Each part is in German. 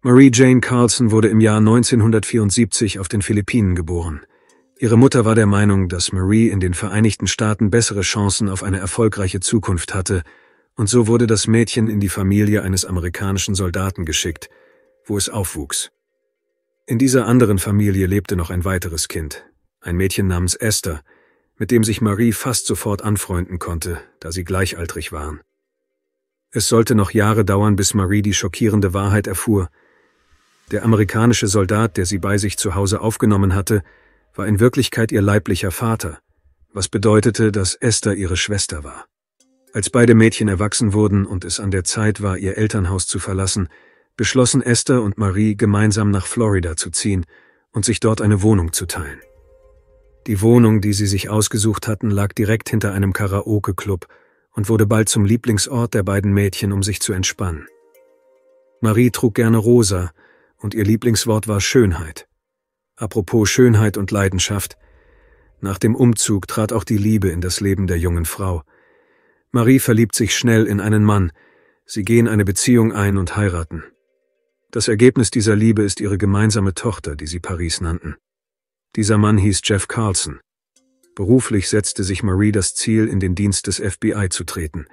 Marie Jane Carlson wurde im Jahr 1974 auf den Philippinen geboren. Ihre Mutter war der Meinung, dass Marie in den Vereinigten Staaten bessere Chancen auf eine erfolgreiche Zukunft hatte, und so wurde das Mädchen in die Familie eines amerikanischen Soldaten geschickt, wo es aufwuchs. In dieser anderen Familie lebte noch ein weiteres Kind, ein Mädchen namens Esther, mit dem sich Marie fast sofort anfreunden konnte, da sie gleichaltrig waren. Es sollte noch Jahre dauern, bis Marie die schockierende Wahrheit erfuhr, der amerikanische Soldat, der sie bei sich zu Hause aufgenommen hatte, war in Wirklichkeit ihr leiblicher Vater, was bedeutete, dass Esther ihre Schwester war. Als beide Mädchen erwachsen wurden und es an der Zeit war, ihr Elternhaus zu verlassen, beschlossen Esther und Marie gemeinsam nach Florida zu ziehen und sich dort eine Wohnung zu teilen. Die Wohnung, die sie sich ausgesucht hatten, lag direkt hinter einem Karaoke-Club und wurde bald zum Lieblingsort der beiden Mädchen, um sich zu entspannen. Marie trug gerne rosa, und ihr Lieblingswort war Schönheit. Apropos Schönheit und Leidenschaft, nach dem Umzug trat auch die Liebe in das Leben der jungen Frau. Marie verliebt sich schnell in einen Mann, sie gehen eine Beziehung ein und heiraten. Das Ergebnis dieser Liebe ist ihre gemeinsame Tochter, die sie Paris nannten. Dieser Mann hieß Jeff Carlson. Beruflich setzte sich Marie das Ziel, in den Dienst des FBI zu treten.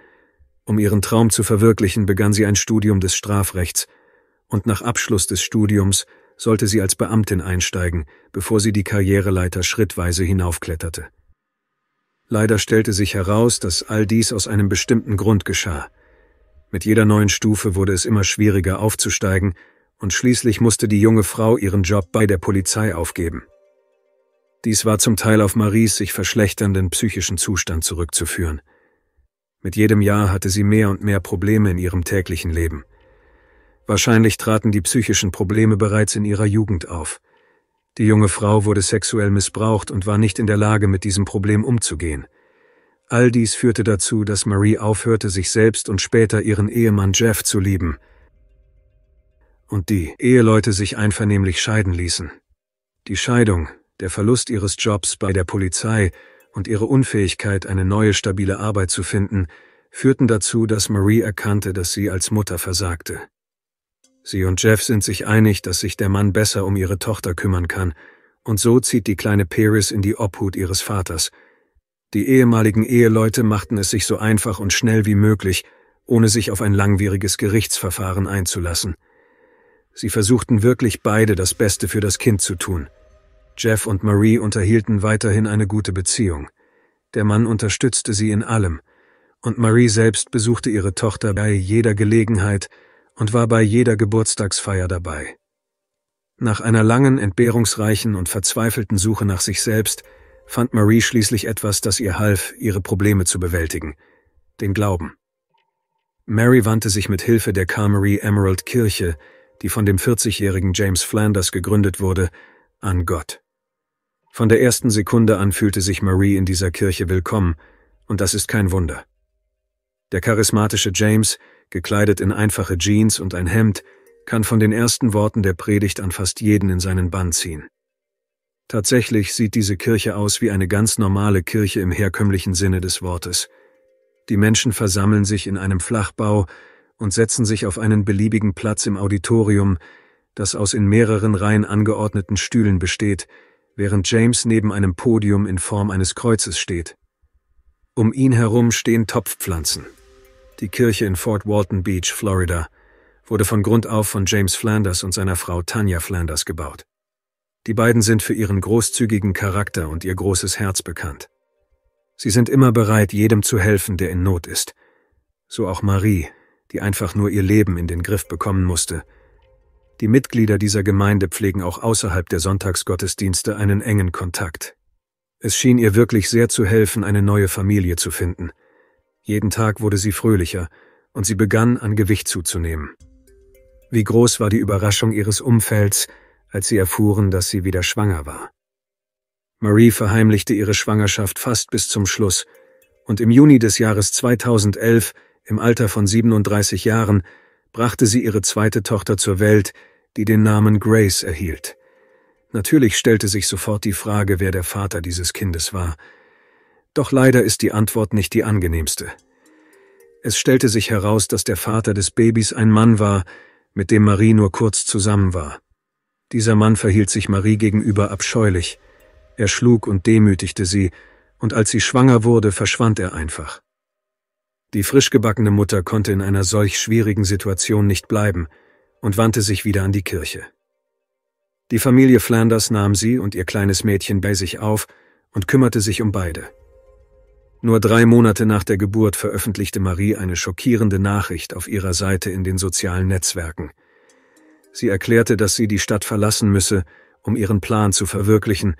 Um ihren Traum zu verwirklichen, begann sie ein Studium des Strafrechts, und nach Abschluss des Studiums sollte sie als Beamtin einsteigen, bevor sie die Karriereleiter schrittweise hinaufkletterte. Leider stellte sich heraus, dass all dies aus einem bestimmten Grund geschah. Mit jeder neuen Stufe wurde es immer schwieriger aufzusteigen, und schließlich musste die junge Frau ihren Job bei der Polizei aufgeben. Dies war zum Teil auf Maries sich verschlechternden psychischen Zustand zurückzuführen. Mit jedem Jahr hatte sie mehr und mehr Probleme in ihrem täglichen Leben. Wahrscheinlich traten die psychischen Probleme bereits in ihrer Jugend auf. Die junge Frau wurde sexuell missbraucht und war nicht in der Lage, mit diesem Problem umzugehen. All dies führte dazu, dass Marie aufhörte, sich selbst und später ihren Ehemann Jeff zu lieben. Und die Eheleute sich einvernehmlich scheiden ließen. Die Scheidung, der Verlust ihres Jobs bei der Polizei und ihre Unfähigkeit, eine neue stabile Arbeit zu finden, führten dazu, dass Marie erkannte, dass sie als Mutter versagte. Sie und Jeff sind sich einig, dass sich der Mann besser um ihre Tochter kümmern kann, und so zieht die kleine Paris in die Obhut ihres Vaters. Die ehemaligen Eheleute machten es sich so einfach und schnell wie möglich, ohne sich auf ein langwieriges Gerichtsverfahren einzulassen. Sie versuchten wirklich beide das Beste für das Kind zu tun. Jeff und Marie unterhielten weiterhin eine gute Beziehung. Der Mann unterstützte sie in allem, und Marie selbst besuchte ihre Tochter bei jeder Gelegenheit, und war bei jeder Geburtstagsfeier dabei. Nach einer langen, entbehrungsreichen und verzweifelten Suche nach sich selbst fand Marie schließlich etwas, das ihr half, ihre Probleme zu bewältigen, den Glauben. Mary wandte sich mit Hilfe der Carmary Emerald Kirche, die von dem 40-jährigen James Flanders gegründet wurde, an Gott. Von der ersten Sekunde an fühlte sich Marie in dieser Kirche willkommen, und das ist kein Wunder. Der charismatische James gekleidet in einfache Jeans und ein Hemd, kann von den ersten Worten der Predigt an fast jeden in seinen Bann ziehen. Tatsächlich sieht diese Kirche aus wie eine ganz normale Kirche im herkömmlichen Sinne des Wortes. Die Menschen versammeln sich in einem Flachbau und setzen sich auf einen beliebigen Platz im Auditorium, das aus in mehreren Reihen angeordneten Stühlen besteht, während James neben einem Podium in Form eines Kreuzes steht. Um ihn herum stehen Topfpflanzen. Die Kirche in Fort Walton Beach, Florida, wurde von Grund auf von James Flanders und seiner Frau Tanya Flanders gebaut. Die beiden sind für ihren großzügigen Charakter und ihr großes Herz bekannt. Sie sind immer bereit, jedem zu helfen, der in Not ist. So auch Marie, die einfach nur ihr Leben in den Griff bekommen musste. Die Mitglieder dieser Gemeinde pflegen auch außerhalb der Sonntagsgottesdienste einen engen Kontakt. Es schien ihr wirklich sehr zu helfen, eine neue Familie zu finden – jeden Tag wurde sie fröhlicher und sie begann an Gewicht zuzunehmen. Wie groß war die Überraschung ihres Umfelds, als sie erfuhren, dass sie wieder schwanger war. Marie verheimlichte ihre Schwangerschaft fast bis zum Schluss, und im Juni des Jahres 2011, im Alter von 37 Jahren, brachte sie ihre zweite Tochter zur Welt, die den Namen Grace erhielt. Natürlich stellte sich sofort die Frage, wer der Vater dieses Kindes war, doch leider ist die Antwort nicht die angenehmste. Es stellte sich heraus, dass der Vater des Babys ein Mann war, mit dem Marie nur kurz zusammen war. Dieser Mann verhielt sich Marie gegenüber abscheulich. Er schlug und demütigte sie, und als sie schwanger wurde, verschwand er einfach. Die frischgebackene Mutter konnte in einer solch schwierigen Situation nicht bleiben und wandte sich wieder an die Kirche. Die Familie Flanders nahm sie und ihr kleines Mädchen bei sich auf und kümmerte sich um beide. Nur drei Monate nach der Geburt veröffentlichte Marie eine schockierende Nachricht auf ihrer Seite in den sozialen Netzwerken. Sie erklärte, dass sie die Stadt verlassen müsse, um ihren Plan zu verwirklichen,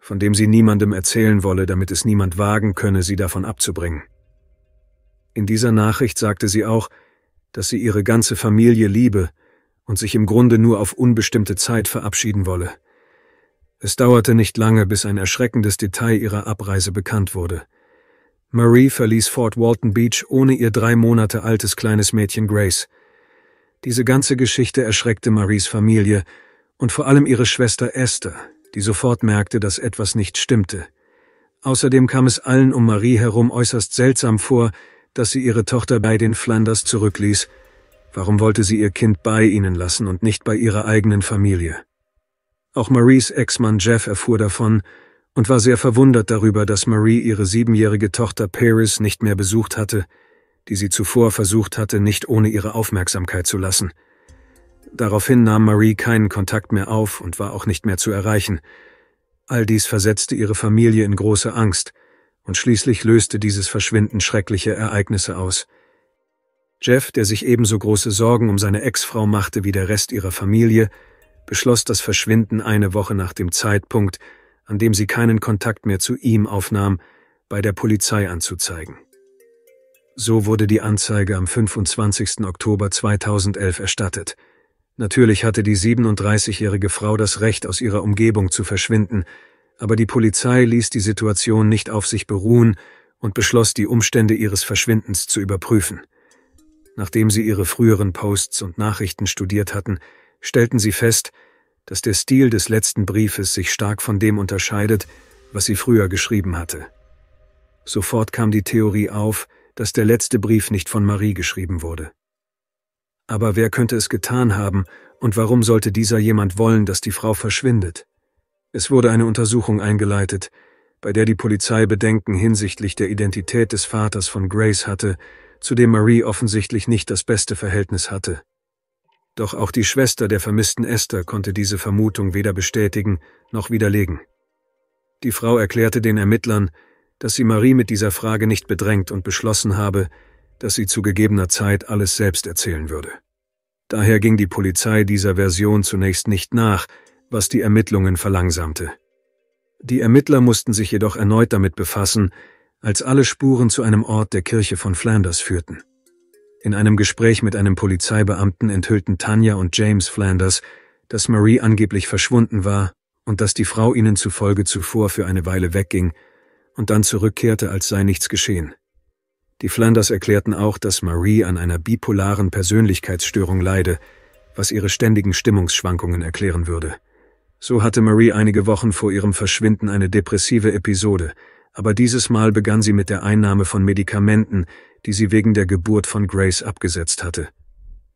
von dem sie niemandem erzählen wolle, damit es niemand wagen könne, sie davon abzubringen. In dieser Nachricht sagte sie auch, dass sie ihre ganze Familie liebe und sich im Grunde nur auf unbestimmte Zeit verabschieden wolle. Es dauerte nicht lange, bis ein erschreckendes Detail ihrer Abreise bekannt wurde – Marie verließ Fort Walton Beach ohne ihr drei Monate altes kleines Mädchen Grace. Diese ganze Geschichte erschreckte Maries Familie und vor allem ihre Schwester Esther, die sofort merkte, dass etwas nicht stimmte. Außerdem kam es allen um Marie herum äußerst seltsam vor, dass sie ihre Tochter bei den Flanders zurückließ. Warum wollte sie ihr Kind bei ihnen lassen und nicht bei ihrer eigenen Familie? Auch Maries Ex-Mann Jeff erfuhr davon, und war sehr verwundert darüber, dass Marie ihre siebenjährige Tochter Paris nicht mehr besucht hatte, die sie zuvor versucht hatte, nicht ohne ihre Aufmerksamkeit zu lassen. Daraufhin nahm Marie keinen Kontakt mehr auf und war auch nicht mehr zu erreichen. All dies versetzte ihre Familie in große Angst, und schließlich löste dieses Verschwinden schreckliche Ereignisse aus. Jeff, der sich ebenso große Sorgen um seine Ex-Frau machte wie der Rest ihrer Familie, beschloss das Verschwinden eine Woche nach dem Zeitpunkt, an dem sie keinen Kontakt mehr zu ihm aufnahm, bei der Polizei anzuzeigen. So wurde die Anzeige am 25. Oktober 2011 erstattet. Natürlich hatte die 37-jährige Frau das Recht, aus ihrer Umgebung zu verschwinden, aber die Polizei ließ die Situation nicht auf sich beruhen und beschloss, die Umstände ihres Verschwindens zu überprüfen. Nachdem sie ihre früheren Posts und Nachrichten studiert hatten, stellten sie fest, dass der Stil des letzten Briefes sich stark von dem unterscheidet, was sie früher geschrieben hatte. Sofort kam die Theorie auf, dass der letzte Brief nicht von Marie geschrieben wurde. Aber wer könnte es getan haben und warum sollte dieser jemand wollen, dass die Frau verschwindet? Es wurde eine Untersuchung eingeleitet, bei der die Polizei Bedenken hinsichtlich der Identität des Vaters von Grace hatte, zu dem Marie offensichtlich nicht das beste Verhältnis hatte. Doch auch die Schwester der vermissten Esther konnte diese Vermutung weder bestätigen noch widerlegen. Die Frau erklärte den Ermittlern, dass sie Marie mit dieser Frage nicht bedrängt und beschlossen habe, dass sie zu gegebener Zeit alles selbst erzählen würde. Daher ging die Polizei dieser Version zunächst nicht nach, was die Ermittlungen verlangsamte. Die Ermittler mussten sich jedoch erneut damit befassen, als alle Spuren zu einem Ort der Kirche von Flanders führten. In einem Gespräch mit einem Polizeibeamten enthüllten Tanja und James Flanders, dass Marie angeblich verschwunden war und dass die Frau ihnen zufolge zuvor für eine Weile wegging und dann zurückkehrte, als sei nichts geschehen. Die Flanders erklärten auch, dass Marie an einer bipolaren Persönlichkeitsstörung leide, was ihre ständigen Stimmungsschwankungen erklären würde. So hatte Marie einige Wochen vor ihrem Verschwinden eine depressive Episode, aber dieses Mal begann sie mit der Einnahme von Medikamenten, die sie wegen der Geburt von Grace abgesetzt hatte.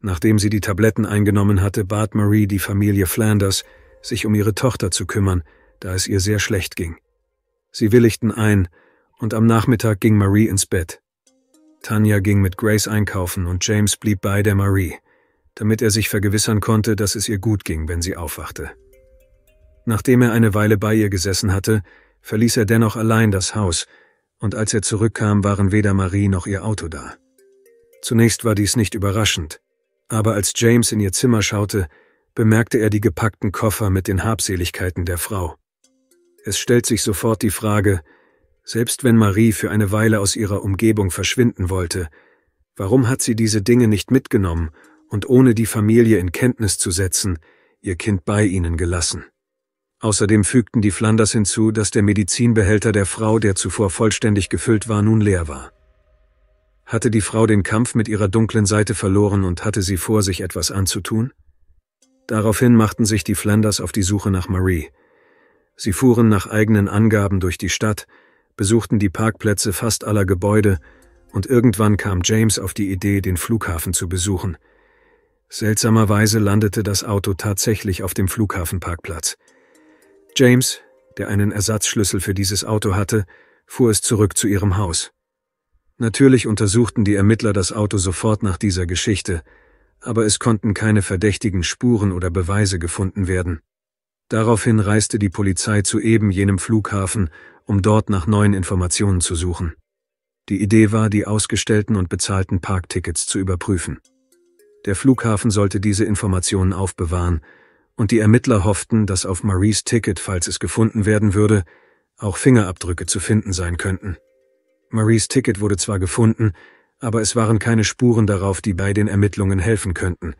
Nachdem sie die Tabletten eingenommen hatte, bat Marie die Familie Flanders, sich um ihre Tochter zu kümmern, da es ihr sehr schlecht ging. Sie willigten ein, und am Nachmittag ging Marie ins Bett. Tanja ging mit Grace einkaufen und James blieb bei der Marie, damit er sich vergewissern konnte, dass es ihr gut ging, wenn sie aufwachte. Nachdem er eine Weile bei ihr gesessen hatte, verließ er dennoch allein das Haus, und als er zurückkam, waren weder Marie noch ihr Auto da. Zunächst war dies nicht überraschend, aber als James in ihr Zimmer schaute, bemerkte er die gepackten Koffer mit den Habseligkeiten der Frau. Es stellt sich sofort die Frage, selbst wenn Marie für eine Weile aus ihrer Umgebung verschwinden wollte, warum hat sie diese Dinge nicht mitgenommen und ohne die Familie in Kenntnis zu setzen, ihr Kind bei ihnen gelassen? Außerdem fügten die Flanders hinzu, dass der Medizinbehälter der Frau, der zuvor vollständig gefüllt war, nun leer war. Hatte die Frau den Kampf mit ihrer dunklen Seite verloren und hatte sie vor, sich etwas anzutun? Daraufhin machten sich die Flanders auf die Suche nach Marie. Sie fuhren nach eigenen Angaben durch die Stadt, besuchten die Parkplätze fast aller Gebäude und irgendwann kam James auf die Idee, den Flughafen zu besuchen. Seltsamerweise landete das Auto tatsächlich auf dem Flughafenparkplatz. James, der einen Ersatzschlüssel für dieses Auto hatte, fuhr es zurück zu ihrem Haus. Natürlich untersuchten die Ermittler das Auto sofort nach dieser Geschichte, aber es konnten keine verdächtigen Spuren oder Beweise gefunden werden. Daraufhin reiste die Polizei zu eben jenem Flughafen, um dort nach neuen Informationen zu suchen. Die Idee war, die ausgestellten und bezahlten Parktickets zu überprüfen. Der Flughafen sollte diese Informationen aufbewahren, und die Ermittler hofften, dass auf Maries Ticket, falls es gefunden werden würde, auch Fingerabdrücke zu finden sein könnten. Maries Ticket wurde zwar gefunden, aber es waren keine Spuren darauf, die bei den Ermittlungen helfen könnten.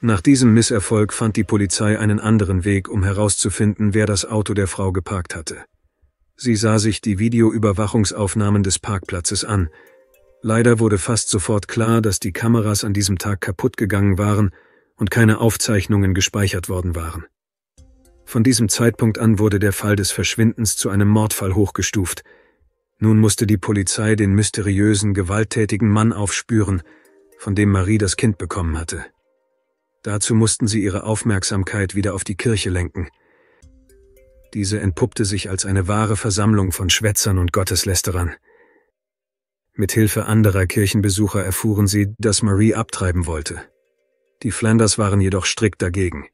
Nach diesem Misserfolg fand die Polizei einen anderen Weg, um herauszufinden, wer das Auto der Frau geparkt hatte. Sie sah sich die Videoüberwachungsaufnahmen des Parkplatzes an. Leider wurde fast sofort klar, dass die Kameras an diesem Tag kaputt gegangen waren und keine Aufzeichnungen gespeichert worden waren. Von diesem Zeitpunkt an wurde der Fall des Verschwindens zu einem Mordfall hochgestuft. Nun musste die Polizei den mysteriösen, gewalttätigen Mann aufspüren, von dem Marie das Kind bekommen hatte. Dazu mussten sie ihre Aufmerksamkeit wieder auf die Kirche lenken. Diese entpuppte sich als eine wahre Versammlung von Schwätzern und Gotteslästerern. Mit Hilfe anderer Kirchenbesucher erfuhren sie, dass Marie abtreiben wollte. Die Flanders waren jedoch strikt dagegen.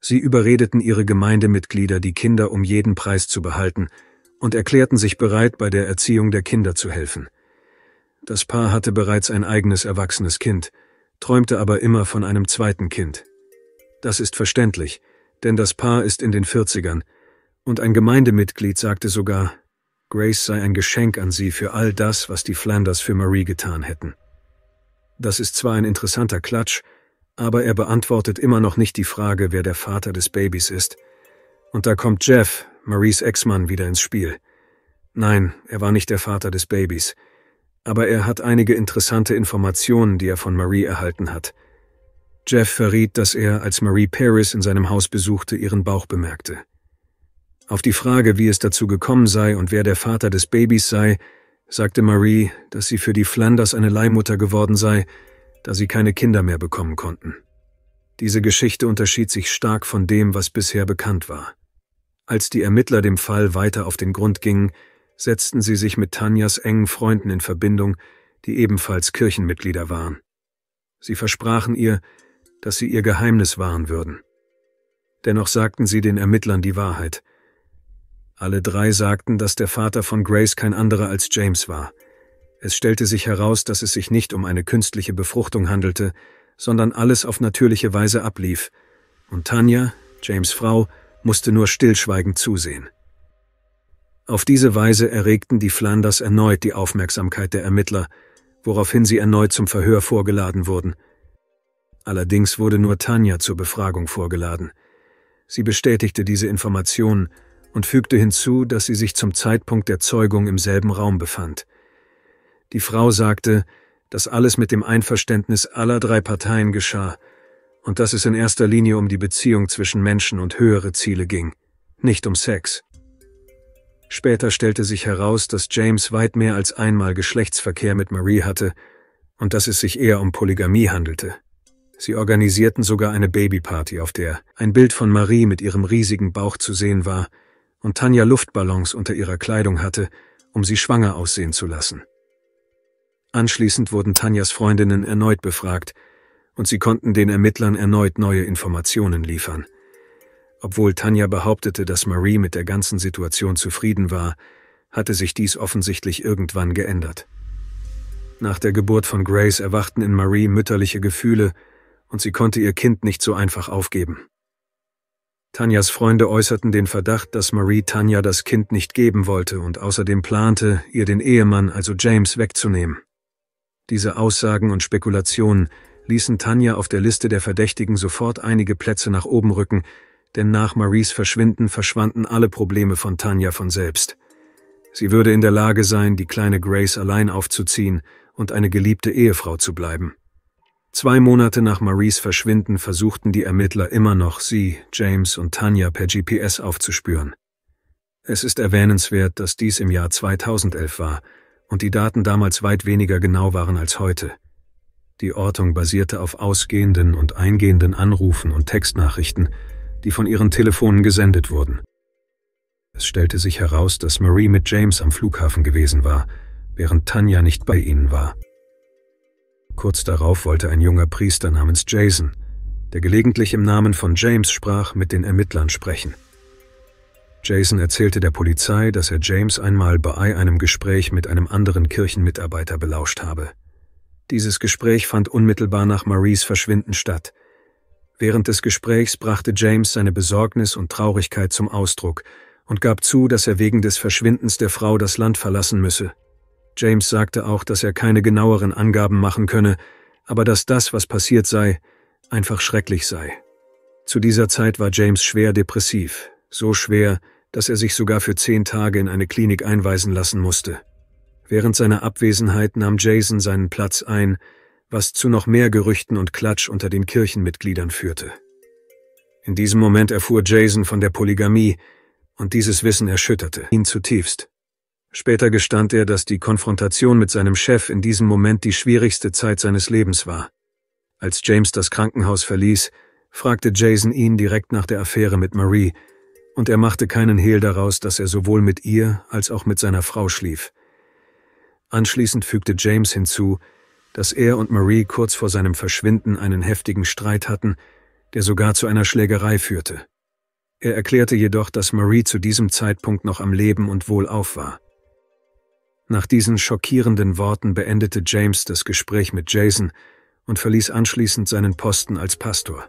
Sie überredeten ihre Gemeindemitglieder, die Kinder um jeden Preis zu behalten, und erklärten sich bereit, bei der Erziehung der Kinder zu helfen. Das Paar hatte bereits ein eigenes erwachsenes Kind, träumte aber immer von einem zweiten Kind. Das ist verständlich, denn das Paar ist in den Vierzigern, und ein Gemeindemitglied sagte sogar, Grace sei ein Geschenk an sie für all das, was die Flanders für Marie getan hätten. Das ist zwar ein interessanter Klatsch, aber er beantwortet immer noch nicht die Frage, wer der Vater des Babys ist. Und da kommt Jeff, Maries Ex-Mann, wieder ins Spiel. Nein, er war nicht der Vater des Babys, aber er hat einige interessante Informationen, die er von Marie erhalten hat. Jeff verriet, dass er, als Marie Paris in seinem Haus besuchte, ihren Bauch bemerkte. Auf die Frage, wie es dazu gekommen sei und wer der Vater des Babys sei, sagte Marie, dass sie für die Flanders eine Leihmutter geworden sei da sie keine Kinder mehr bekommen konnten. Diese Geschichte unterschied sich stark von dem, was bisher bekannt war. Als die Ermittler dem Fall weiter auf den Grund gingen, setzten sie sich mit Tanjas engen Freunden in Verbindung, die ebenfalls Kirchenmitglieder waren. Sie versprachen ihr, dass sie ihr Geheimnis wahren würden. Dennoch sagten sie den Ermittlern die Wahrheit. Alle drei sagten, dass der Vater von Grace kein anderer als James war. Es stellte sich heraus, dass es sich nicht um eine künstliche Befruchtung handelte, sondern alles auf natürliche Weise ablief, und Tanja, James Frau, musste nur stillschweigend zusehen. Auf diese Weise erregten die Flanders erneut die Aufmerksamkeit der Ermittler, woraufhin sie erneut zum Verhör vorgeladen wurden. Allerdings wurde nur Tanja zur Befragung vorgeladen. Sie bestätigte diese Informationen und fügte hinzu, dass sie sich zum Zeitpunkt der Zeugung im selben Raum befand. Die Frau sagte, dass alles mit dem Einverständnis aller drei Parteien geschah und dass es in erster Linie um die Beziehung zwischen Menschen und höhere Ziele ging, nicht um Sex. Später stellte sich heraus, dass James weit mehr als einmal Geschlechtsverkehr mit Marie hatte und dass es sich eher um Polygamie handelte. Sie organisierten sogar eine Babyparty, auf der ein Bild von Marie mit ihrem riesigen Bauch zu sehen war und Tanja Luftballons unter ihrer Kleidung hatte, um sie schwanger aussehen zu lassen. Anschließend wurden Tanjas Freundinnen erneut befragt und sie konnten den Ermittlern erneut neue Informationen liefern. Obwohl Tanja behauptete, dass Marie mit der ganzen Situation zufrieden war, hatte sich dies offensichtlich irgendwann geändert. Nach der Geburt von Grace erwachten in Marie mütterliche Gefühle und sie konnte ihr Kind nicht so einfach aufgeben. Tanjas Freunde äußerten den Verdacht, dass Marie Tanja das Kind nicht geben wollte und außerdem plante, ihr den Ehemann, also James, wegzunehmen. Diese Aussagen und Spekulationen ließen Tanja auf der Liste der Verdächtigen sofort einige Plätze nach oben rücken, denn nach Maries Verschwinden verschwanden alle Probleme von Tanja von selbst. Sie würde in der Lage sein, die kleine Grace allein aufzuziehen und eine geliebte Ehefrau zu bleiben. Zwei Monate nach Maries Verschwinden versuchten die Ermittler immer noch, sie, James und Tanja per GPS aufzuspüren. Es ist erwähnenswert, dass dies im Jahr 2011 war – und die Daten damals weit weniger genau waren als heute. Die Ortung basierte auf ausgehenden und eingehenden Anrufen und Textnachrichten, die von ihren Telefonen gesendet wurden. Es stellte sich heraus, dass Marie mit James am Flughafen gewesen war, während Tanja nicht bei ihnen war. Kurz darauf wollte ein junger Priester namens Jason, der gelegentlich im Namen von James sprach, mit den Ermittlern sprechen. Jason erzählte der Polizei, dass er James einmal bei einem Gespräch mit einem anderen Kirchenmitarbeiter belauscht habe. Dieses Gespräch fand unmittelbar nach Maries Verschwinden statt. Während des Gesprächs brachte James seine Besorgnis und Traurigkeit zum Ausdruck und gab zu, dass er wegen des Verschwindens der Frau das Land verlassen müsse. James sagte auch, dass er keine genaueren Angaben machen könne, aber dass das, was passiert sei, einfach schrecklich sei. Zu dieser Zeit war James schwer depressiv, so schwer, dass er sich sogar für zehn Tage in eine Klinik einweisen lassen musste. Während seiner Abwesenheit nahm Jason seinen Platz ein, was zu noch mehr Gerüchten und Klatsch unter den Kirchenmitgliedern führte. In diesem Moment erfuhr Jason von der Polygamie, und dieses Wissen erschütterte ihn zutiefst. Später gestand er, dass die Konfrontation mit seinem Chef in diesem Moment die schwierigste Zeit seines Lebens war. Als James das Krankenhaus verließ, fragte Jason ihn direkt nach der Affäre mit Marie, und er machte keinen Hehl daraus, dass er sowohl mit ihr als auch mit seiner Frau schlief. Anschließend fügte James hinzu, dass er und Marie kurz vor seinem Verschwinden einen heftigen Streit hatten, der sogar zu einer Schlägerei führte. Er erklärte jedoch, dass Marie zu diesem Zeitpunkt noch am Leben und wohlauf war. Nach diesen schockierenden Worten beendete James das Gespräch mit Jason und verließ anschließend seinen Posten als Pastor.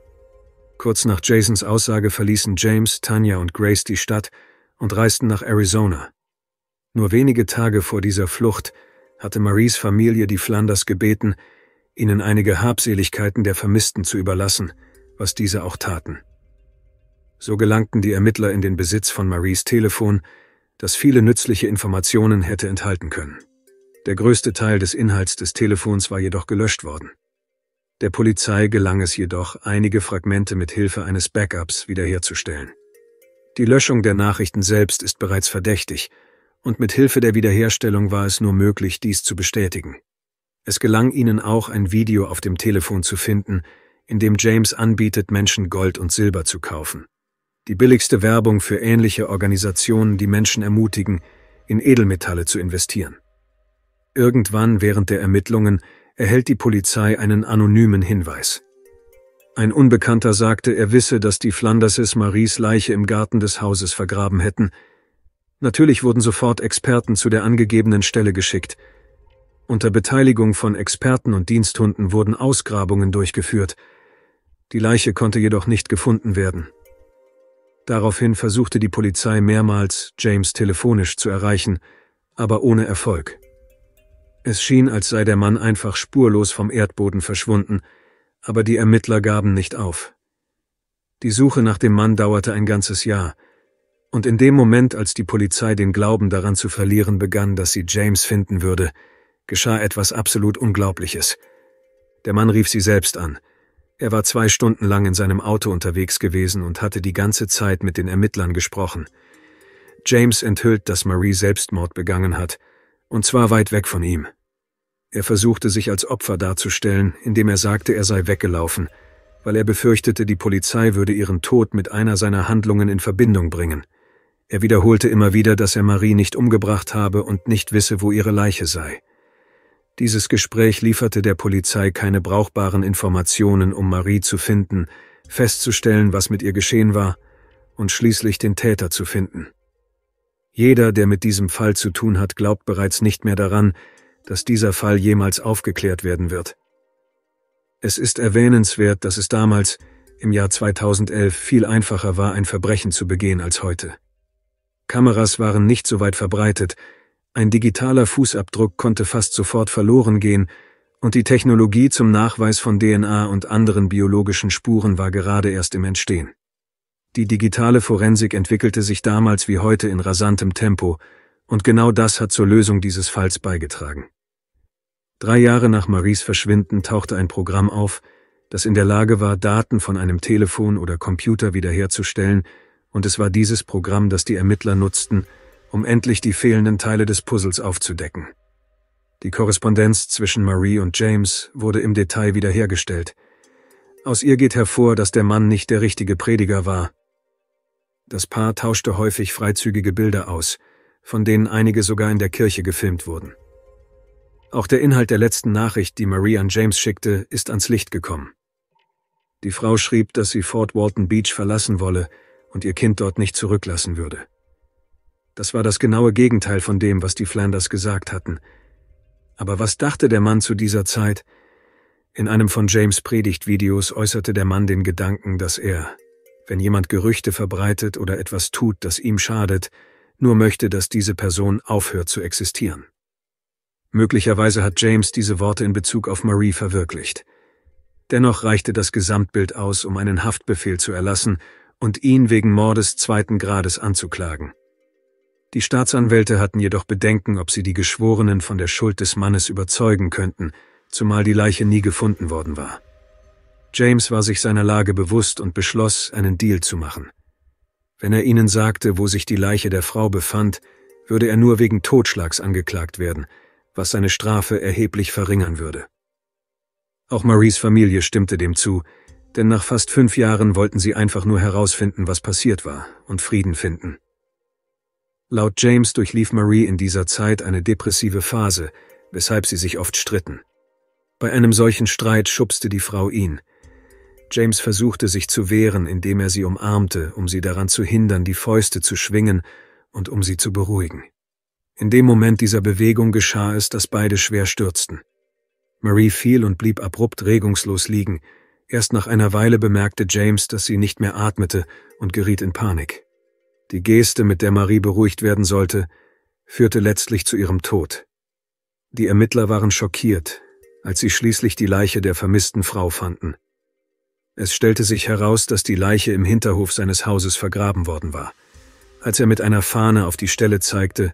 Kurz nach Jasons Aussage verließen James, Tanya und Grace die Stadt und reisten nach Arizona. Nur wenige Tage vor dieser Flucht hatte Maries Familie die Flanders gebeten, ihnen einige Habseligkeiten der Vermissten zu überlassen, was diese auch taten. So gelangten die Ermittler in den Besitz von Maries Telefon, das viele nützliche Informationen hätte enthalten können. Der größte Teil des Inhalts des Telefons war jedoch gelöscht worden. Der Polizei gelang es jedoch, einige Fragmente mit Hilfe eines Backups wiederherzustellen. Die Löschung der Nachrichten selbst ist bereits verdächtig, und mit Hilfe der Wiederherstellung war es nur möglich, dies zu bestätigen. Es gelang ihnen auch, ein Video auf dem Telefon zu finden, in dem James anbietet, Menschen Gold und Silber zu kaufen. Die billigste Werbung für ähnliche Organisationen, die Menschen ermutigen, in Edelmetalle zu investieren. Irgendwann während der Ermittlungen erhält die Polizei einen anonymen Hinweis. Ein Unbekannter sagte, er wisse, dass die Flanderses Maries Leiche im Garten des Hauses vergraben hätten. Natürlich wurden sofort Experten zu der angegebenen Stelle geschickt. Unter Beteiligung von Experten und Diensthunden wurden Ausgrabungen durchgeführt. Die Leiche konnte jedoch nicht gefunden werden. Daraufhin versuchte die Polizei mehrmals, James telefonisch zu erreichen, aber ohne Erfolg. Es schien, als sei der Mann einfach spurlos vom Erdboden verschwunden, aber die Ermittler gaben nicht auf. Die Suche nach dem Mann dauerte ein ganzes Jahr, und in dem Moment, als die Polizei den Glauben daran zu verlieren begann, dass sie James finden würde, geschah etwas absolut Unglaubliches. Der Mann rief sie selbst an. Er war zwei Stunden lang in seinem Auto unterwegs gewesen und hatte die ganze Zeit mit den Ermittlern gesprochen. James enthüllt, dass Marie Selbstmord begangen hat, und zwar weit weg von ihm. Er versuchte sich als Opfer darzustellen, indem er sagte, er sei weggelaufen, weil er befürchtete, die Polizei würde ihren Tod mit einer seiner Handlungen in Verbindung bringen. Er wiederholte immer wieder, dass er Marie nicht umgebracht habe und nicht wisse, wo ihre Leiche sei. Dieses Gespräch lieferte der Polizei keine brauchbaren Informationen, um Marie zu finden, festzustellen, was mit ihr geschehen war, und schließlich den Täter zu finden. Jeder, der mit diesem Fall zu tun hat, glaubt bereits nicht mehr daran, dass dieser Fall jemals aufgeklärt werden wird. Es ist erwähnenswert, dass es damals, im Jahr 2011, viel einfacher war, ein Verbrechen zu begehen als heute. Kameras waren nicht so weit verbreitet, ein digitaler Fußabdruck konnte fast sofort verloren gehen, und die Technologie zum Nachweis von DNA und anderen biologischen Spuren war gerade erst im Entstehen. Die digitale Forensik entwickelte sich damals wie heute in rasantem Tempo, und genau das hat zur Lösung dieses Falls beigetragen. Drei Jahre nach Maries Verschwinden tauchte ein Programm auf, das in der Lage war, Daten von einem Telefon oder Computer wiederherzustellen, und es war dieses Programm, das die Ermittler nutzten, um endlich die fehlenden Teile des Puzzles aufzudecken. Die Korrespondenz zwischen Marie und James wurde im Detail wiederhergestellt. Aus ihr geht hervor, dass der Mann nicht der richtige Prediger war, das Paar tauschte häufig freizügige Bilder aus, von denen einige sogar in der Kirche gefilmt wurden. Auch der Inhalt der letzten Nachricht, die Marie an James schickte, ist ans Licht gekommen. Die Frau schrieb, dass sie Fort Walton Beach verlassen wolle und ihr Kind dort nicht zurücklassen würde. Das war das genaue Gegenteil von dem, was die Flanders gesagt hatten. Aber was dachte der Mann zu dieser Zeit? In einem von James Predigtvideos äußerte der Mann den Gedanken, dass er wenn jemand Gerüchte verbreitet oder etwas tut, das ihm schadet, nur möchte, dass diese Person aufhört zu existieren. Möglicherweise hat James diese Worte in Bezug auf Marie verwirklicht. Dennoch reichte das Gesamtbild aus, um einen Haftbefehl zu erlassen und ihn wegen Mordes zweiten Grades anzuklagen. Die Staatsanwälte hatten jedoch Bedenken, ob sie die Geschworenen von der Schuld des Mannes überzeugen könnten, zumal die Leiche nie gefunden worden war. James war sich seiner Lage bewusst und beschloss, einen Deal zu machen. Wenn er ihnen sagte, wo sich die Leiche der Frau befand, würde er nur wegen Totschlags angeklagt werden, was seine Strafe erheblich verringern würde. Auch Maries Familie stimmte dem zu, denn nach fast fünf Jahren wollten sie einfach nur herausfinden, was passiert war, und Frieden finden. Laut James durchlief Marie in dieser Zeit eine depressive Phase, weshalb sie sich oft stritten. Bei einem solchen Streit schubste die Frau ihn – James versuchte sich zu wehren, indem er sie umarmte, um sie daran zu hindern, die Fäuste zu schwingen und um sie zu beruhigen. In dem Moment dieser Bewegung geschah es, dass beide schwer stürzten. Marie fiel und blieb abrupt regungslos liegen. Erst nach einer Weile bemerkte James, dass sie nicht mehr atmete und geriet in Panik. Die Geste, mit der Marie beruhigt werden sollte, führte letztlich zu ihrem Tod. Die Ermittler waren schockiert, als sie schließlich die Leiche der vermissten Frau fanden. Es stellte sich heraus, dass die Leiche im Hinterhof seines Hauses vergraben worden war. Als er mit einer Fahne auf die Stelle zeigte,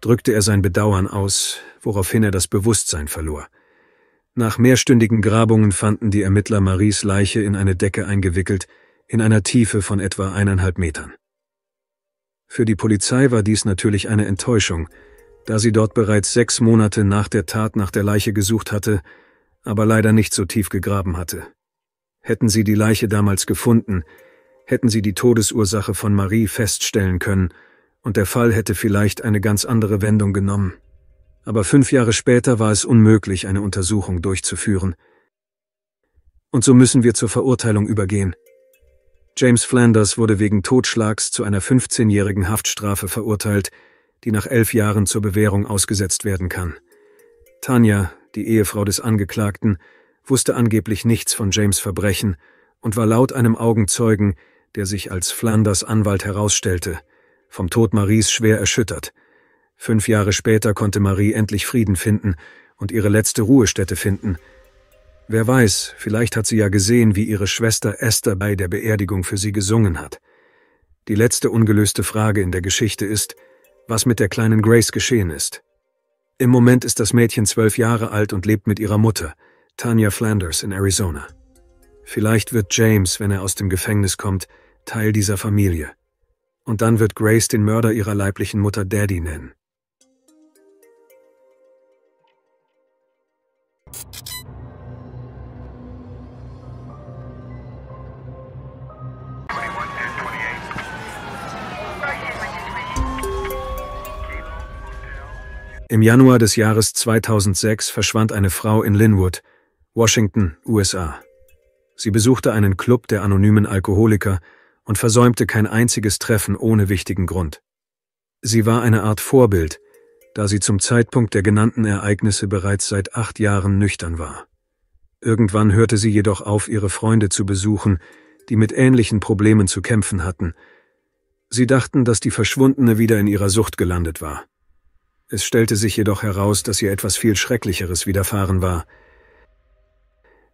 drückte er sein Bedauern aus, woraufhin er das Bewusstsein verlor. Nach mehrstündigen Grabungen fanden die Ermittler Maries Leiche in eine Decke eingewickelt, in einer Tiefe von etwa eineinhalb Metern. Für die Polizei war dies natürlich eine Enttäuschung, da sie dort bereits sechs Monate nach der Tat nach der Leiche gesucht hatte, aber leider nicht so tief gegraben hatte. Hätten sie die Leiche damals gefunden, hätten sie die Todesursache von Marie feststellen können, und der Fall hätte vielleicht eine ganz andere Wendung genommen. Aber fünf Jahre später war es unmöglich, eine Untersuchung durchzuführen. Und so müssen wir zur Verurteilung übergehen. James Flanders wurde wegen Totschlags zu einer 15-jährigen Haftstrafe verurteilt, die nach elf Jahren zur Bewährung ausgesetzt werden kann. Tanja, die Ehefrau des Angeklagten, wusste angeblich nichts von James Verbrechen und war laut einem Augenzeugen, der sich als Flanders Anwalt herausstellte, vom Tod Maries schwer erschüttert. Fünf Jahre später konnte Marie endlich Frieden finden und ihre letzte Ruhestätte finden. Wer weiß, vielleicht hat sie ja gesehen, wie ihre Schwester Esther bei der Beerdigung für sie gesungen hat. Die letzte ungelöste Frage in der Geschichte ist, was mit der kleinen Grace geschehen ist. Im Moment ist das Mädchen zwölf Jahre alt und lebt mit ihrer Mutter – Tanya Flanders in Arizona. Vielleicht wird James, wenn er aus dem Gefängnis kommt, Teil dieser Familie. Und dann wird Grace den Mörder ihrer leiblichen Mutter Daddy nennen. Im Januar des Jahres 2006 verschwand eine Frau in Linwood, Washington, USA. Sie besuchte einen Club der anonymen Alkoholiker und versäumte kein einziges Treffen ohne wichtigen Grund. Sie war eine Art Vorbild, da sie zum Zeitpunkt der genannten Ereignisse bereits seit acht Jahren nüchtern war. Irgendwann hörte sie jedoch auf, ihre Freunde zu besuchen, die mit ähnlichen Problemen zu kämpfen hatten. Sie dachten, dass die Verschwundene wieder in ihrer Sucht gelandet war. Es stellte sich jedoch heraus, dass ihr etwas viel Schrecklicheres widerfahren war –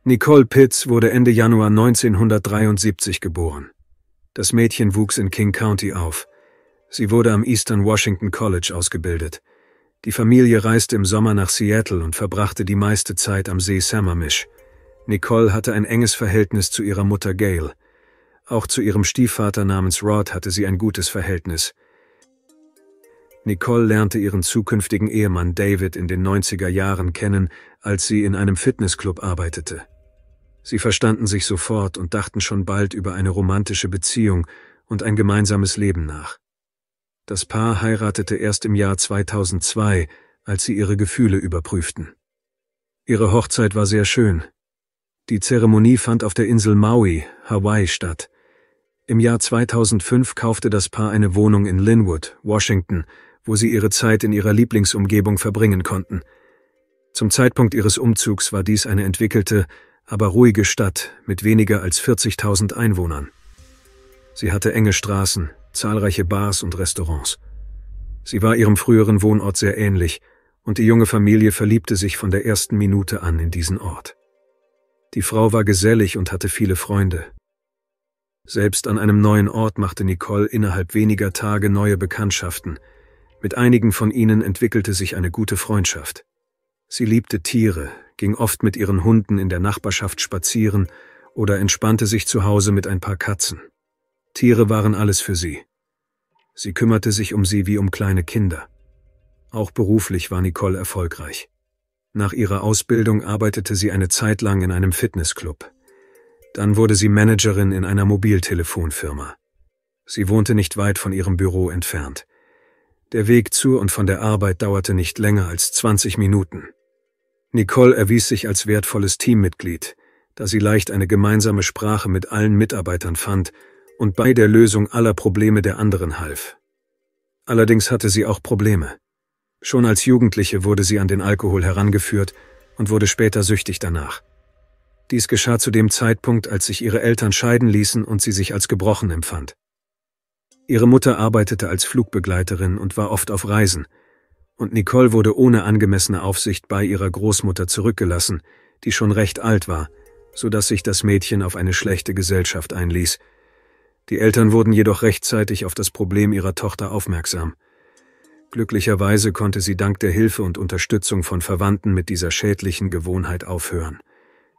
Nicole Pitts wurde Ende Januar 1973 geboren. Das Mädchen wuchs in King County auf. Sie wurde am Eastern Washington College ausgebildet. Die Familie reiste im Sommer nach Seattle und verbrachte die meiste Zeit am See Sammamish. Nicole hatte ein enges Verhältnis zu ihrer Mutter Gail. Auch zu ihrem Stiefvater namens Rod hatte sie ein gutes Verhältnis. Nicole lernte ihren zukünftigen Ehemann David in den 90er Jahren kennen, als sie in einem Fitnessclub arbeitete. Sie verstanden sich sofort und dachten schon bald über eine romantische Beziehung und ein gemeinsames Leben nach. Das Paar heiratete erst im Jahr 2002, als sie ihre Gefühle überprüften. Ihre Hochzeit war sehr schön. Die Zeremonie fand auf der Insel Maui, Hawaii statt. Im Jahr 2005 kaufte das Paar eine Wohnung in Linwood, Washington, wo sie ihre Zeit in ihrer Lieblingsumgebung verbringen konnten. Zum Zeitpunkt ihres Umzugs war dies eine entwickelte, aber ruhige Stadt mit weniger als 40.000 Einwohnern. Sie hatte enge Straßen, zahlreiche Bars und Restaurants. Sie war ihrem früheren Wohnort sehr ähnlich, und die junge Familie verliebte sich von der ersten Minute an in diesen Ort. Die Frau war gesellig und hatte viele Freunde. Selbst an einem neuen Ort machte Nicole innerhalb weniger Tage neue Bekanntschaften. Mit einigen von ihnen entwickelte sich eine gute Freundschaft. Sie liebte Tiere, ging oft mit ihren Hunden in der Nachbarschaft spazieren oder entspannte sich zu Hause mit ein paar Katzen. Tiere waren alles für sie. Sie kümmerte sich um sie wie um kleine Kinder. Auch beruflich war Nicole erfolgreich. Nach ihrer Ausbildung arbeitete sie eine Zeit lang in einem Fitnessclub. Dann wurde sie Managerin in einer Mobiltelefonfirma. Sie wohnte nicht weit von ihrem Büro entfernt. Der Weg zu und von der Arbeit dauerte nicht länger als 20 Minuten. Nicole erwies sich als wertvolles Teammitglied, da sie leicht eine gemeinsame Sprache mit allen Mitarbeitern fand und bei der Lösung aller Probleme der anderen half. Allerdings hatte sie auch Probleme. Schon als Jugendliche wurde sie an den Alkohol herangeführt und wurde später süchtig danach. Dies geschah zu dem Zeitpunkt, als sich ihre Eltern scheiden ließen und sie sich als gebrochen empfand. Ihre Mutter arbeitete als Flugbegleiterin und war oft auf Reisen – und Nicole wurde ohne angemessene Aufsicht bei ihrer Großmutter zurückgelassen, die schon recht alt war, so dass sich das Mädchen auf eine schlechte Gesellschaft einließ. Die Eltern wurden jedoch rechtzeitig auf das Problem ihrer Tochter aufmerksam. Glücklicherweise konnte sie dank der Hilfe und Unterstützung von Verwandten mit dieser schädlichen Gewohnheit aufhören.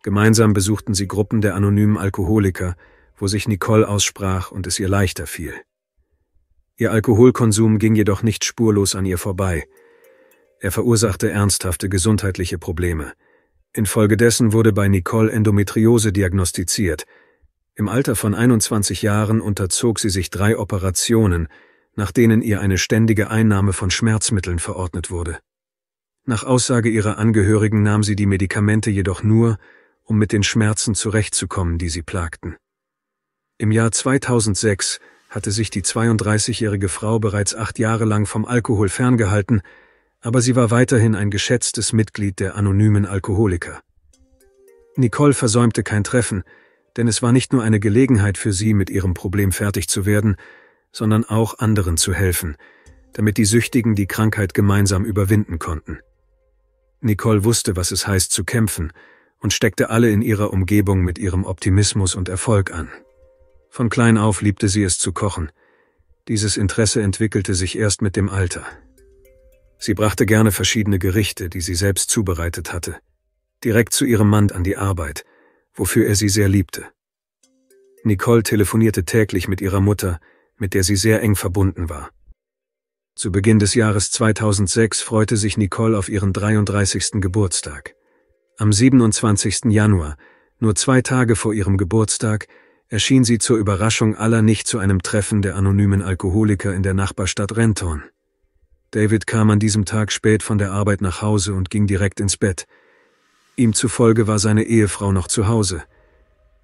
Gemeinsam besuchten sie Gruppen der anonymen Alkoholiker, wo sich Nicole aussprach und es ihr leichter fiel. Ihr Alkoholkonsum ging jedoch nicht spurlos an ihr vorbei, er verursachte ernsthafte gesundheitliche Probleme. Infolgedessen wurde bei Nicole Endometriose diagnostiziert. Im Alter von 21 Jahren unterzog sie sich drei Operationen, nach denen ihr eine ständige Einnahme von Schmerzmitteln verordnet wurde. Nach Aussage ihrer Angehörigen nahm sie die Medikamente jedoch nur, um mit den Schmerzen zurechtzukommen, die sie plagten. Im Jahr 2006 hatte sich die 32-jährige Frau bereits acht Jahre lang vom Alkohol ferngehalten, aber sie war weiterhin ein geschätztes Mitglied der anonymen Alkoholiker. Nicole versäumte kein Treffen, denn es war nicht nur eine Gelegenheit für sie, mit ihrem Problem fertig zu werden, sondern auch anderen zu helfen, damit die Süchtigen die Krankheit gemeinsam überwinden konnten. Nicole wusste, was es heißt zu kämpfen, und steckte alle in ihrer Umgebung mit ihrem Optimismus und Erfolg an. Von klein auf liebte sie es zu kochen. Dieses Interesse entwickelte sich erst mit dem Alter. Sie brachte gerne verschiedene Gerichte, die sie selbst zubereitet hatte, direkt zu ihrem Mann an die Arbeit, wofür er sie sehr liebte. Nicole telefonierte täglich mit ihrer Mutter, mit der sie sehr eng verbunden war. Zu Beginn des Jahres 2006 freute sich Nicole auf ihren 33. Geburtstag. Am 27. Januar, nur zwei Tage vor ihrem Geburtstag, erschien sie zur Überraschung aller nicht zu einem Treffen der anonymen Alkoholiker in der Nachbarstadt Renton. David kam an diesem Tag spät von der Arbeit nach Hause und ging direkt ins Bett. Ihm zufolge war seine Ehefrau noch zu Hause.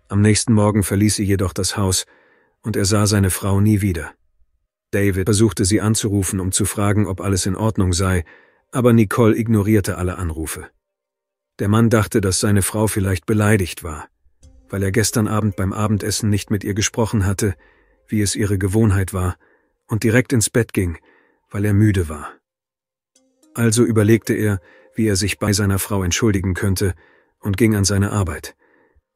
Am nächsten Morgen verließ sie jedoch das Haus, und er sah seine Frau nie wieder. David versuchte sie anzurufen, um zu fragen, ob alles in Ordnung sei, aber Nicole ignorierte alle Anrufe. Der Mann dachte, dass seine Frau vielleicht beleidigt war, weil er gestern Abend beim Abendessen nicht mit ihr gesprochen hatte, wie es ihre Gewohnheit war, und direkt ins Bett ging – weil er müde war. Also überlegte er, wie er sich bei seiner Frau entschuldigen könnte, und ging an seine Arbeit.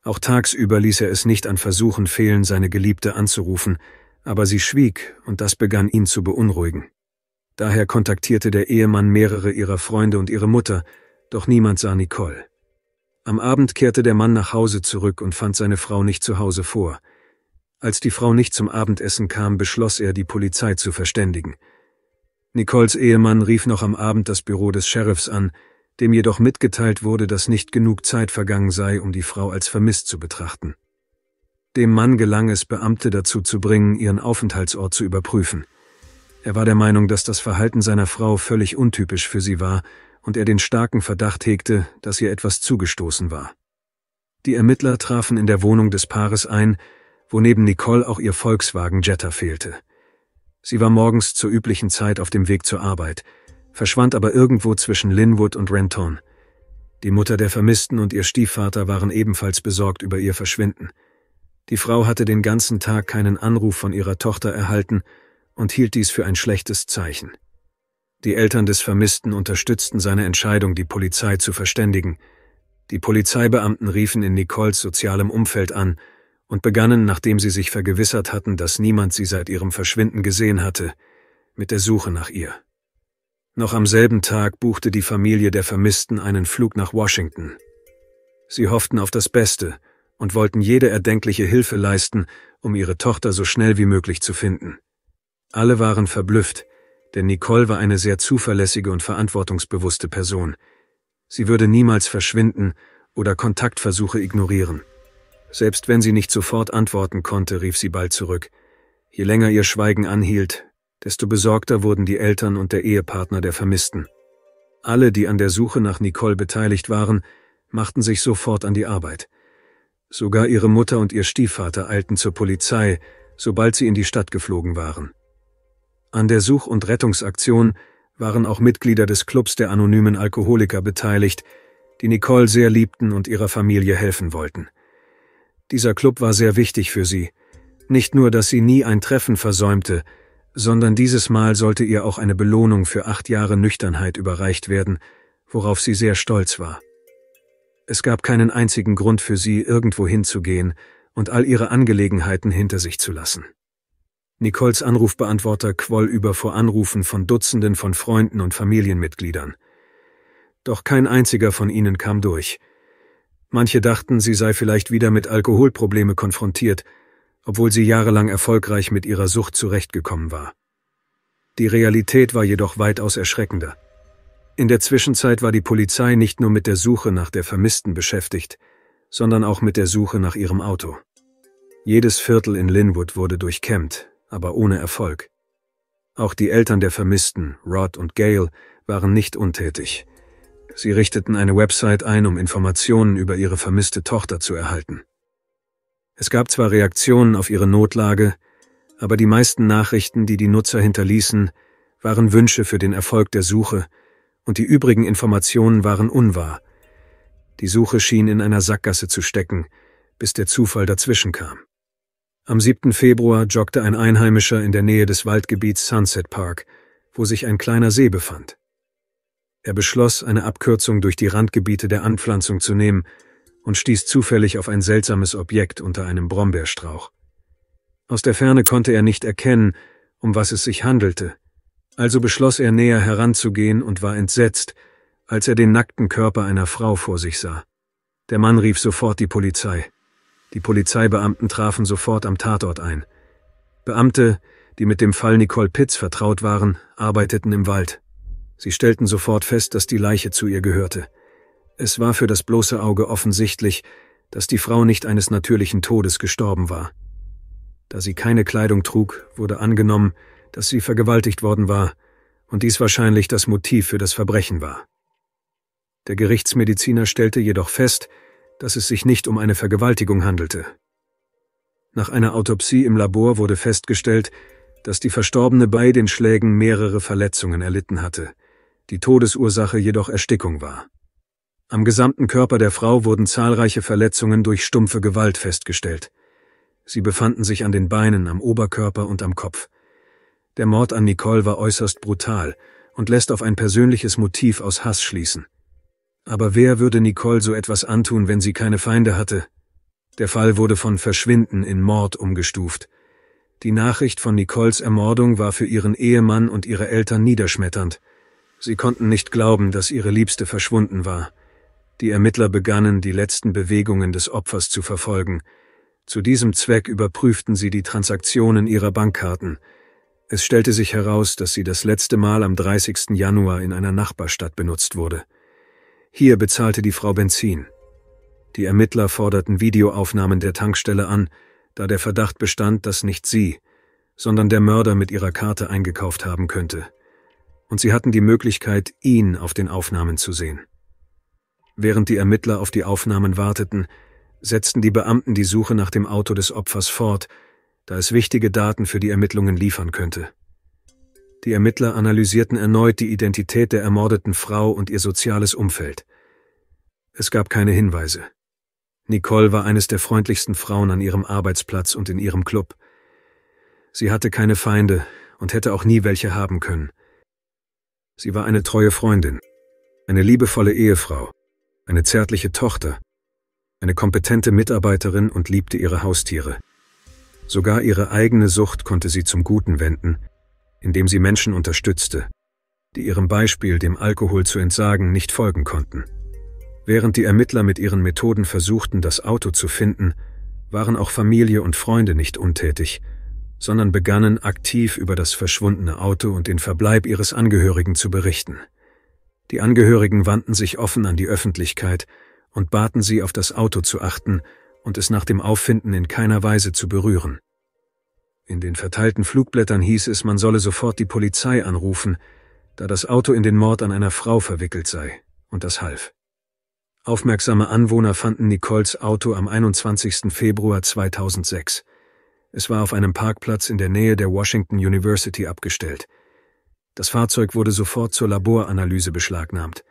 Auch tagsüber ließ er es nicht an Versuchen fehlen, seine Geliebte anzurufen, aber sie schwieg, und das begann ihn zu beunruhigen. Daher kontaktierte der Ehemann mehrere ihrer Freunde und ihre Mutter, doch niemand sah Nicole. Am Abend kehrte der Mann nach Hause zurück und fand seine Frau nicht zu Hause vor. Als die Frau nicht zum Abendessen kam, beschloss er, die Polizei zu verständigen. Nicoles Ehemann rief noch am Abend das Büro des Sheriffs an, dem jedoch mitgeteilt wurde, dass nicht genug Zeit vergangen sei, um die Frau als vermisst zu betrachten. Dem Mann gelang es, Beamte dazu zu bringen, ihren Aufenthaltsort zu überprüfen. Er war der Meinung, dass das Verhalten seiner Frau völlig untypisch für sie war und er den starken Verdacht hegte, dass ihr etwas zugestoßen war. Die Ermittler trafen in der Wohnung des Paares ein, wo neben Nicole auch ihr Volkswagen Jetta fehlte. Sie war morgens zur üblichen Zeit auf dem Weg zur Arbeit, verschwand aber irgendwo zwischen Linwood und Renton. Die Mutter der Vermissten und ihr Stiefvater waren ebenfalls besorgt über ihr Verschwinden. Die Frau hatte den ganzen Tag keinen Anruf von ihrer Tochter erhalten und hielt dies für ein schlechtes Zeichen. Die Eltern des Vermissten unterstützten seine Entscheidung, die Polizei zu verständigen. Die Polizeibeamten riefen in Nicoles sozialem Umfeld an und begannen, nachdem sie sich vergewissert hatten, dass niemand sie seit ihrem Verschwinden gesehen hatte, mit der Suche nach ihr. Noch am selben Tag buchte die Familie der Vermissten einen Flug nach Washington. Sie hofften auf das Beste und wollten jede erdenkliche Hilfe leisten, um ihre Tochter so schnell wie möglich zu finden. Alle waren verblüfft, denn Nicole war eine sehr zuverlässige und verantwortungsbewusste Person. Sie würde niemals verschwinden oder Kontaktversuche ignorieren. Selbst wenn sie nicht sofort antworten konnte, rief sie bald zurück. Je länger ihr Schweigen anhielt, desto besorgter wurden die Eltern und der Ehepartner der Vermissten. Alle, die an der Suche nach Nicole beteiligt waren, machten sich sofort an die Arbeit. Sogar ihre Mutter und ihr Stiefvater eilten zur Polizei, sobald sie in die Stadt geflogen waren. An der Such- und Rettungsaktion waren auch Mitglieder des Clubs der anonymen Alkoholiker beteiligt, die Nicole sehr liebten und ihrer Familie helfen wollten. Dieser Club war sehr wichtig für sie. Nicht nur, dass sie nie ein Treffen versäumte, sondern dieses Mal sollte ihr auch eine Belohnung für acht Jahre Nüchternheit überreicht werden, worauf sie sehr stolz war. Es gab keinen einzigen Grund für sie, irgendwo hinzugehen und all ihre Angelegenheiten hinter sich zu lassen. Nicoles Anrufbeantworter quoll über vor Anrufen von Dutzenden von Freunden und Familienmitgliedern. Doch kein einziger von ihnen kam durch – Manche dachten, sie sei vielleicht wieder mit Alkoholprobleme konfrontiert, obwohl sie jahrelang erfolgreich mit ihrer Sucht zurechtgekommen war. Die Realität war jedoch weitaus erschreckender. In der Zwischenzeit war die Polizei nicht nur mit der Suche nach der Vermissten beschäftigt, sondern auch mit der Suche nach ihrem Auto. Jedes Viertel in Linwood wurde durchkämmt, aber ohne Erfolg. Auch die Eltern der Vermissten, Rod und Gail, waren nicht untätig. Sie richteten eine Website ein, um Informationen über ihre vermisste Tochter zu erhalten. Es gab zwar Reaktionen auf ihre Notlage, aber die meisten Nachrichten, die die Nutzer hinterließen, waren Wünsche für den Erfolg der Suche, und die übrigen Informationen waren unwahr. Die Suche schien in einer Sackgasse zu stecken, bis der Zufall dazwischen kam. Am 7. Februar joggte ein Einheimischer in der Nähe des Waldgebiets Sunset Park, wo sich ein kleiner See befand. Er beschloss, eine Abkürzung durch die Randgebiete der Anpflanzung zu nehmen und stieß zufällig auf ein seltsames Objekt unter einem Brombeerstrauch. Aus der Ferne konnte er nicht erkennen, um was es sich handelte, also beschloss er näher heranzugehen und war entsetzt, als er den nackten Körper einer Frau vor sich sah. Der Mann rief sofort die Polizei. Die Polizeibeamten trafen sofort am Tatort ein. Beamte, die mit dem Fall Nicole Pitts vertraut waren, arbeiteten im Wald. Sie stellten sofort fest, dass die Leiche zu ihr gehörte. Es war für das bloße Auge offensichtlich, dass die Frau nicht eines natürlichen Todes gestorben war. Da sie keine Kleidung trug, wurde angenommen, dass sie vergewaltigt worden war und dies wahrscheinlich das Motiv für das Verbrechen war. Der Gerichtsmediziner stellte jedoch fest, dass es sich nicht um eine Vergewaltigung handelte. Nach einer Autopsie im Labor wurde festgestellt, dass die Verstorbene bei den Schlägen mehrere Verletzungen erlitten hatte – die Todesursache jedoch Erstickung war. Am gesamten Körper der Frau wurden zahlreiche Verletzungen durch stumpfe Gewalt festgestellt. Sie befanden sich an den Beinen, am Oberkörper und am Kopf. Der Mord an Nicole war äußerst brutal und lässt auf ein persönliches Motiv aus Hass schließen. Aber wer würde Nicole so etwas antun, wenn sie keine Feinde hatte? Der Fall wurde von Verschwinden in Mord umgestuft. Die Nachricht von Nicoles Ermordung war für ihren Ehemann und ihre Eltern niederschmetternd. Sie konnten nicht glauben, dass ihre Liebste verschwunden war. Die Ermittler begannen, die letzten Bewegungen des Opfers zu verfolgen. Zu diesem Zweck überprüften sie die Transaktionen ihrer Bankkarten. Es stellte sich heraus, dass sie das letzte Mal am 30. Januar in einer Nachbarstadt benutzt wurde. Hier bezahlte die Frau Benzin. Die Ermittler forderten Videoaufnahmen der Tankstelle an, da der Verdacht bestand, dass nicht sie, sondern der Mörder mit ihrer Karte eingekauft haben könnte und sie hatten die Möglichkeit, ihn auf den Aufnahmen zu sehen. Während die Ermittler auf die Aufnahmen warteten, setzten die Beamten die Suche nach dem Auto des Opfers fort, da es wichtige Daten für die Ermittlungen liefern könnte. Die Ermittler analysierten erneut die Identität der ermordeten Frau und ihr soziales Umfeld. Es gab keine Hinweise. Nicole war eines der freundlichsten Frauen an ihrem Arbeitsplatz und in ihrem Club. Sie hatte keine Feinde und hätte auch nie welche haben können. Sie war eine treue Freundin, eine liebevolle Ehefrau, eine zärtliche Tochter, eine kompetente Mitarbeiterin und liebte ihre Haustiere. Sogar ihre eigene Sucht konnte sie zum Guten wenden, indem sie Menschen unterstützte, die ihrem Beispiel, dem Alkohol zu entsagen, nicht folgen konnten. Während die Ermittler mit ihren Methoden versuchten, das Auto zu finden, waren auch Familie und Freunde nicht untätig, sondern begannen aktiv über das verschwundene Auto und den Verbleib ihres Angehörigen zu berichten. Die Angehörigen wandten sich offen an die Öffentlichkeit und baten sie, auf das Auto zu achten und es nach dem Auffinden in keiner Weise zu berühren. In den verteilten Flugblättern hieß es, man solle sofort die Polizei anrufen, da das Auto in den Mord an einer Frau verwickelt sei, und das half. Aufmerksame Anwohner fanden Nicoles Auto am 21. Februar 2006. Es war auf einem Parkplatz in der Nähe der Washington University abgestellt. Das Fahrzeug wurde sofort zur Laboranalyse beschlagnahmt.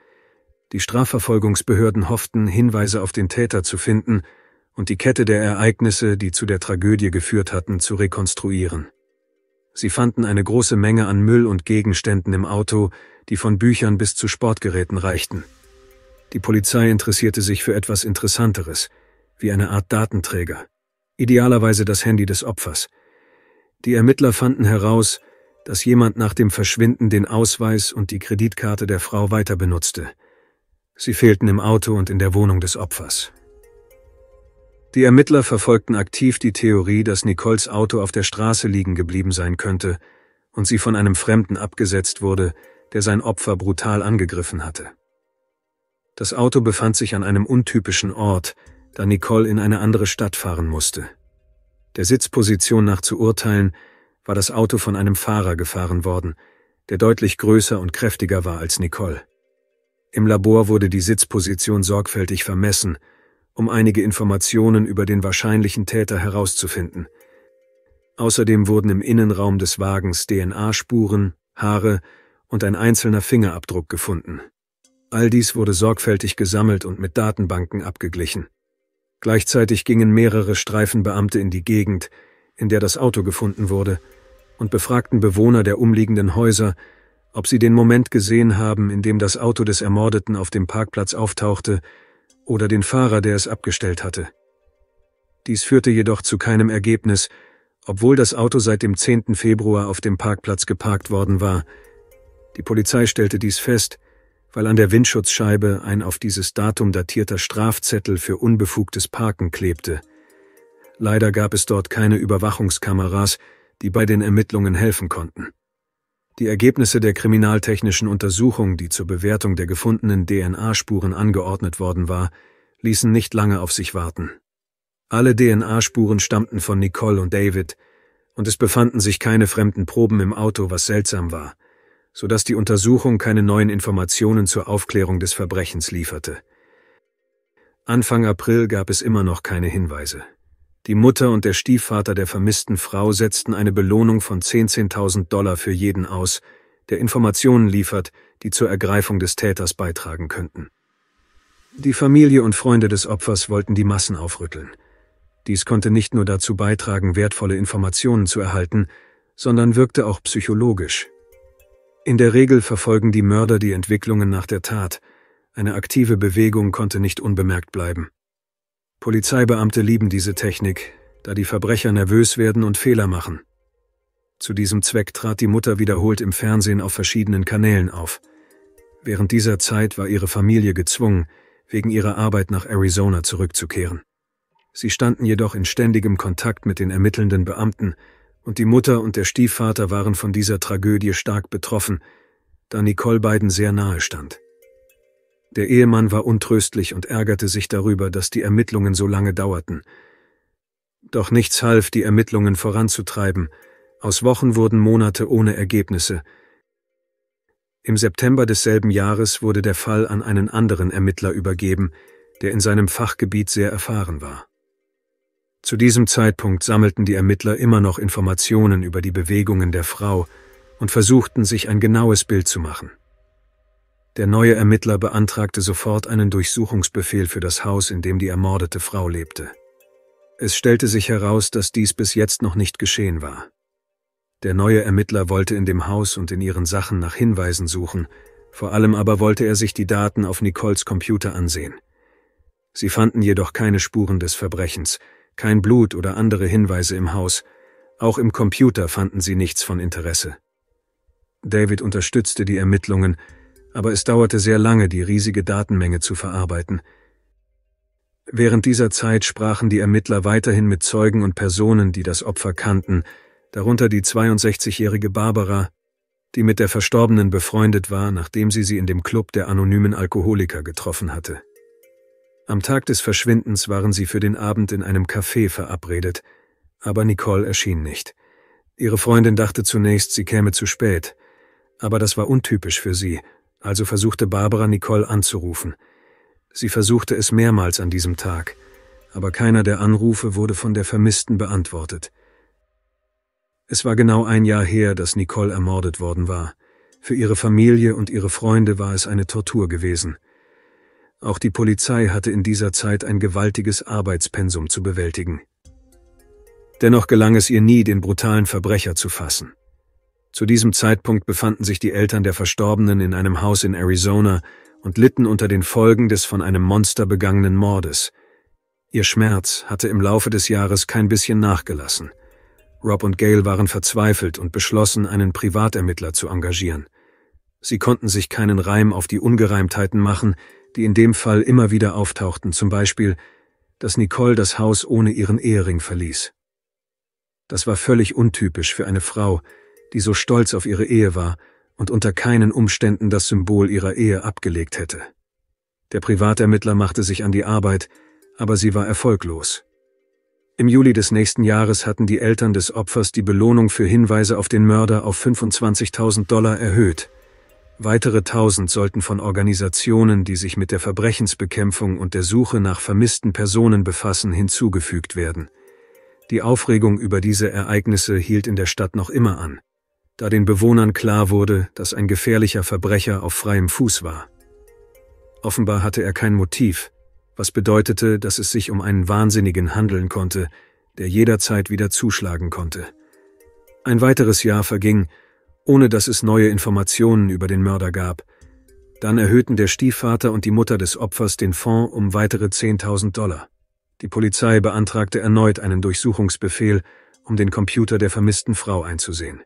Die Strafverfolgungsbehörden hofften, Hinweise auf den Täter zu finden und die Kette der Ereignisse, die zu der Tragödie geführt hatten, zu rekonstruieren. Sie fanden eine große Menge an Müll und Gegenständen im Auto, die von Büchern bis zu Sportgeräten reichten. Die Polizei interessierte sich für etwas Interessanteres, wie eine Art Datenträger idealerweise das Handy des Opfers. Die Ermittler fanden heraus, dass jemand nach dem Verschwinden den Ausweis und die Kreditkarte der Frau weiter benutzte. Sie fehlten im Auto und in der Wohnung des Opfers. Die Ermittler verfolgten aktiv die Theorie, dass Nicoles Auto auf der Straße liegen geblieben sein könnte und sie von einem Fremden abgesetzt wurde, der sein Opfer brutal angegriffen hatte. Das Auto befand sich an einem untypischen Ort, da Nicole in eine andere Stadt fahren musste. Der Sitzposition nach zu urteilen, war das Auto von einem Fahrer gefahren worden, der deutlich größer und kräftiger war als Nicole. Im Labor wurde die Sitzposition sorgfältig vermessen, um einige Informationen über den wahrscheinlichen Täter herauszufinden. Außerdem wurden im Innenraum des Wagens DNA-Spuren, Haare und ein einzelner Fingerabdruck gefunden. All dies wurde sorgfältig gesammelt und mit Datenbanken abgeglichen. Gleichzeitig gingen mehrere Streifenbeamte in die Gegend, in der das Auto gefunden wurde, und befragten Bewohner der umliegenden Häuser, ob sie den Moment gesehen haben, in dem das Auto des Ermordeten auf dem Parkplatz auftauchte, oder den Fahrer, der es abgestellt hatte. Dies führte jedoch zu keinem Ergebnis, obwohl das Auto seit dem 10. Februar auf dem Parkplatz geparkt worden war. Die Polizei stellte dies fest weil an der Windschutzscheibe ein auf dieses Datum datierter Strafzettel für unbefugtes Parken klebte. Leider gab es dort keine Überwachungskameras, die bei den Ermittlungen helfen konnten. Die Ergebnisse der kriminaltechnischen Untersuchung, die zur Bewertung der gefundenen DNA-Spuren angeordnet worden war, ließen nicht lange auf sich warten. Alle DNA-Spuren stammten von Nicole und David, und es befanden sich keine fremden Proben im Auto, was seltsam war – so dass die Untersuchung keine neuen Informationen zur Aufklärung des Verbrechens lieferte. Anfang April gab es immer noch keine Hinweise. Die Mutter und der Stiefvater der vermissten Frau setzten eine Belohnung von 10.000 Dollar für jeden aus, der Informationen liefert, die zur Ergreifung des Täters beitragen könnten. Die Familie und Freunde des Opfers wollten die Massen aufrütteln. Dies konnte nicht nur dazu beitragen, wertvolle Informationen zu erhalten, sondern wirkte auch psychologisch. In der Regel verfolgen die Mörder die Entwicklungen nach der Tat. Eine aktive Bewegung konnte nicht unbemerkt bleiben. Polizeibeamte lieben diese Technik, da die Verbrecher nervös werden und Fehler machen. Zu diesem Zweck trat die Mutter wiederholt im Fernsehen auf verschiedenen Kanälen auf. Während dieser Zeit war ihre Familie gezwungen, wegen ihrer Arbeit nach Arizona zurückzukehren. Sie standen jedoch in ständigem Kontakt mit den ermittelnden Beamten, und die Mutter und der Stiefvater waren von dieser Tragödie stark betroffen, da Nicole beiden sehr nahe stand. Der Ehemann war untröstlich und ärgerte sich darüber, dass die Ermittlungen so lange dauerten. Doch nichts half, die Ermittlungen voranzutreiben. Aus Wochen wurden Monate ohne Ergebnisse. Im September desselben Jahres wurde der Fall an einen anderen Ermittler übergeben, der in seinem Fachgebiet sehr erfahren war. Zu diesem Zeitpunkt sammelten die Ermittler immer noch Informationen über die Bewegungen der Frau und versuchten sich ein genaues Bild zu machen. Der neue Ermittler beantragte sofort einen Durchsuchungsbefehl für das Haus, in dem die ermordete Frau lebte. Es stellte sich heraus, dass dies bis jetzt noch nicht geschehen war. Der neue Ermittler wollte in dem Haus und in ihren Sachen nach Hinweisen suchen, vor allem aber wollte er sich die Daten auf Nicoles Computer ansehen. Sie fanden jedoch keine Spuren des Verbrechens, kein Blut oder andere Hinweise im Haus. Auch im Computer fanden sie nichts von Interesse. David unterstützte die Ermittlungen, aber es dauerte sehr lange, die riesige Datenmenge zu verarbeiten. Während dieser Zeit sprachen die Ermittler weiterhin mit Zeugen und Personen, die das Opfer kannten, darunter die 62-jährige Barbara, die mit der Verstorbenen befreundet war, nachdem sie sie in dem Club der anonymen Alkoholiker getroffen hatte. Am Tag des Verschwindens waren sie für den Abend in einem Café verabredet, aber Nicole erschien nicht. Ihre Freundin dachte zunächst, sie käme zu spät, aber das war untypisch für sie, also versuchte Barbara Nicole anzurufen. Sie versuchte es mehrmals an diesem Tag, aber keiner der Anrufe wurde von der Vermissten beantwortet. Es war genau ein Jahr her, dass Nicole ermordet worden war. Für ihre Familie und ihre Freunde war es eine Tortur gewesen. Auch die Polizei hatte in dieser Zeit ein gewaltiges Arbeitspensum zu bewältigen. Dennoch gelang es ihr nie, den brutalen Verbrecher zu fassen. Zu diesem Zeitpunkt befanden sich die Eltern der Verstorbenen in einem Haus in Arizona und litten unter den Folgen des von einem Monster begangenen Mordes. Ihr Schmerz hatte im Laufe des Jahres kein bisschen nachgelassen. Rob und Gail waren verzweifelt und beschlossen, einen Privatermittler zu engagieren. Sie konnten sich keinen Reim auf die Ungereimtheiten machen, die in dem Fall immer wieder auftauchten, zum Beispiel, dass Nicole das Haus ohne ihren Ehering verließ. Das war völlig untypisch für eine Frau, die so stolz auf ihre Ehe war und unter keinen Umständen das Symbol ihrer Ehe abgelegt hätte. Der Privatermittler machte sich an die Arbeit, aber sie war erfolglos. Im Juli des nächsten Jahres hatten die Eltern des Opfers die Belohnung für Hinweise auf den Mörder auf 25.000 Dollar erhöht – Weitere tausend sollten von Organisationen, die sich mit der Verbrechensbekämpfung und der Suche nach vermissten Personen befassen, hinzugefügt werden. Die Aufregung über diese Ereignisse hielt in der Stadt noch immer an, da den Bewohnern klar wurde, dass ein gefährlicher Verbrecher auf freiem Fuß war. Offenbar hatte er kein Motiv, was bedeutete, dass es sich um einen Wahnsinnigen handeln konnte, der jederzeit wieder zuschlagen konnte. Ein weiteres Jahr verging, ohne dass es neue Informationen über den Mörder gab. Dann erhöhten der Stiefvater und die Mutter des Opfers den Fonds um weitere 10.000 Dollar. Die Polizei beantragte erneut einen Durchsuchungsbefehl, um den Computer der vermissten Frau einzusehen.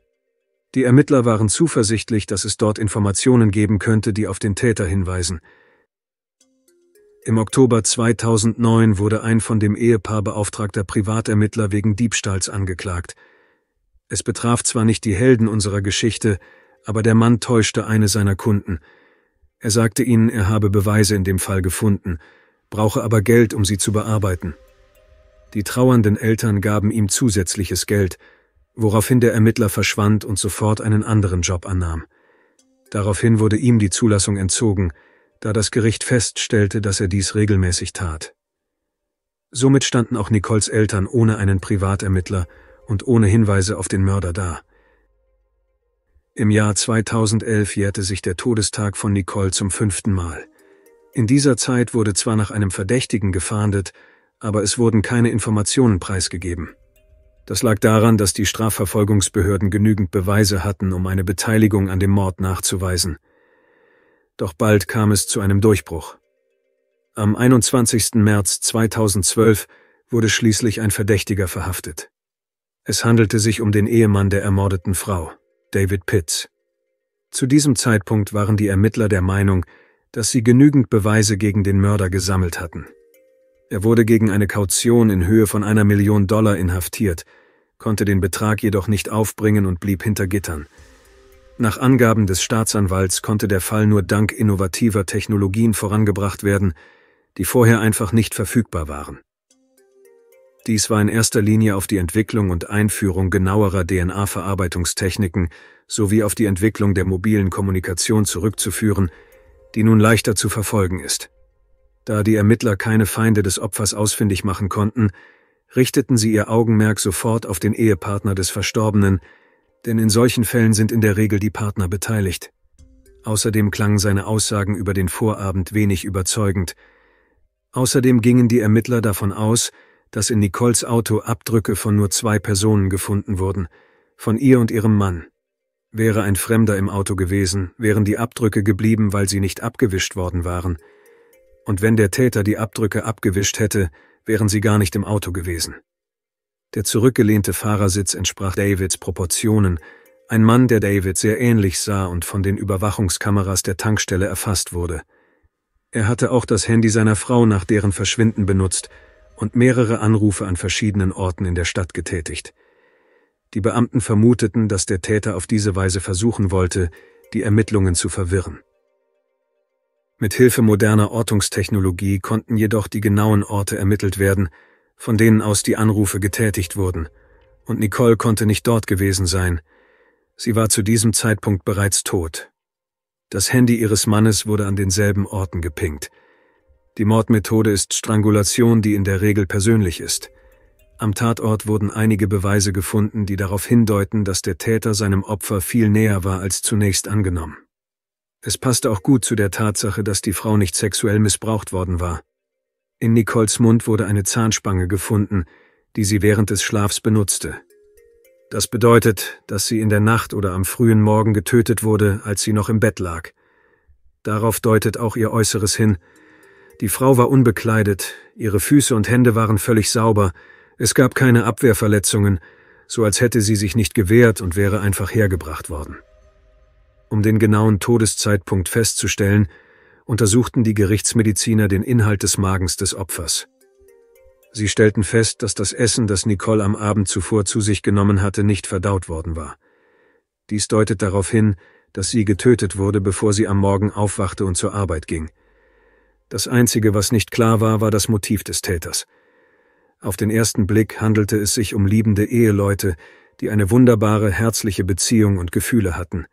Die Ermittler waren zuversichtlich, dass es dort Informationen geben könnte, die auf den Täter hinweisen. Im Oktober 2009 wurde ein von dem Ehepaar beauftragter Privatermittler wegen Diebstahls angeklagt – es betraf zwar nicht die Helden unserer Geschichte, aber der Mann täuschte eine seiner Kunden. Er sagte ihnen, er habe Beweise in dem Fall gefunden, brauche aber Geld, um sie zu bearbeiten. Die trauernden Eltern gaben ihm zusätzliches Geld, woraufhin der Ermittler verschwand und sofort einen anderen Job annahm. Daraufhin wurde ihm die Zulassung entzogen, da das Gericht feststellte, dass er dies regelmäßig tat. Somit standen auch Nicoles Eltern ohne einen Privatermittler und ohne Hinweise auf den Mörder dar. Im Jahr 2011 jährte sich der Todestag von Nicole zum fünften Mal. In dieser Zeit wurde zwar nach einem Verdächtigen gefahndet, aber es wurden keine Informationen preisgegeben. Das lag daran, dass die Strafverfolgungsbehörden genügend Beweise hatten, um eine Beteiligung an dem Mord nachzuweisen. Doch bald kam es zu einem Durchbruch. Am 21. März 2012 wurde schließlich ein Verdächtiger verhaftet. Es handelte sich um den Ehemann der ermordeten Frau, David Pitts. Zu diesem Zeitpunkt waren die Ermittler der Meinung, dass sie genügend Beweise gegen den Mörder gesammelt hatten. Er wurde gegen eine Kaution in Höhe von einer Million Dollar inhaftiert, konnte den Betrag jedoch nicht aufbringen und blieb hinter Gittern. Nach Angaben des Staatsanwalts konnte der Fall nur dank innovativer Technologien vorangebracht werden, die vorher einfach nicht verfügbar waren. Dies war in erster Linie auf die Entwicklung und Einführung genauerer DNA-Verarbeitungstechniken sowie auf die Entwicklung der mobilen Kommunikation zurückzuführen, die nun leichter zu verfolgen ist. Da die Ermittler keine Feinde des Opfers ausfindig machen konnten, richteten sie ihr Augenmerk sofort auf den Ehepartner des Verstorbenen, denn in solchen Fällen sind in der Regel die Partner beteiligt. Außerdem klangen seine Aussagen über den Vorabend wenig überzeugend. Außerdem gingen die Ermittler davon aus, dass in Nicoles Auto Abdrücke von nur zwei Personen gefunden wurden, von ihr und ihrem Mann. Wäre ein Fremder im Auto gewesen, wären die Abdrücke geblieben, weil sie nicht abgewischt worden waren. Und wenn der Täter die Abdrücke abgewischt hätte, wären sie gar nicht im Auto gewesen. Der zurückgelehnte Fahrersitz entsprach Davids Proportionen, ein Mann, der David sehr ähnlich sah und von den Überwachungskameras der Tankstelle erfasst wurde. Er hatte auch das Handy seiner Frau nach deren Verschwinden benutzt, und mehrere Anrufe an verschiedenen Orten in der Stadt getätigt. Die Beamten vermuteten, dass der Täter auf diese Weise versuchen wollte, die Ermittlungen zu verwirren. Mit Hilfe moderner Ortungstechnologie konnten jedoch die genauen Orte ermittelt werden, von denen aus die Anrufe getätigt wurden, und Nicole konnte nicht dort gewesen sein. Sie war zu diesem Zeitpunkt bereits tot. Das Handy ihres Mannes wurde an denselben Orten gepinkt. Die Mordmethode ist Strangulation, die in der Regel persönlich ist. Am Tatort wurden einige Beweise gefunden, die darauf hindeuten, dass der Täter seinem Opfer viel näher war als zunächst angenommen. Es passte auch gut zu der Tatsache, dass die Frau nicht sexuell missbraucht worden war. In Nicoles Mund wurde eine Zahnspange gefunden, die sie während des Schlafs benutzte. Das bedeutet, dass sie in der Nacht oder am frühen Morgen getötet wurde, als sie noch im Bett lag. Darauf deutet auch ihr Äußeres hin, die Frau war unbekleidet, ihre Füße und Hände waren völlig sauber, es gab keine Abwehrverletzungen, so als hätte sie sich nicht gewehrt und wäre einfach hergebracht worden. Um den genauen Todeszeitpunkt festzustellen, untersuchten die Gerichtsmediziner den Inhalt des Magens des Opfers. Sie stellten fest, dass das Essen, das Nicole am Abend zuvor zu sich genommen hatte, nicht verdaut worden war. Dies deutet darauf hin, dass sie getötet wurde, bevor sie am Morgen aufwachte und zur Arbeit ging. Das Einzige, was nicht klar war, war das Motiv des Täters. Auf den ersten Blick handelte es sich um liebende Eheleute, die eine wunderbare, herzliche Beziehung und Gefühle hatten.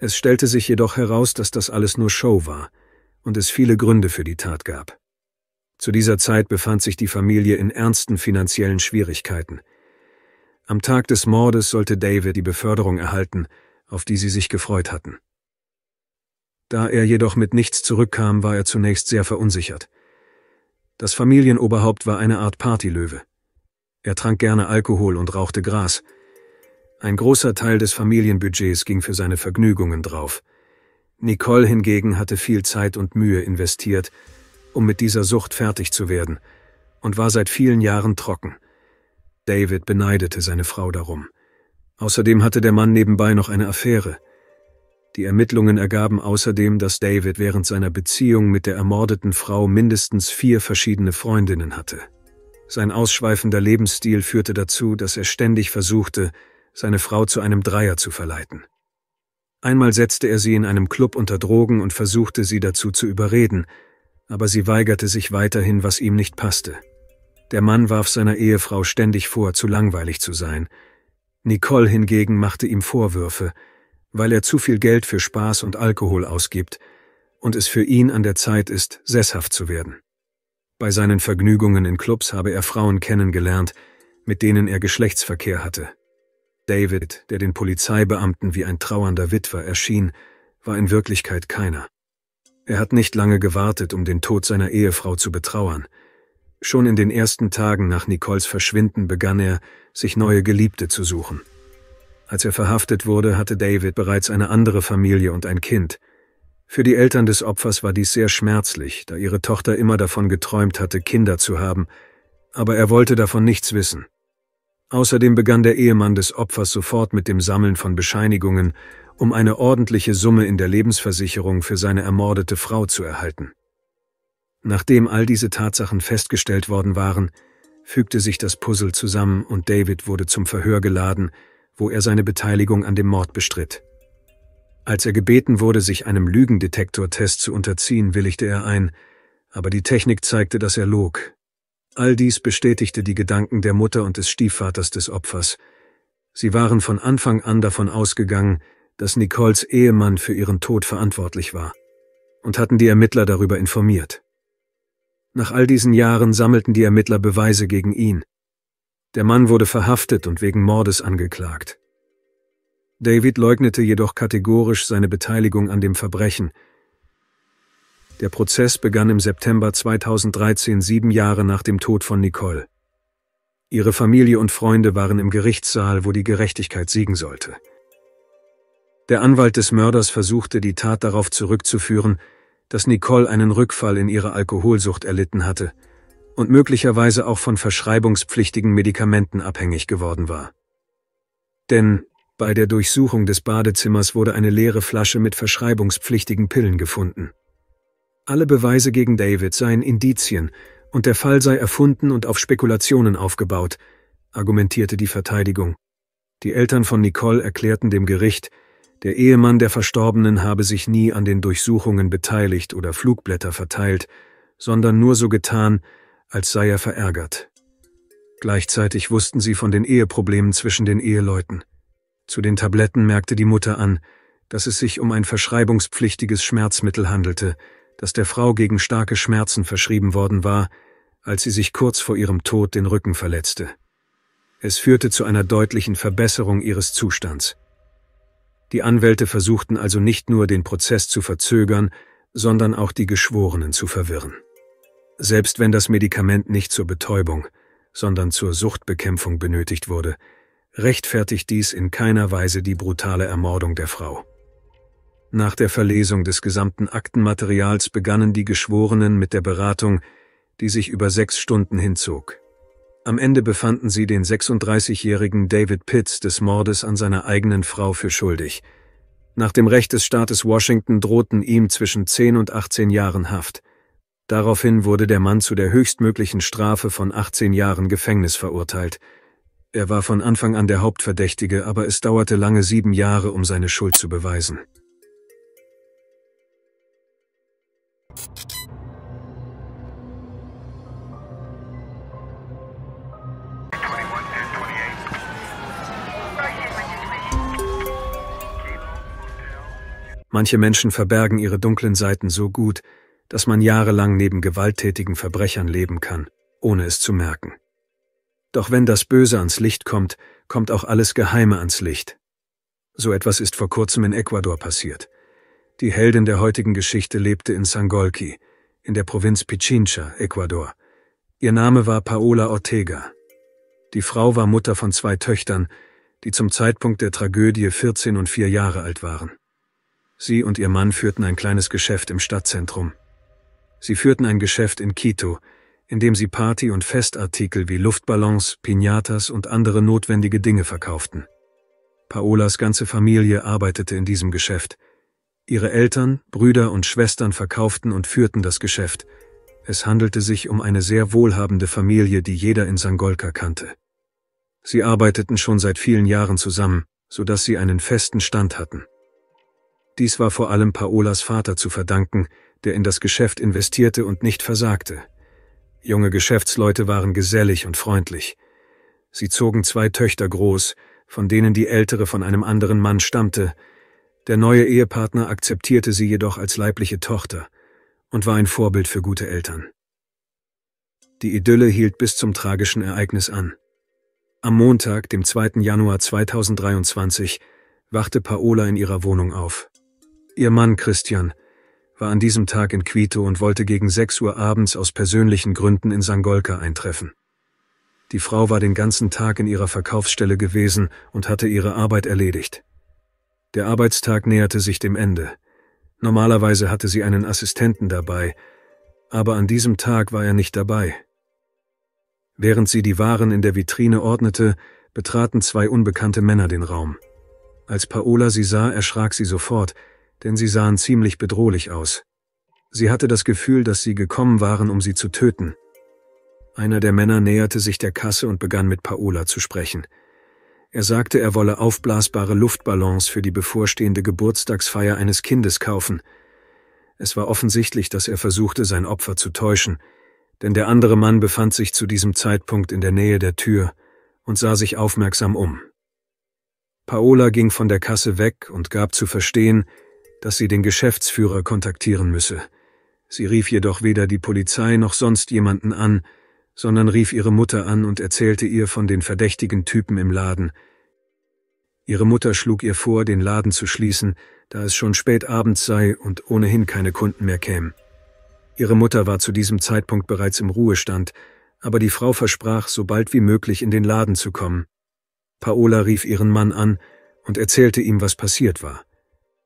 Es stellte sich jedoch heraus, dass das alles nur Show war und es viele Gründe für die Tat gab. Zu dieser Zeit befand sich die Familie in ernsten finanziellen Schwierigkeiten. Am Tag des Mordes sollte David die Beförderung erhalten, auf die sie sich gefreut hatten. Da er jedoch mit nichts zurückkam, war er zunächst sehr verunsichert. Das Familienoberhaupt war eine Art Partylöwe. Er trank gerne Alkohol und rauchte Gras. Ein großer Teil des Familienbudgets ging für seine Vergnügungen drauf. Nicole hingegen hatte viel Zeit und Mühe investiert, um mit dieser Sucht fertig zu werden, und war seit vielen Jahren trocken. David beneidete seine Frau darum. Außerdem hatte der Mann nebenbei noch eine Affäre – die Ermittlungen ergaben außerdem, dass David während seiner Beziehung mit der ermordeten Frau mindestens vier verschiedene Freundinnen hatte. Sein ausschweifender Lebensstil führte dazu, dass er ständig versuchte, seine Frau zu einem Dreier zu verleiten. Einmal setzte er sie in einem Club unter Drogen und versuchte sie dazu zu überreden, aber sie weigerte sich weiterhin, was ihm nicht passte. Der Mann warf seiner Ehefrau ständig vor, zu langweilig zu sein. Nicole hingegen machte ihm Vorwürfe, weil er zu viel Geld für Spaß und Alkohol ausgibt und es für ihn an der Zeit ist, sesshaft zu werden. Bei seinen Vergnügungen in Clubs habe er Frauen kennengelernt, mit denen er Geschlechtsverkehr hatte. David, der den Polizeibeamten wie ein trauernder Witwer erschien, war in Wirklichkeit keiner. Er hat nicht lange gewartet, um den Tod seiner Ehefrau zu betrauern. Schon in den ersten Tagen nach Nicoles Verschwinden begann er, sich neue Geliebte zu suchen. Als er verhaftet wurde, hatte David bereits eine andere Familie und ein Kind. Für die Eltern des Opfers war dies sehr schmerzlich, da ihre Tochter immer davon geträumt hatte, Kinder zu haben, aber er wollte davon nichts wissen. Außerdem begann der Ehemann des Opfers sofort mit dem Sammeln von Bescheinigungen, um eine ordentliche Summe in der Lebensversicherung für seine ermordete Frau zu erhalten. Nachdem all diese Tatsachen festgestellt worden waren, fügte sich das Puzzle zusammen und David wurde zum Verhör geladen, wo er seine Beteiligung an dem Mord bestritt. Als er gebeten wurde, sich einem Lügendetektortest zu unterziehen, willigte er ein, aber die Technik zeigte, dass er log. All dies bestätigte die Gedanken der Mutter und des Stiefvaters des Opfers. Sie waren von Anfang an davon ausgegangen, dass Nicoles Ehemann für ihren Tod verantwortlich war und hatten die Ermittler darüber informiert. Nach all diesen Jahren sammelten die Ermittler Beweise gegen ihn. Der Mann wurde verhaftet und wegen Mordes angeklagt. David leugnete jedoch kategorisch seine Beteiligung an dem Verbrechen. Der Prozess begann im September 2013, sieben Jahre nach dem Tod von Nicole. Ihre Familie und Freunde waren im Gerichtssaal, wo die Gerechtigkeit siegen sollte. Der Anwalt des Mörders versuchte, die Tat darauf zurückzuführen, dass Nicole einen Rückfall in ihre Alkoholsucht erlitten hatte – und möglicherweise auch von verschreibungspflichtigen Medikamenten abhängig geworden war. Denn bei der Durchsuchung des Badezimmers wurde eine leere Flasche mit verschreibungspflichtigen Pillen gefunden. Alle Beweise gegen David seien Indizien und der Fall sei erfunden und auf Spekulationen aufgebaut, argumentierte die Verteidigung. Die Eltern von Nicole erklärten dem Gericht, der Ehemann der Verstorbenen habe sich nie an den Durchsuchungen beteiligt oder Flugblätter verteilt, sondern nur so getan, als sei er verärgert. Gleichzeitig wussten sie von den Eheproblemen zwischen den Eheleuten. Zu den Tabletten merkte die Mutter an, dass es sich um ein verschreibungspflichtiges Schmerzmittel handelte, das der Frau gegen starke Schmerzen verschrieben worden war, als sie sich kurz vor ihrem Tod den Rücken verletzte. Es führte zu einer deutlichen Verbesserung ihres Zustands. Die Anwälte versuchten also nicht nur den Prozess zu verzögern, sondern auch die Geschworenen zu verwirren. Selbst wenn das Medikament nicht zur Betäubung, sondern zur Suchtbekämpfung benötigt wurde, rechtfertigt dies in keiner Weise die brutale Ermordung der Frau. Nach der Verlesung des gesamten Aktenmaterials begannen die Geschworenen mit der Beratung, die sich über sechs Stunden hinzog. Am Ende befanden sie den 36-jährigen David Pitts des Mordes an seiner eigenen Frau für schuldig. Nach dem Recht des Staates Washington drohten ihm zwischen 10 und 18 Jahren Haft – Daraufhin wurde der Mann zu der höchstmöglichen Strafe von 18 Jahren Gefängnis verurteilt. Er war von Anfang an der Hauptverdächtige, aber es dauerte lange sieben Jahre, um seine Schuld zu beweisen. Manche Menschen verbergen ihre dunklen Seiten so gut, dass man jahrelang neben gewalttätigen Verbrechern leben kann, ohne es zu merken. Doch wenn das Böse ans Licht kommt, kommt auch alles Geheime ans Licht. So etwas ist vor kurzem in Ecuador passiert. Die Heldin der heutigen Geschichte lebte in Sangolki, in der Provinz Pichincha, Ecuador. Ihr Name war Paola Ortega. Die Frau war Mutter von zwei Töchtern, die zum Zeitpunkt der Tragödie 14 und 4 Jahre alt waren. Sie und ihr Mann führten ein kleines Geschäft im Stadtzentrum. Sie führten ein Geschäft in Quito, in dem sie Party- und Festartikel wie Luftballons, Pinatas und andere notwendige Dinge verkauften. Paolas ganze Familie arbeitete in diesem Geschäft. Ihre Eltern, Brüder und Schwestern verkauften und führten das Geschäft. Es handelte sich um eine sehr wohlhabende Familie, die jeder in Sangolka kannte. Sie arbeiteten schon seit vielen Jahren zusammen, so dass sie einen festen Stand hatten. Dies war vor allem Paolas Vater zu verdanken, der in das Geschäft investierte und nicht versagte. Junge Geschäftsleute waren gesellig und freundlich. Sie zogen zwei Töchter groß, von denen die ältere von einem anderen Mann stammte. Der neue Ehepartner akzeptierte sie jedoch als leibliche Tochter und war ein Vorbild für gute Eltern. Die Idylle hielt bis zum tragischen Ereignis an. Am Montag, dem 2. Januar 2023, wachte Paola in ihrer Wohnung auf. Ihr Mann Christian war an diesem Tag in Quito und wollte gegen 6 Uhr abends aus persönlichen Gründen in Sangolka eintreffen. Die Frau war den ganzen Tag in ihrer Verkaufsstelle gewesen und hatte ihre Arbeit erledigt. Der Arbeitstag näherte sich dem Ende. Normalerweise hatte sie einen Assistenten dabei, aber an diesem Tag war er nicht dabei. Während sie die Waren in der Vitrine ordnete, betraten zwei unbekannte Männer den Raum. Als Paola sie sah, erschrak sie sofort, denn sie sahen ziemlich bedrohlich aus. Sie hatte das Gefühl, dass sie gekommen waren, um sie zu töten. Einer der Männer näherte sich der Kasse und begann mit Paola zu sprechen. Er sagte, er wolle aufblasbare Luftballons für die bevorstehende Geburtstagsfeier eines Kindes kaufen. Es war offensichtlich, dass er versuchte, sein Opfer zu täuschen, denn der andere Mann befand sich zu diesem Zeitpunkt in der Nähe der Tür und sah sich aufmerksam um. Paola ging von der Kasse weg und gab zu verstehen, dass sie den Geschäftsführer kontaktieren müsse. Sie rief jedoch weder die Polizei noch sonst jemanden an, sondern rief ihre Mutter an und erzählte ihr von den verdächtigen Typen im Laden. Ihre Mutter schlug ihr vor, den Laden zu schließen, da es schon spät abends sei und ohnehin keine Kunden mehr kämen. Ihre Mutter war zu diesem Zeitpunkt bereits im Ruhestand, aber die Frau versprach, so bald wie möglich in den Laden zu kommen. Paola rief ihren Mann an und erzählte ihm, was passiert war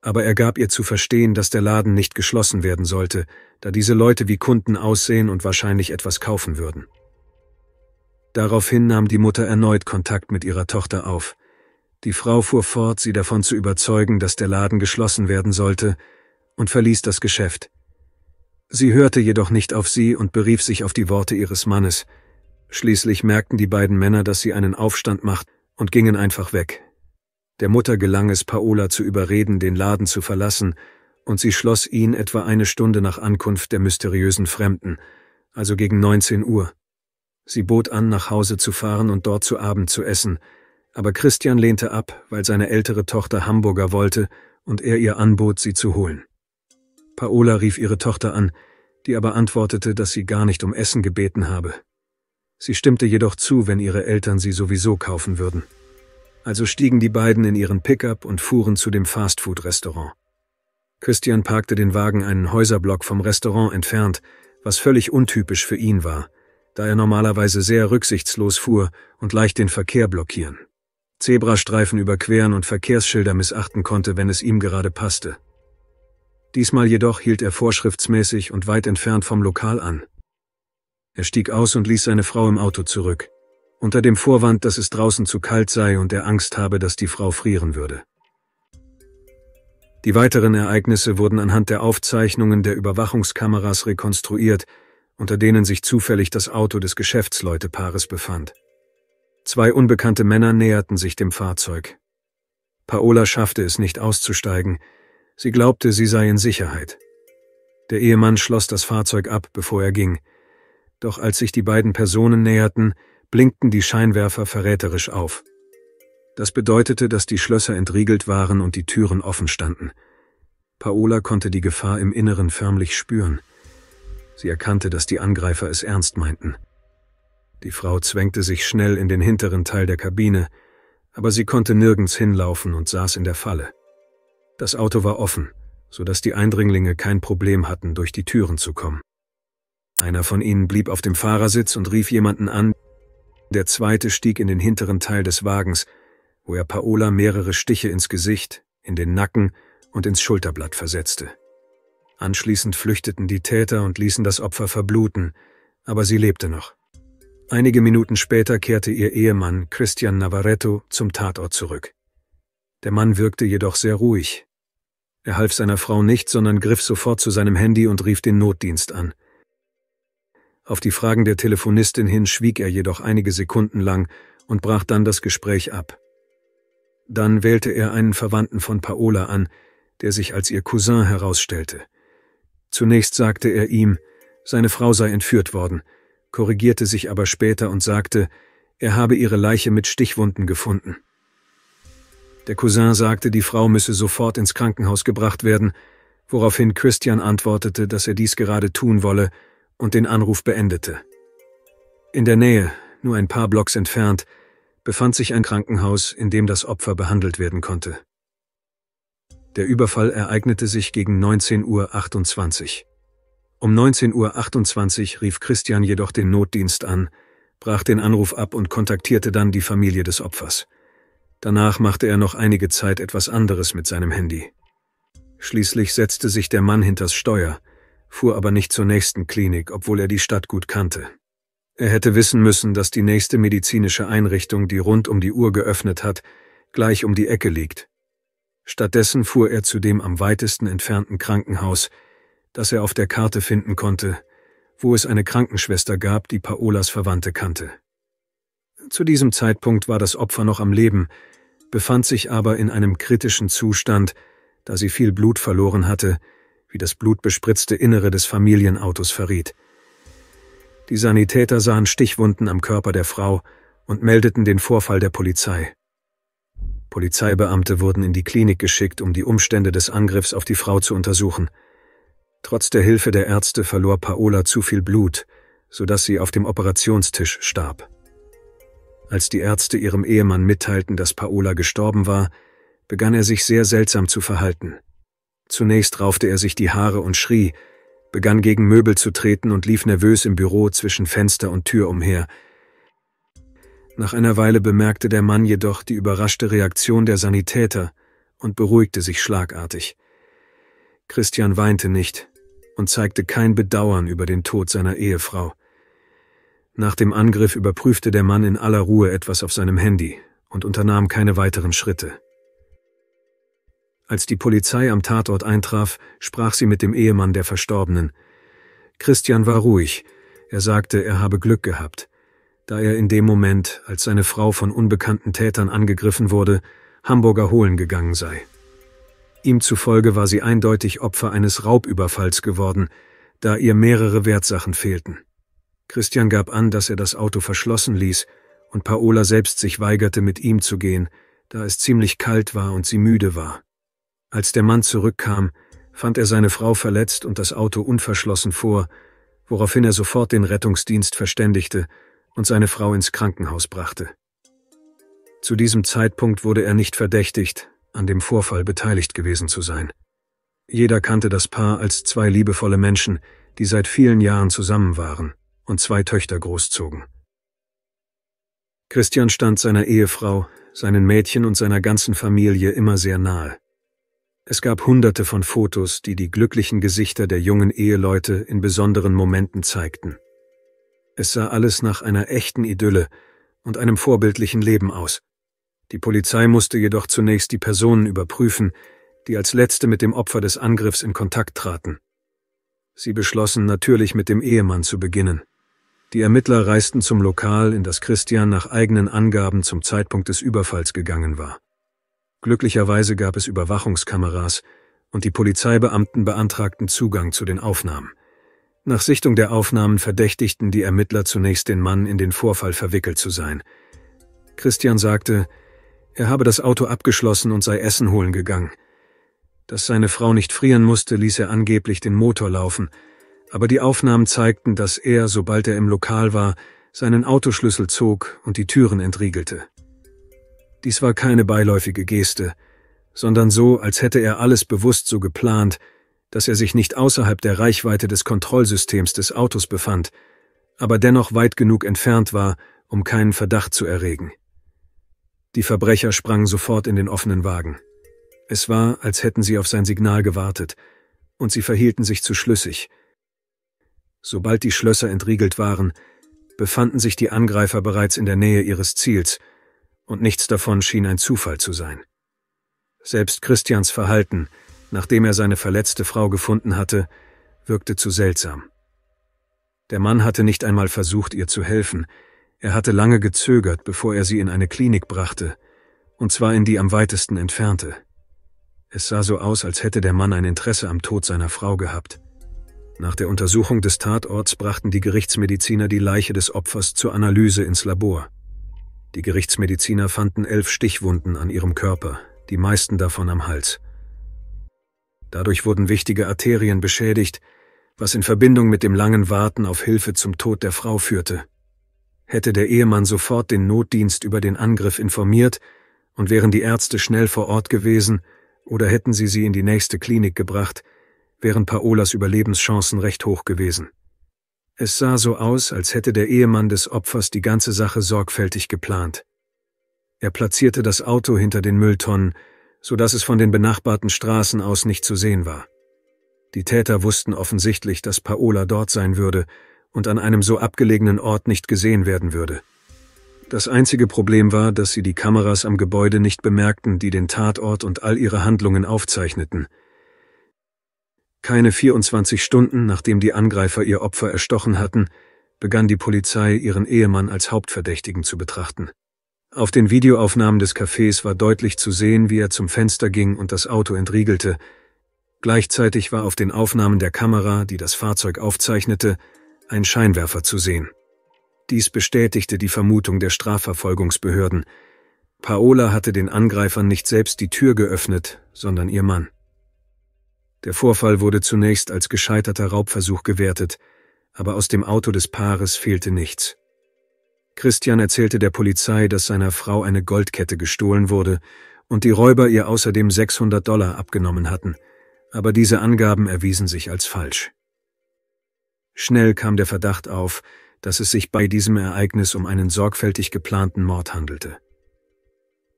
aber er gab ihr zu verstehen, dass der Laden nicht geschlossen werden sollte, da diese Leute wie Kunden aussehen und wahrscheinlich etwas kaufen würden. Daraufhin nahm die Mutter erneut Kontakt mit ihrer Tochter auf. Die Frau fuhr fort, sie davon zu überzeugen, dass der Laden geschlossen werden sollte, und verließ das Geschäft. Sie hörte jedoch nicht auf sie und berief sich auf die Worte ihres Mannes. Schließlich merkten die beiden Männer, dass sie einen Aufstand macht und gingen einfach weg, der Mutter gelang es, Paola zu überreden, den Laden zu verlassen, und sie schloss ihn etwa eine Stunde nach Ankunft der mysteriösen Fremden, also gegen 19 Uhr. Sie bot an, nach Hause zu fahren und dort zu Abend zu essen, aber Christian lehnte ab, weil seine ältere Tochter Hamburger wollte und er ihr anbot, sie zu holen. Paola rief ihre Tochter an, die aber antwortete, dass sie gar nicht um Essen gebeten habe. Sie stimmte jedoch zu, wenn ihre Eltern sie sowieso kaufen würden also stiegen die beiden in ihren Pickup und fuhren zu dem Fastfood-Restaurant. Christian parkte den Wagen einen Häuserblock vom Restaurant entfernt, was völlig untypisch für ihn war, da er normalerweise sehr rücksichtslos fuhr und leicht den Verkehr blockieren, Zebrastreifen überqueren und Verkehrsschilder missachten konnte, wenn es ihm gerade passte. Diesmal jedoch hielt er vorschriftsmäßig und weit entfernt vom Lokal an. Er stieg aus und ließ seine Frau im Auto zurück unter dem Vorwand, dass es draußen zu kalt sei und er Angst habe, dass die Frau frieren würde. Die weiteren Ereignisse wurden anhand der Aufzeichnungen der Überwachungskameras rekonstruiert, unter denen sich zufällig das Auto des Geschäftsleutepaares befand. Zwei unbekannte Männer näherten sich dem Fahrzeug. Paola schaffte es nicht auszusteigen, sie glaubte, sie sei in Sicherheit. Der Ehemann schloss das Fahrzeug ab, bevor er ging, doch als sich die beiden Personen näherten, blinkten die Scheinwerfer verräterisch auf. Das bedeutete, dass die Schlösser entriegelt waren und die Türen offen standen. Paola konnte die Gefahr im Inneren förmlich spüren. Sie erkannte, dass die Angreifer es ernst meinten. Die Frau zwängte sich schnell in den hinteren Teil der Kabine, aber sie konnte nirgends hinlaufen und saß in der Falle. Das Auto war offen, so dass die Eindringlinge kein Problem hatten, durch die Türen zu kommen. Einer von ihnen blieb auf dem Fahrersitz und rief jemanden an, der zweite stieg in den hinteren Teil des Wagens, wo er Paola mehrere Stiche ins Gesicht, in den Nacken und ins Schulterblatt versetzte. Anschließend flüchteten die Täter und ließen das Opfer verbluten, aber sie lebte noch. Einige Minuten später kehrte ihr Ehemann Christian Navaretto zum Tatort zurück. Der Mann wirkte jedoch sehr ruhig. Er half seiner Frau nicht, sondern griff sofort zu seinem Handy und rief den Notdienst an. Auf die Fragen der Telefonistin hin schwieg er jedoch einige Sekunden lang und brach dann das Gespräch ab. Dann wählte er einen Verwandten von Paola an, der sich als ihr Cousin herausstellte. Zunächst sagte er ihm, seine Frau sei entführt worden, korrigierte sich aber später und sagte, er habe ihre Leiche mit Stichwunden gefunden. Der Cousin sagte, die Frau müsse sofort ins Krankenhaus gebracht werden, woraufhin Christian antwortete, dass er dies gerade tun wolle und den Anruf beendete. In der Nähe, nur ein paar Blocks entfernt, befand sich ein Krankenhaus, in dem das Opfer behandelt werden konnte. Der Überfall ereignete sich gegen 19.28 Uhr. Um 19.28 Uhr rief Christian jedoch den Notdienst an, brach den Anruf ab und kontaktierte dann die Familie des Opfers. Danach machte er noch einige Zeit etwas anderes mit seinem Handy. Schließlich setzte sich der Mann hinters Steuer fuhr aber nicht zur nächsten Klinik, obwohl er die Stadt gut kannte. Er hätte wissen müssen, dass die nächste medizinische Einrichtung, die rund um die Uhr geöffnet hat, gleich um die Ecke liegt. Stattdessen fuhr er zu dem am weitesten entfernten Krankenhaus, das er auf der Karte finden konnte, wo es eine Krankenschwester gab, die Paolas Verwandte kannte. Zu diesem Zeitpunkt war das Opfer noch am Leben, befand sich aber in einem kritischen Zustand, da sie viel Blut verloren hatte, wie das blutbespritzte Innere des Familienautos verriet. Die Sanitäter sahen Stichwunden am Körper der Frau und meldeten den Vorfall der Polizei. Polizeibeamte wurden in die Klinik geschickt, um die Umstände des Angriffs auf die Frau zu untersuchen. Trotz der Hilfe der Ärzte verlor Paola zu viel Blut, sodass sie auf dem Operationstisch starb. Als die Ärzte ihrem Ehemann mitteilten, dass Paola gestorben war, begann er sich sehr seltsam zu verhalten. Zunächst raufte er sich die Haare und schrie, begann gegen Möbel zu treten und lief nervös im Büro zwischen Fenster und Tür umher. Nach einer Weile bemerkte der Mann jedoch die überraschte Reaktion der Sanitäter und beruhigte sich schlagartig. Christian weinte nicht und zeigte kein Bedauern über den Tod seiner Ehefrau. Nach dem Angriff überprüfte der Mann in aller Ruhe etwas auf seinem Handy und unternahm keine weiteren Schritte. Als die Polizei am Tatort eintraf, sprach sie mit dem Ehemann der Verstorbenen. Christian war ruhig. Er sagte, er habe Glück gehabt. Da er in dem Moment, als seine Frau von unbekannten Tätern angegriffen wurde, Hamburger holen gegangen sei. Ihm zufolge war sie eindeutig Opfer eines Raubüberfalls geworden, da ihr mehrere Wertsachen fehlten. Christian gab an, dass er das Auto verschlossen ließ und Paola selbst sich weigerte, mit ihm zu gehen, da es ziemlich kalt war und sie müde war. Als der Mann zurückkam, fand er seine Frau verletzt und das Auto unverschlossen vor, woraufhin er sofort den Rettungsdienst verständigte und seine Frau ins Krankenhaus brachte. Zu diesem Zeitpunkt wurde er nicht verdächtigt, an dem Vorfall beteiligt gewesen zu sein. Jeder kannte das Paar als zwei liebevolle Menschen, die seit vielen Jahren zusammen waren und zwei Töchter großzogen. Christian stand seiner Ehefrau, seinen Mädchen und seiner ganzen Familie immer sehr nahe. Es gab hunderte von Fotos, die die glücklichen Gesichter der jungen Eheleute in besonderen Momenten zeigten. Es sah alles nach einer echten Idylle und einem vorbildlichen Leben aus. Die Polizei musste jedoch zunächst die Personen überprüfen, die als letzte mit dem Opfer des Angriffs in Kontakt traten. Sie beschlossen natürlich mit dem Ehemann zu beginnen. Die Ermittler reisten zum Lokal, in das Christian nach eigenen Angaben zum Zeitpunkt des Überfalls gegangen war. Glücklicherweise gab es Überwachungskameras, und die Polizeibeamten beantragten Zugang zu den Aufnahmen. Nach Sichtung der Aufnahmen verdächtigten die Ermittler zunächst den Mann, in den Vorfall verwickelt zu sein. Christian sagte, er habe das Auto abgeschlossen und sei Essen holen gegangen. Dass seine Frau nicht frieren musste, ließ er angeblich den Motor laufen, aber die Aufnahmen zeigten, dass er, sobald er im Lokal war, seinen Autoschlüssel zog und die Türen entriegelte. Dies war keine beiläufige Geste, sondern so, als hätte er alles bewusst so geplant, dass er sich nicht außerhalb der Reichweite des Kontrollsystems des Autos befand, aber dennoch weit genug entfernt war, um keinen Verdacht zu erregen. Die Verbrecher sprangen sofort in den offenen Wagen. Es war, als hätten sie auf sein Signal gewartet, und sie verhielten sich zu schlüssig. Sobald die Schlösser entriegelt waren, befanden sich die Angreifer bereits in der Nähe ihres Ziels – und nichts davon schien ein Zufall zu sein. Selbst Christians Verhalten, nachdem er seine verletzte Frau gefunden hatte, wirkte zu seltsam. Der Mann hatte nicht einmal versucht, ihr zu helfen, er hatte lange gezögert, bevor er sie in eine Klinik brachte, und zwar in die am weitesten entfernte. Es sah so aus, als hätte der Mann ein Interesse am Tod seiner Frau gehabt. Nach der Untersuchung des Tatorts brachten die Gerichtsmediziner die Leiche des Opfers zur Analyse ins Labor. Die Gerichtsmediziner fanden elf Stichwunden an ihrem Körper, die meisten davon am Hals. Dadurch wurden wichtige Arterien beschädigt, was in Verbindung mit dem langen Warten auf Hilfe zum Tod der Frau führte. Hätte der Ehemann sofort den Notdienst über den Angriff informiert und wären die Ärzte schnell vor Ort gewesen oder hätten sie sie in die nächste Klinik gebracht, wären Paolas Überlebenschancen recht hoch gewesen. Es sah so aus, als hätte der Ehemann des Opfers die ganze Sache sorgfältig geplant. Er platzierte das Auto hinter den Mülltonnen, so dass es von den benachbarten Straßen aus nicht zu sehen war. Die Täter wussten offensichtlich, dass Paola dort sein würde und an einem so abgelegenen Ort nicht gesehen werden würde. Das einzige Problem war, dass sie die Kameras am Gebäude nicht bemerkten, die den Tatort und all ihre Handlungen aufzeichneten – keine 24 Stunden nachdem die Angreifer ihr Opfer erstochen hatten, begann die Polizei, ihren Ehemann als Hauptverdächtigen zu betrachten. Auf den Videoaufnahmen des Cafés war deutlich zu sehen, wie er zum Fenster ging und das Auto entriegelte. Gleichzeitig war auf den Aufnahmen der Kamera, die das Fahrzeug aufzeichnete, ein Scheinwerfer zu sehen. Dies bestätigte die Vermutung der Strafverfolgungsbehörden. Paola hatte den Angreifern nicht selbst die Tür geöffnet, sondern ihr Mann. Der Vorfall wurde zunächst als gescheiterter Raubversuch gewertet, aber aus dem Auto des Paares fehlte nichts. Christian erzählte der Polizei, dass seiner Frau eine Goldkette gestohlen wurde und die Räuber ihr außerdem 600 Dollar abgenommen hatten, aber diese Angaben erwiesen sich als falsch. Schnell kam der Verdacht auf, dass es sich bei diesem Ereignis um einen sorgfältig geplanten Mord handelte.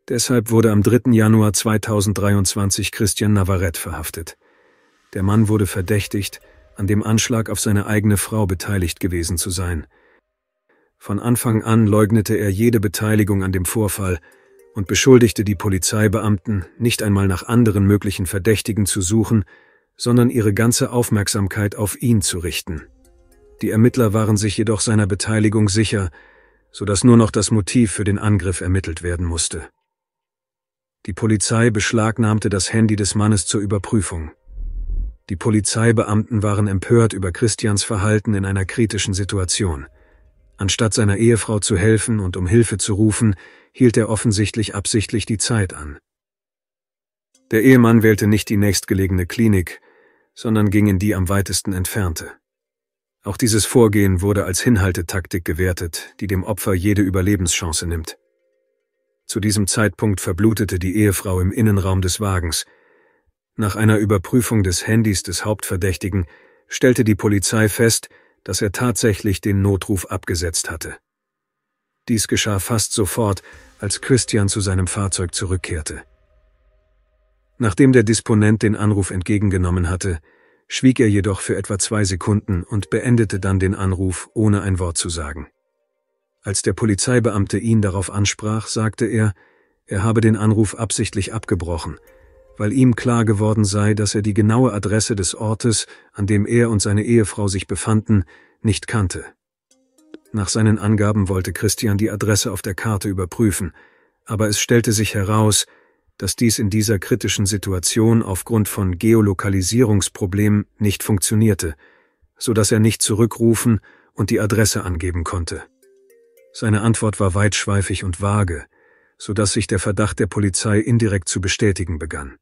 Deshalb wurde am 3. Januar 2023 Christian Navarrete verhaftet. Der Mann wurde verdächtigt, an dem Anschlag auf seine eigene Frau beteiligt gewesen zu sein. Von Anfang an leugnete er jede Beteiligung an dem Vorfall und beschuldigte die Polizeibeamten, nicht einmal nach anderen möglichen Verdächtigen zu suchen, sondern ihre ganze Aufmerksamkeit auf ihn zu richten. Die Ermittler waren sich jedoch seiner Beteiligung sicher, so dass nur noch das Motiv für den Angriff ermittelt werden musste. Die Polizei beschlagnahmte das Handy des Mannes zur Überprüfung. Die Polizeibeamten waren empört über Christians Verhalten in einer kritischen Situation. Anstatt seiner Ehefrau zu helfen und um Hilfe zu rufen, hielt er offensichtlich absichtlich die Zeit an. Der Ehemann wählte nicht die nächstgelegene Klinik, sondern ging in die am weitesten entfernte. Auch dieses Vorgehen wurde als Hinhaltetaktik gewertet, die dem Opfer jede Überlebenschance nimmt. Zu diesem Zeitpunkt verblutete die Ehefrau im Innenraum des Wagens, nach einer Überprüfung des Handys des Hauptverdächtigen stellte die Polizei fest, dass er tatsächlich den Notruf abgesetzt hatte. Dies geschah fast sofort, als Christian zu seinem Fahrzeug zurückkehrte. Nachdem der Disponent den Anruf entgegengenommen hatte, schwieg er jedoch für etwa zwei Sekunden und beendete dann den Anruf, ohne ein Wort zu sagen. Als der Polizeibeamte ihn darauf ansprach, sagte er, er habe den Anruf absichtlich abgebrochen, weil ihm klar geworden sei, dass er die genaue Adresse des Ortes, an dem er und seine Ehefrau sich befanden, nicht kannte. Nach seinen Angaben wollte Christian die Adresse auf der Karte überprüfen, aber es stellte sich heraus, dass dies in dieser kritischen Situation aufgrund von Geolokalisierungsproblemen nicht funktionierte, so dass er nicht zurückrufen und die Adresse angeben konnte. Seine Antwort war weitschweifig und vage, so dass sich der Verdacht der Polizei indirekt zu bestätigen begann.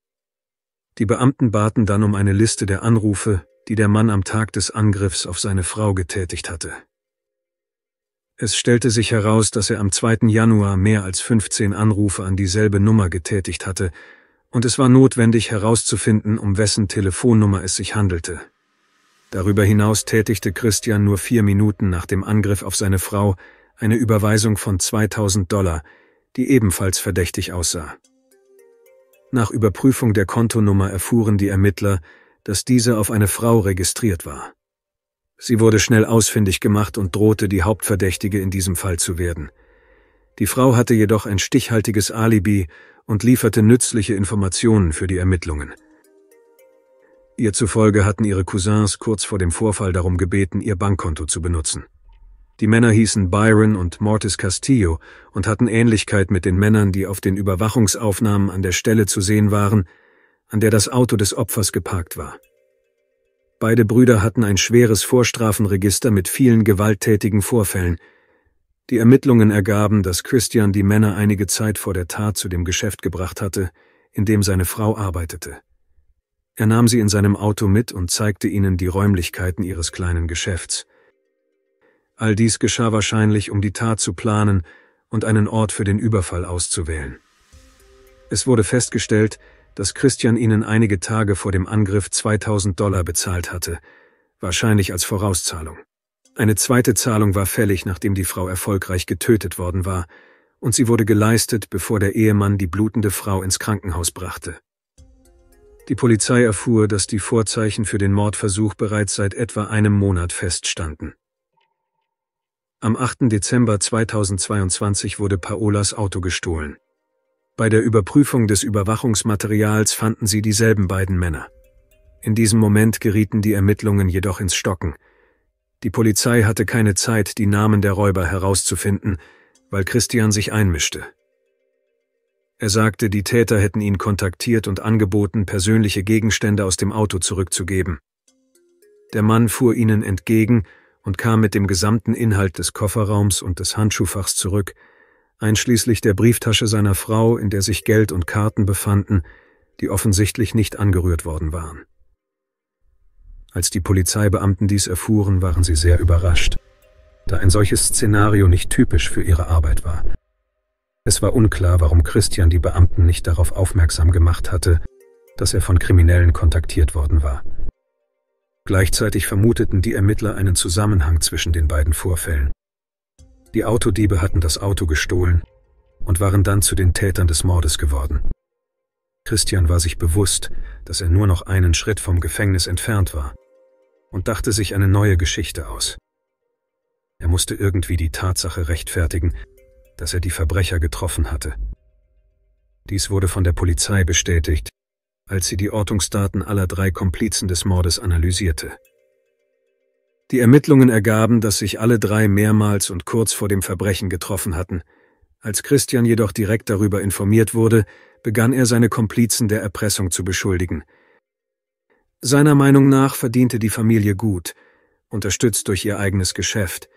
Die Beamten baten dann um eine Liste der Anrufe, die der Mann am Tag des Angriffs auf seine Frau getätigt hatte. Es stellte sich heraus, dass er am 2. Januar mehr als 15 Anrufe an dieselbe Nummer getätigt hatte, und es war notwendig herauszufinden, um wessen Telefonnummer es sich handelte. Darüber hinaus tätigte Christian nur vier Minuten nach dem Angriff auf seine Frau eine Überweisung von 2000 Dollar, die ebenfalls verdächtig aussah. Nach Überprüfung der Kontonummer erfuhren die Ermittler, dass diese auf eine Frau registriert war. Sie wurde schnell ausfindig gemacht und drohte, die Hauptverdächtige in diesem Fall zu werden. Die Frau hatte jedoch ein stichhaltiges Alibi und lieferte nützliche Informationen für die Ermittlungen. Ihr zufolge hatten ihre Cousins kurz vor dem Vorfall darum gebeten, ihr Bankkonto zu benutzen. Die Männer hießen Byron und Mortis Castillo und hatten Ähnlichkeit mit den Männern, die auf den Überwachungsaufnahmen an der Stelle zu sehen waren, an der das Auto des Opfers geparkt war. Beide Brüder hatten ein schweres Vorstrafenregister mit vielen gewalttätigen Vorfällen. Die Ermittlungen ergaben, dass Christian die Männer einige Zeit vor der Tat zu dem Geschäft gebracht hatte, in dem seine Frau arbeitete. Er nahm sie in seinem Auto mit und zeigte ihnen die Räumlichkeiten ihres kleinen Geschäfts – All dies geschah wahrscheinlich, um die Tat zu planen und einen Ort für den Überfall auszuwählen. Es wurde festgestellt, dass Christian ihnen einige Tage vor dem Angriff 2000 Dollar bezahlt hatte, wahrscheinlich als Vorauszahlung. Eine zweite Zahlung war fällig, nachdem die Frau erfolgreich getötet worden war, und sie wurde geleistet, bevor der Ehemann die blutende Frau ins Krankenhaus brachte. Die Polizei erfuhr, dass die Vorzeichen für den Mordversuch bereits seit etwa einem Monat feststanden. Am 8. Dezember 2022 wurde Paolas Auto gestohlen. Bei der Überprüfung des Überwachungsmaterials fanden sie dieselben beiden Männer. In diesem Moment gerieten die Ermittlungen jedoch ins Stocken. Die Polizei hatte keine Zeit, die Namen der Räuber herauszufinden, weil Christian sich einmischte. Er sagte, die Täter hätten ihn kontaktiert und angeboten, persönliche Gegenstände aus dem Auto zurückzugeben. Der Mann fuhr ihnen entgegen und kam mit dem gesamten Inhalt des Kofferraums und des Handschuhfachs zurück, einschließlich der Brieftasche seiner Frau, in der sich Geld und Karten befanden, die offensichtlich nicht angerührt worden waren. Als die Polizeibeamten dies erfuhren, waren sie sehr überrascht, da ein solches Szenario nicht typisch für ihre Arbeit war. Es war unklar, warum Christian die Beamten nicht darauf aufmerksam gemacht hatte, dass er von Kriminellen kontaktiert worden war. Gleichzeitig vermuteten die Ermittler einen Zusammenhang zwischen den beiden Vorfällen. Die Autodiebe hatten das Auto gestohlen und waren dann zu den Tätern des Mordes geworden. Christian war sich bewusst, dass er nur noch einen Schritt vom Gefängnis entfernt war und dachte sich eine neue Geschichte aus. Er musste irgendwie die Tatsache rechtfertigen, dass er die Verbrecher getroffen hatte. Dies wurde von der Polizei bestätigt, als sie die Ortungsdaten aller drei Komplizen des Mordes analysierte. Die Ermittlungen ergaben, dass sich alle drei mehrmals und kurz vor dem Verbrechen getroffen hatten. Als Christian jedoch direkt darüber informiert wurde, begann er seine Komplizen der Erpressung zu beschuldigen. Seiner Meinung nach verdiente die Familie gut, unterstützt durch ihr eigenes Geschäft,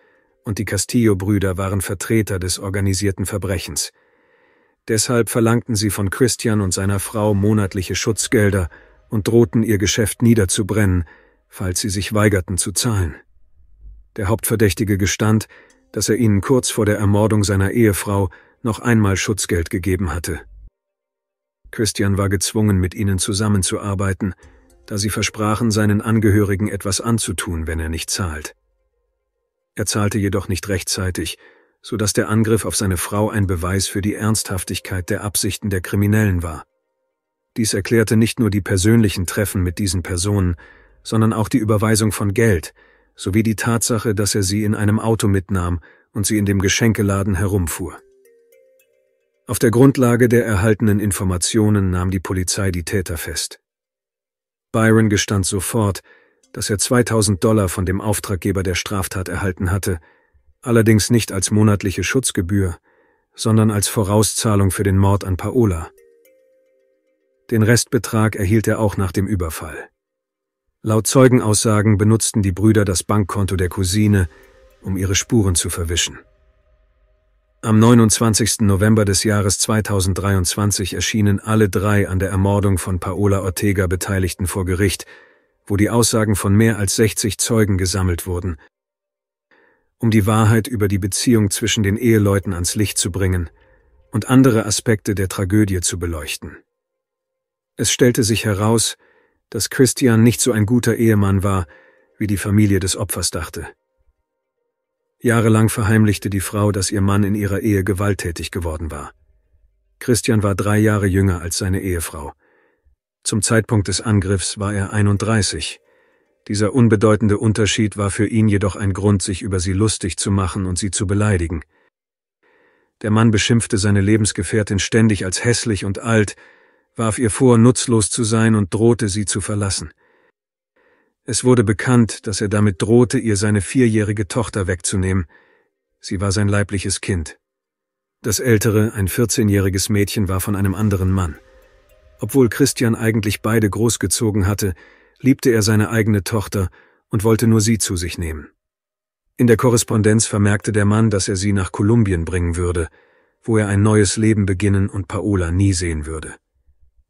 und die Castillo-Brüder waren Vertreter des organisierten Verbrechens. Deshalb verlangten sie von Christian und seiner Frau monatliche Schutzgelder und drohten ihr Geschäft niederzubrennen, falls sie sich weigerten zu zahlen. Der Hauptverdächtige gestand, dass er ihnen kurz vor der Ermordung seiner Ehefrau noch einmal Schutzgeld gegeben hatte. Christian war gezwungen, mit ihnen zusammenzuarbeiten, da sie versprachen, seinen Angehörigen etwas anzutun, wenn er nicht zahlt. Er zahlte jedoch nicht rechtzeitig so dass der Angriff auf seine Frau ein Beweis für die Ernsthaftigkeit der Absichten der Kriminellen war. Dies erklärte nicht nur die persönlichen Treffen mit diesen Personen, sondern auch die Überweisung von Geld, sowie die Tatsache, dass er sie in einem Auto mitnahm und sie in dem Geschenkeladen herumfuhr. Auf der Grundlage der erhaltenen Informationen nahm die Polizei die Täter fest. Byron gestand sofort, dass er 2000 Dollar von dem Auftraggeber der Straftat erhalten hatte, allerdings nicht als monatliche Schutzgebühr, sondern als Vorauszahlung für den Mord an Paola. Den Restbetrag erhielt er auch nach dem Überfall. Laut Zeugenaussagen benutzten die Brüder das Bankkonto der Cousine, um ihre Spuren zu verwischen. Am 29. November des Jahres 2023 erschienen alle drei an der Ermordung von Paola Ortega Beteiligten vor Gericht, wo die Aussagen von mehr als 60 Zeugen gesammelt wurden um die Wahrheit über die Beziehung zwischen den Eheleuten ans Licht zu bringen und andere Aspekte der Tragödie zu beleuchten. Es stellte sich heraus, dass Christian nicht so ein guter Ehemann war, wie die Familie des Opfers dachte. Jahrelang verheimlichte die Frau, dass ihr Mann in ihrer Ehe gewalttätig geworden war. Christian war drei Jahre jünger als seine Ehefrau. Zum Zeitpunkt des Angriffs war er 31, dieser unbedeutende Unterschied war für ihn jedoch ein Grund, sich über sie lustig zu machen und sie zu beleidigen. Der Mann beschimpfte seine Lebensgefährtin ständig als hässlich und alt, warf ihr vor, nutzlos zu sein und drohte, sie zu verlassen. Es wurde bekannt, dass er damit drohte, ihr seine vierjährige Tochter wegzunehmen. Sie war sein leibliches Kind. Das ältere, ein 14-jähriges Mädchen, war von einem anderen Mann. Obwohl Christian eigentlich beide großgezogen hatte, liebte er seine eigene Tochter und wollte nur sie zu sich nehmen. In der Korrespondenz vermerkte der Mann, dass er sie nach Kolumbien bringen würde, wo er ein neues Leben beginnen und Paola nie sehen würde.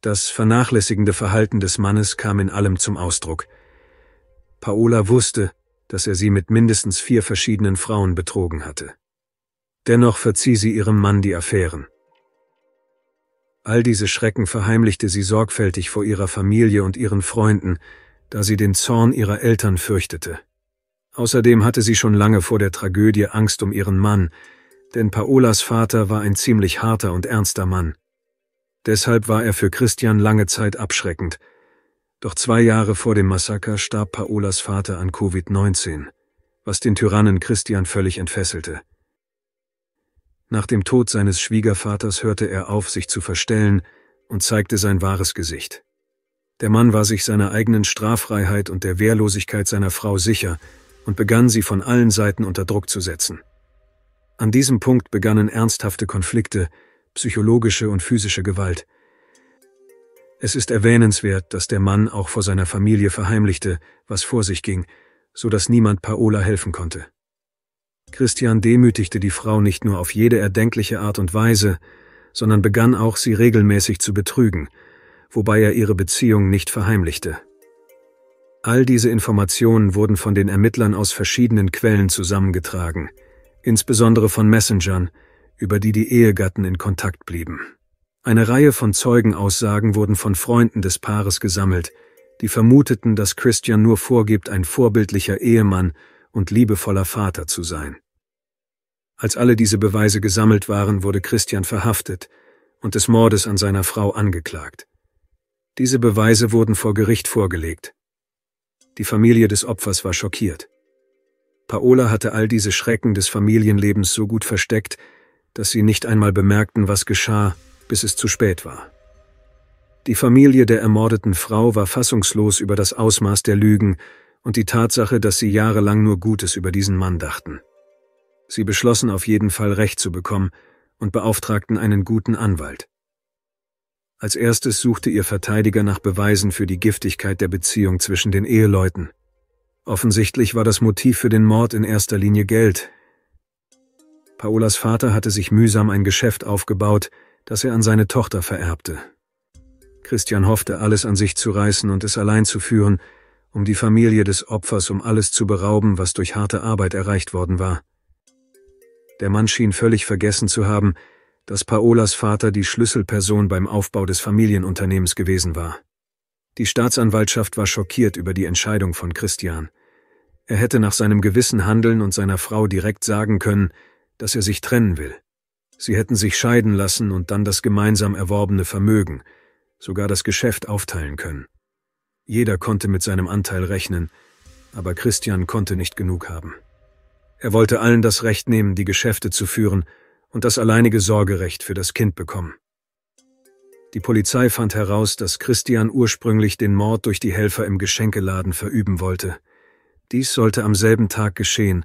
Das vernachlässigende Verhalten des Mannes kam in allem zum Ausdruck. Paola wusste, dass er sie mit mindestens vier verschiedenen Frauen betrogen hatte. Dennoch verzieh sie ihrem Mann die Affären. All diese Schrecken verheimlichte sie sorgfältig vor ihrer Familie und ihren Freunden, da sie den Zorn ihrer Eltern fürchtete. Außerdem hatte sie schon lange vor der Tragödie Angst um ihren Mann, denn Paolas Vater war ein ziemlich harter und ernster Mann. Deshalb war er für Christian lange Zeit abschreckend. Doch zwei Jahre vor dem Massaker starb Paolas Vater an Covid-19, was den Tyrannen Christian völlig entfesselte. Nach dem Tod seines Schwiegervaters hörte er auf, sich zu verstellen und zeigte sein wahres Gesicht. Der Mann war sich seiner eigenen Straffreiheit und der Wehrlosigkeit seiner Frau sicher und begann sie von allen Seiten unter Druck zu setzen. An diesem Punkt begannen ernsthafte Konflikte, psychologische und physische Gewalt. Es ist erwähnenswert, dass der Mann auch vor seiner Familie verheimlichte, was vor sich ging, so dass niemand Paola helfen konnte. Christian demütigte die Frau nicht nur auf jede erdenkliche Art und Weise, sondern begann auch, sie regelmäßig zu betrügen, wobei er ihre Beziehung nicht verheimlichte. All diese Informationen wurden von den Ermittlern aus verschiedenen Quellen zusammengetragen, insbesondere von Messengern, über die die Ehegatten in Kontakt blieben. Eine Reihe von Zeugenaussagen wurden von Freunden des Paares gesammelt, die vermuteten, dass Christian nur vorgibt, ein vorbildlicher Ehemann und liebevoller Vater zu sein. Als alle diese Beweise gesammelt waren, wurde Christian verhaftet und des Mordes an seiner Frau angeklagt. Diese Beweise wurden vor Gericht vorgelegt. Die Familie des Opfers war schockiert. Paola hatte all diese Schrecken des Familienlebens so gut versteckt, dass sie nicht einmal bemerkten, was geschah, bis es zu spät war. Die Familie der ermordeten Frau war fassungslos über das Ausmaß der Lügen, und die Tatsache, dass sie jahrelang nur Gutes über diesen Mann dachten. Sie beschlossen auf jeden Fall Recht zu bekommen und beauftragten einen guten Anwalt. Als erstes suchte ihr Verteidiger nach Beweisen für die Giftigkeit der Beziehung zwischen den Eheleuten. Offensichtlich war das Motiv für den Mord in erster Linie Geld. Paolas Vater hatte sich mühsam ein Geschäft aufgebaut, das er an seine Tochter vererbte. Christian hoffte, alles an sich zu reißen und es allein zu führen, um die Familie des Opfers um alles zu berauben, was durch harte Arbeit erreicht worden war. Der Mann schien völlig vergessen zu haben, dass Paolas Vater die Schlüsselperson beim Aufbau des Familienunternehmens gewesen war. Die Staatsanwaltschaft war schockiert über die Entscheidung von Christian. Er hätte nach seinem Gewissen handeln und seiner Frau direkt sagen können, dass er sich trennen will. Sie hätten sich scheiden lassen und dann das gemeinsam erworbene Vermögen, sogar das Geschäft aufteilen können. Jeder konnte mit seinem Anteil rechnen, aber Christian konnte nicht genug haben. Er wollte allen das Recht nehmen, die Geschäfte zu führen und das alleinige Sorgerecht für das Kind bekommen. Die Polizei fand heraus, dass Christian ursprünglich den Mord durch die Helfer im Geschenkeladen verüben wollte. Dies sollte am selben Tag geschehen,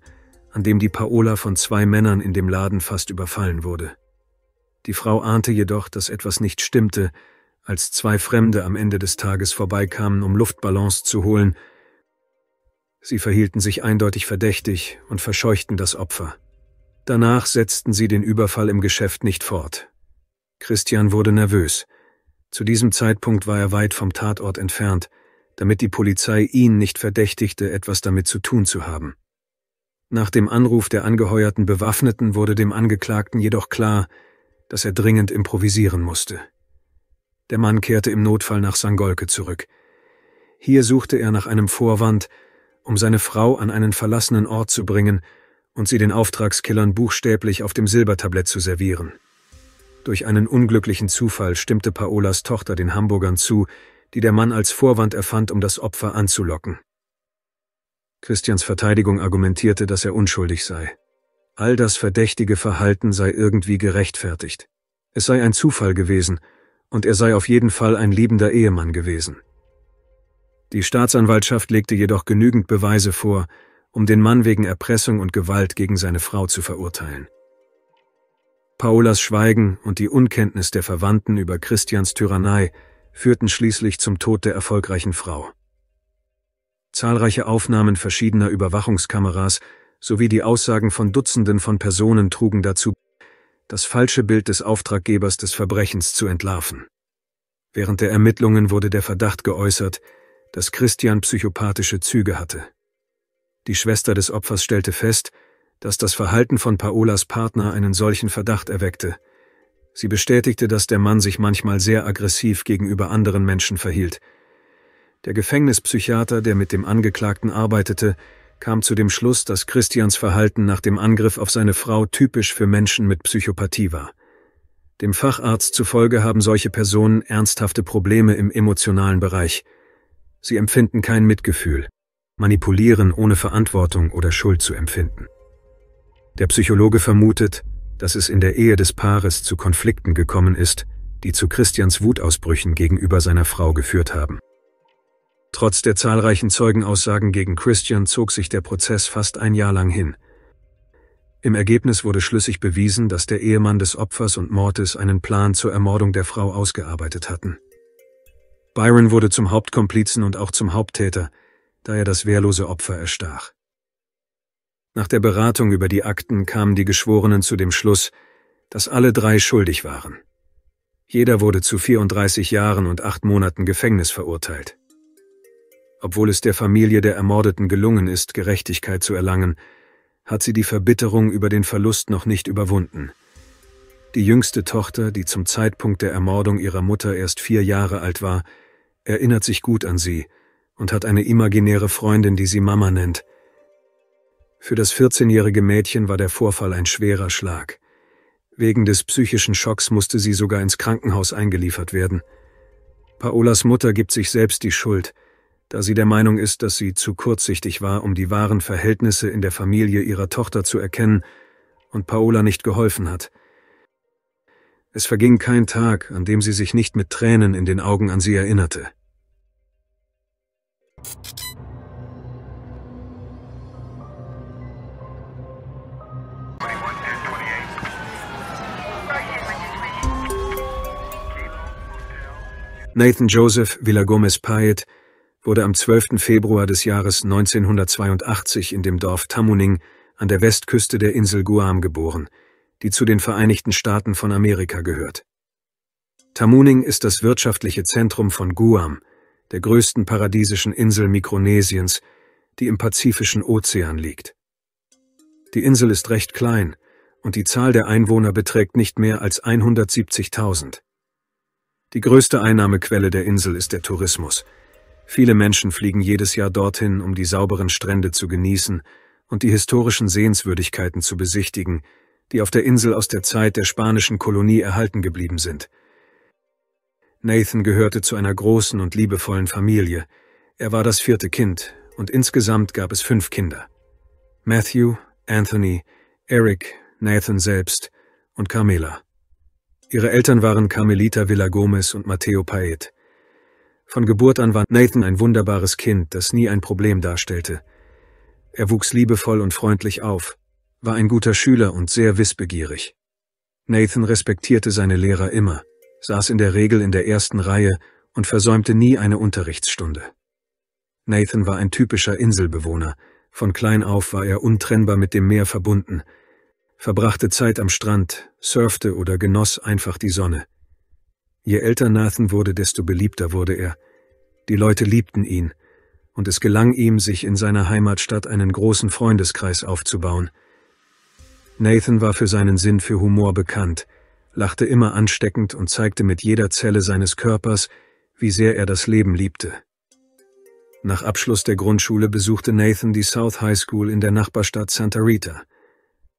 an dem die Paola von zwei Männern in dem Laden fast überfallen wurde. Die Frau ahnte jedoch, dass etwas nicht stimmte, als zwei Fremde am Ende des Tages vorbeikamen, um Luftballons zu holen. Sie verhielten sich eindeutig verdächtig und verscheuchten das Opfer. Danach setzten sie den Überfall im Geschäft nicht fort. Christian wurde nervös. Zu diesem Zeitpunkt war er weit vom Tatort entfernt, damit die Polizei ihn nicht verdächtigte, etwas damit zu tun zu haben. Nach dem Anruf der angeheuerten Bewaffneten wurde dem Angeklagten jedoch klar, dass er dringend improvisieren musste. Der Mann kehrte im Notfall nach Sangolke zurück. Hier suchte er nach einem Vorwand, um seine Frau an einen verlassenen Ort zu bringen und sie den Auftragskillern buchstäblich auf dem Silbertablett zu servieren. Durch einen unglücklichen Zufall stimmte Paolas Tochter den Hamburgern zu, die der Mann als Vorwand erfand, um das Opfer anzulocken. Christians Verteidigung argumentierte, dass er unschuldig sei. All das verdächtige Verhalten sei irgendwie gerechtfertigt. Es sei ein Zufall gewesen, und er sei auf jeden Fall ein liebender Ehemann gewesen. Die Staatsanwaltschaft legte jedoch genügend Beweise vor, um den Mann wegen Erpressung und Gewalt gegen seine Frau zu verurteilen. Paolas Schweigen und die Unkenntnis der Verwandten über Christians Tyrannei führten schließlich zum Tod der erfolgreichen Frau. Zahlreiche Aufnahmen verschiedener Überwachungskameras sowie die Aussagen von Dutzenden von Personen trugen dazu das falsche Bild des Auftraggebers des Verbrechens zu entlarven. Während der Ermittlungen wurde der Verdacht geäußert, dass Christian psychopathische Züge hatte. Die Schwester des Opfers stellte fest, dass das Verhalten von Paolas Partner einen solchen Verdacht erweckte. Sie bestätigte, dass der Mann sich manchmal sehr aggressiv gegenüber anderen Menschen verhielt. Der Gefängnispsychiater, der mit dem Angeklagten arbeitete, kam zu dem Schluss, dass Christians Verhalten nach dem Angriff auf seine Frau typisch für Menschen mit Psychopathie war. Dem Facharzt zufolge haben solche Personen ernsthafte Probleme im emotionalen Bereich. Sie empfinden kein Mitgefühl, manipulieren ohne Verantwortung oder Schuld zu empfinden. Der Psychologe vermutet, dass es in der Ehe des Paares zu Konflikten gekommen ist, die zu Christians Wutausbrüchen gegenüber seiner Frau geführt haben. Trotz der zahlreichen Zeugenaussagen gegen Christian zog sich der Prozess fast ein Jahr lang hin. Im Ergebnis wurde schlüssig bewiesen, dass der Ehemann des Opfers und Mortis einen Plan zur Ermordung der Frau ausgearbeitet hatten. Byron wurde zum Hauptkomplizen und auch zum Haupttäter, da er das wehrlose Opfer erstach. Nach der Beratung über die Akten kamen die Geschworenen zu dem Schluss, dass alle drei schuldig waren. Jeder wurde zu 34 Jahren und acht Monaten Gefängnis verurteilt. Obwohl es der Familie der Ermordeten gelungen ist, Gerechtigkeit zu erlangen, hat sie die Verbitterung über den Verlust noch nicht überwunden. Die jüngste Tochter, die zum Zeitpunkt der Ermordung ihrer Mutter erst vier Jahre alt war, erinnert sich gut an sie und hat eine imaginäre Freundin, die sie Mama nennt. Für das 14-jährige Mädchen war der Vorfall ein schwerer Schlag. Wegen des psychischen Schocks musste sie sogar ins Krankenhaus eingeliefert werden. Paolas Mutter gibt sich selbst die Schuld – da sie der Meinung ist, dass sie zu kurzsichtig war, um die wahren Verhältnisse in der Familie ihrer Tochter zu erkennen und Paola nicht geholfen hat. Es verging kein Tag, an dem sie sich nicht mit Tränen in den Augen an sie erinnerte. Nathan Joseph Villagomez Pyatt wurde am 12. Februar des Jahres 1982 in dem Dorf Tamuning an der Westküste der Insel Guam geboren, die zu den Vereinigten Staaten von Amerika gehört. Tamuning ist das wirtschaftliche Zentrum von Guam, der größten paradiesischen Insel Mikronesiens, die im Pazifischen Ozean liegt. Die Insel ist recht klein und die Zahl der Einwohner beträgt nicht mehr als 170.000. Die größte Einnahmequelle der Insel ist der Tourismus – Viele Menschen fliegen jedes Jahr dorthin, um die sauberen Strände zu genießen und die historischen Sehenswürdigkeiten zu besichtigen, die auf der Insel aus der Zeit der spanischen Kolonie erhalten geblieben sind. Nathan gehörte zu einer großen und liebevollen Familie. Er war das vierte Kind und insgesamt gab es fünf Kinder. Matthew, Anthony, Eric, Nathan selbst und Carmela. Ihre Eltern waren Carmelita Villa Gomez und Matteo Paet. Von Geburt an war Nathan ein wunderbares Kind, das nie ein Problem darstellte. Er wuchs liebevoll und freundlich auf, war ein guter Schüler und sehr wissbegierig. Nathan respektierte seine Lehrer immer, saß in der Regel in der ersten Reihe und versäumte nie eine Unterrichtsstunde. Nathan war ein typischer Inselbewohner, von klein auf war er untrennbar mit dem Meer verbunden, verbrachte Zeit am Strand, surfte oder genoss einfach die Sonne. Je älter Nathan wurde, desto beliebter wurde er. Die Leute liebten ihn, und es gelang ihm, sich in seiner Heimatstadt einen großen Freundeskreis aufzubauen. Nathan war für seinen Sinn für Humor bekannt, lachte immer ansteckend und zeigte mit jeder Zelle seines Körpers, wie sehr er das Leben liebte. Nach Abschluss der Grundschule besuchte Nathan die South High School in der Nachbarstadt Santa Rita.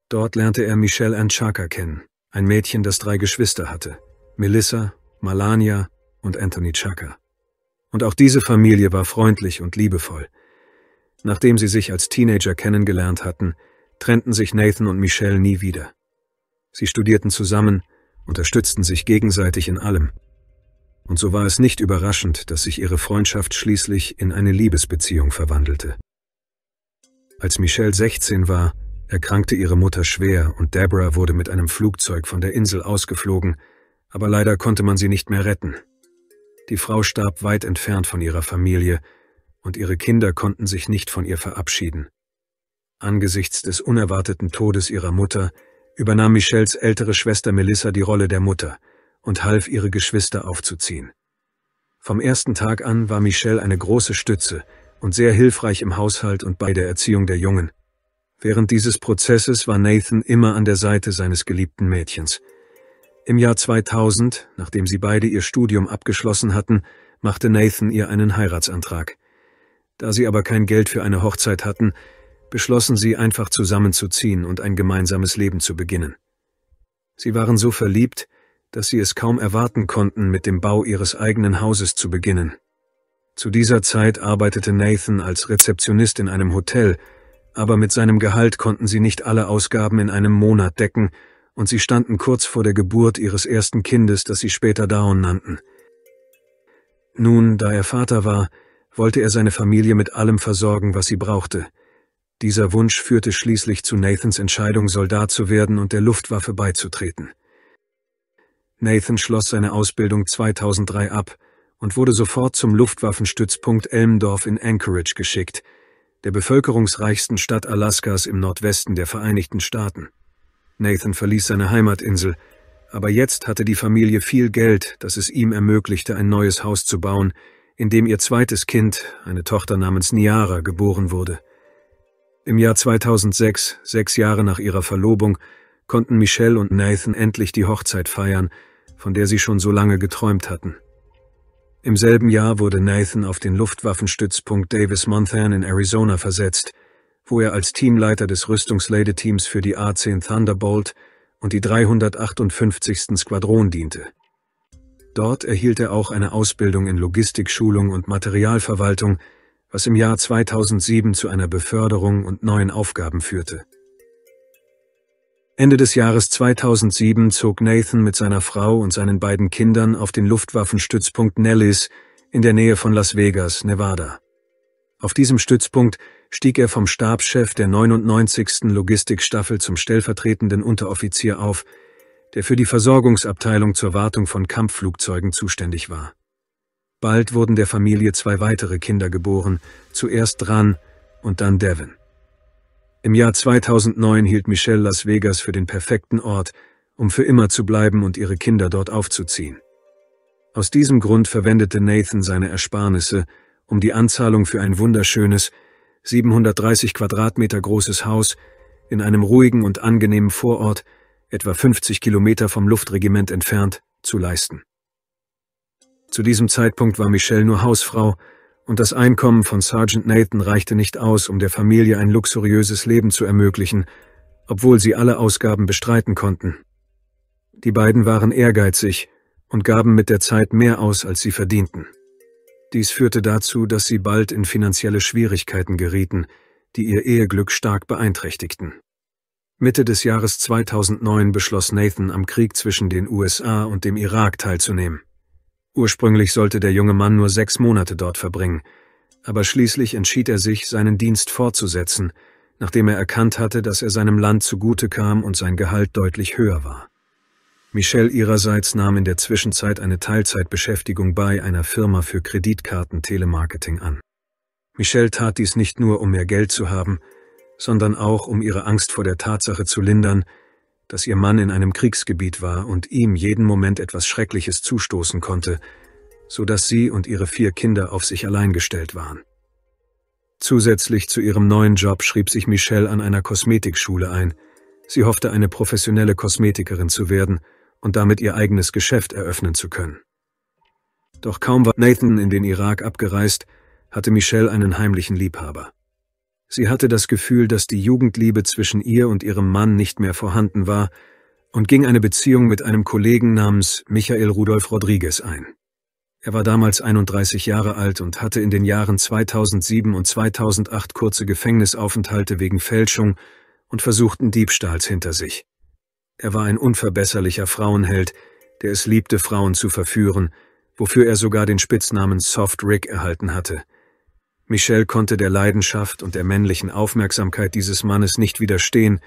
Dort lernte er Michelle Anchaka kennen, ein Mädchen, das drei Geschwister hatte, Melissa, Malania und Anthony Chaka. Und auch diese Familie war freundlich und liebevoll. Nachdem sie sich als Teenager kennengelernt hatten, trennten sich Nathan und Michelle nie wieder. Sie studierten zusammen, unterstützten sich gegenseitig in allem. Und so war es nicht überraschend, dass sich ihre Freundschaft schließlich in eine Liebesbeziehung verwandelte. Als Michelle 16 war, erkrankte ihre Mutter schwer und Deborah wurde mit einem Flugzeug von der Insel ausgeflogen, aber leider konnte man sie nicht mehr retten. Die Frau starb weit entfernt von ihrer Familie, und ihre Kinder konnten sich nicht von ihr verabschieden. Angesichts des unerwarteten Todes ihrer Mutter übernahm Michelles ältere Schwester Melissa die Rolle der Mutter und half ihre Geschwister aufzuziehen. Vom ersten Tag an war Michelle eine große Stütze und sehr hilfreich im Haushalt und bei der Erziehung der Jungen. Während dieses Prozesses war Nathan immer an der Seite seines geliebten Mädchens – im Jahr 2000, nachdem sie beide ihr Studium abgeschlossen hatten, machte Nathan ihr einen Heiratsantrag. Da sie aber kein Geld für eine Hochzeit hatten, beschlossen sie einfach zusammenzuziehen und ein gemeinsames Leben zu beginnen. Sie waren so verliebt, dass sie es kaum erwarten konnten, mit dem Bau ihres eigenen Hauses zu beginnen. Zu dieser Zeit arbeitete Nathan als Rezeptionist in einem Hotel, aber mit seinem Gehalt konnten sie nicht alle Ausgaben in einem Monat decken, und sie standen kurz vor der Geburt ihres ersten Kindes, das sie später Daun nannten. Nun, da er Vater war, wollte er seine Familie mit allem versorgen, was sie brauchte. Dieser Wunsch führte schließlich zu Nathans Entscheidung, Soldat zu werden und der Luftwaffe beizutreten. Nathan schloss seine Ausbildung 2003 ab und wurde sofort zum Luftwaffenstützpunkt Elmdorf in Anchorage geschickt, der bevölkerungsreichsten Stadt Alaskas im Nordwesten der Vereinigten Staaten. Nathan verließ seine Heimatinsel, aber jetzt hatte die Familie viel Geld, das es ihm ermöglichte, ein neues Haus zu bauen, in dem ihr zweites Kind, eine Tochter namens Niara, geboren wurde. Im Jahr 2006, sechs Jahre nach ihrer Verlobung, konnten Michelle und Nathan endlich die Hochzeit feiern, von der sie schon so lange geträumt hatten. Im selben Jahr wurde Nathan auf den Luftwaffenstützpunkt Davis-Monthan in Arizona versetzt – wo er als Teamleiter des rüstungslade für die A-10 Thunderbolt und die 358. Squadron diente. Dort erhielt er auch eine Ausbildung in Logistikschulung und Materialverwaltung, was im Jahr 2007 zu einer Beförderung und neuen Aufgaben führte. Ende des Jahres 2007 zog Nathan mit seiner Frau und seinen beiden Kindern auf den Luftwaffenstützpunkt Nellis in der Nähe von Las Vegas, Nevada. Auf diesem Stützpunkt stieg er vom Stabschef der 99. Logistikstaffel zum stellvertretenden Unteroffizier auf, der für die Versorgungsabteilung zur Wartung von Kampfflugzeugen zuständig war. Bald wurden der Familie zwei weitere Kinder geboren, zuerst Dran und dann Devin. Im Jahr 2009 hielt Michelle Las Vegas für den perfekten Ort, um für immer zu bleiben und ihre Kinder dort aufzuziehen. Aus diesem Grund verwendete Nathan seine Ersparnisse, um die Anzahlung für ein wunderschönes, 730 Quadratmeter großes Haus in einem ruhigen und angenehmen Vorort, etwa 50 Kilometer vom Luftregiment entfernt, zu leisten. Zu diesem Zeitpunkt war Michelle nur Hausfrau, und das Einkommen von Sergeant Nathan reichte nicht aus, um der Familie ein luxuriöses Leben zu ermöglichen, obwohl sie alle Ausgaben bestreiten konnten. Die beiden waren ehrgeizig und gaben mit der Zeit mehr aus, als sie verdienten. Dies führte dazu, dass sie bald in finanzielle Schwierigkeiten gerieten, die ihr Eheglück stark beeinträchtigten. Mitte des Jahres 2009 beschloss Nathan, am Krieg zwischen den USA und dem Irak teilzunehmen. Ursprünglich sollte der junge Mann nur sechs Monate dort verbringen, aber schließlich entschied er sich, seinen Dienst fortzusetzen, nachdem er erkannt hatte, dass er seinem Land zugute kam und sein Gehalt deutlich höher war. Michelle ihrerseits nahm in der Zwischenzeit eine Teilzeitbeschäftigung bei einer Firma für Kreditkarten-Telemarketing an. Michelle tat dies nicht nur, um mehr Geld zu haben, sondern auch, um ihre Angst vor der Tatsache zu lindern, dass ihr Mann in einem Kriegsgebiet war und ihm jeden Moment etwas Schreckliches zustoßen konnte, so dass sie und ihre vier Kinder auf sich allein gestellt waren. Zusätzlich zu ihrem neuen Job schrieb sich Michelle an einer Kosmetikschule ein. Sie hoffte, eine professionelle Kosmetikerin zu werden – und damit ihr eigenes Geschäft eröffnen zu können. Doch kaum war Nathan in den Irak abgereist, hatte Michelle einen heimlichen Liebhaber. Sie hatte das Gefühl, dass die Jugendliebe zwischen ihr und ihrem Mann nicht mehr vorhanden war und ging eine Beziehung mit einem Kollegen namens Michael Rudolf Rodriguez ein. Er war damals 31 Jahre alt und hatte in den Jahren 2007 und 2008 kurze Gefängnisaufenthalte wegen Fälschung und versuchten Diebstahls hinter sich. Er war ein unverbesserlicher Frauenheld, der es liebte, Frauen zu verführen, wofür er sogar den Spitznamen Soft Rick erhalten hatte. Michelle konnte der Leidenschaft und der männlichen Aufmerksamkeit dieses Mannes nicht widerstehen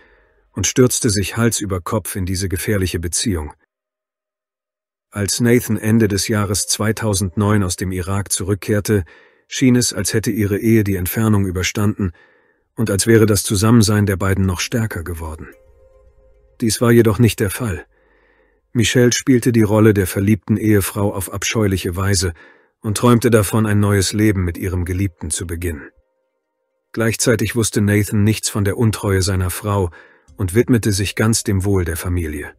und stürzte sich Hals über Kopf in diese gefährliche Beziehung. Als Nathan Ende des Jahres 2009 aus dem Irak zurückkehrte, schien es, als hätte ihre Ehe die Entfernung überstanden und als wäre das Zusammensein der beiden noch stärker geworden. Dies war jedoch nicht der Fall. Michelle spielte die Rolle der verliebten Ehefrau auf abscheuliche Weise und träumte davon, ein neues Leben mit ihrem Geliebten zu beginnen. Gleichzeitig wusste Nathan nichts von der Untreue seiner Frau und widmete sich ganz dem Wohl der Familie.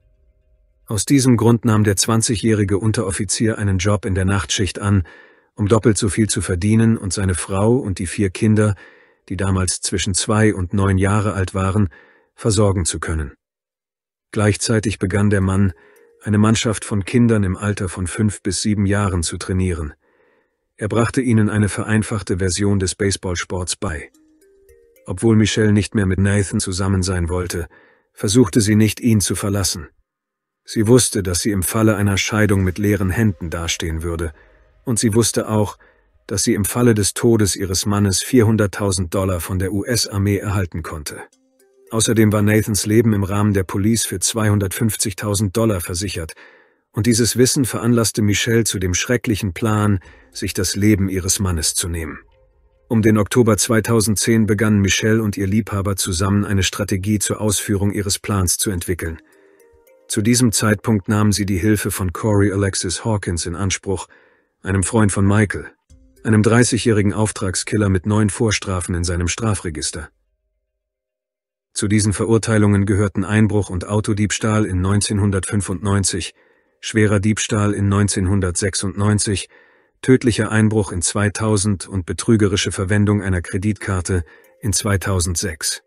Aus diesem Grund nahm der 20-jährige Unteroffizier einen Job in der Nachtschicht an, um doppelt so viel zu verdienen und seine Frau und die vier Kinder, die damals zwischen zwei und neun Jahre alt waren, versorgen zu können. Gleichzeitig begann der Mann, eine Mannschaft von Kindern im Alter von fünf bis sieben Jahren zu trainieren. Er brachte ihnen eine vereinfachte Version des Baseballsports bei. Obwohl Michelle nicht mehr mit Nathan zusammen sein wollte, versuchte sie nicht, ihn zu verlassen. Sie wusste, dass sie im Falle einer Scheidung mit leeren Händen dastehen würde, und sie wusste auch, dass sie im Falle des Todes ihres Mannes 400.000 Dollar von der US-Armee erhalten konnte. Außerdem war Nathans Leben im Rahmen der Police für 250.000 Dollar versichert, und dieses Wissen veranlasste Michelle zu dem schrecklichen Plan, sich das Leben ihres Mannes zu nehmen. Um den Oktober 2010 begannen Michelle und ihr Liebhaber zusammen eine Strategie zur Ausführung ihres Plans zu entwickeln. Zu diesem Zeitpunkt nahmen sie die Hilfe von Corey Alexis Hawkins in Anspruch, einem Freund von Michael, einem 30-jährigen Auftragskiller mit neun Vorstrafen in seinem Strafregister. Zu diesen Verurteilungen gehörten Einbruch und Autodiebstahl in 1995, schwerer Diebstahl in 1996, tödlicher Einbruch in 2000 und betrügerische Verwendung einer Kreditkarte in 2006.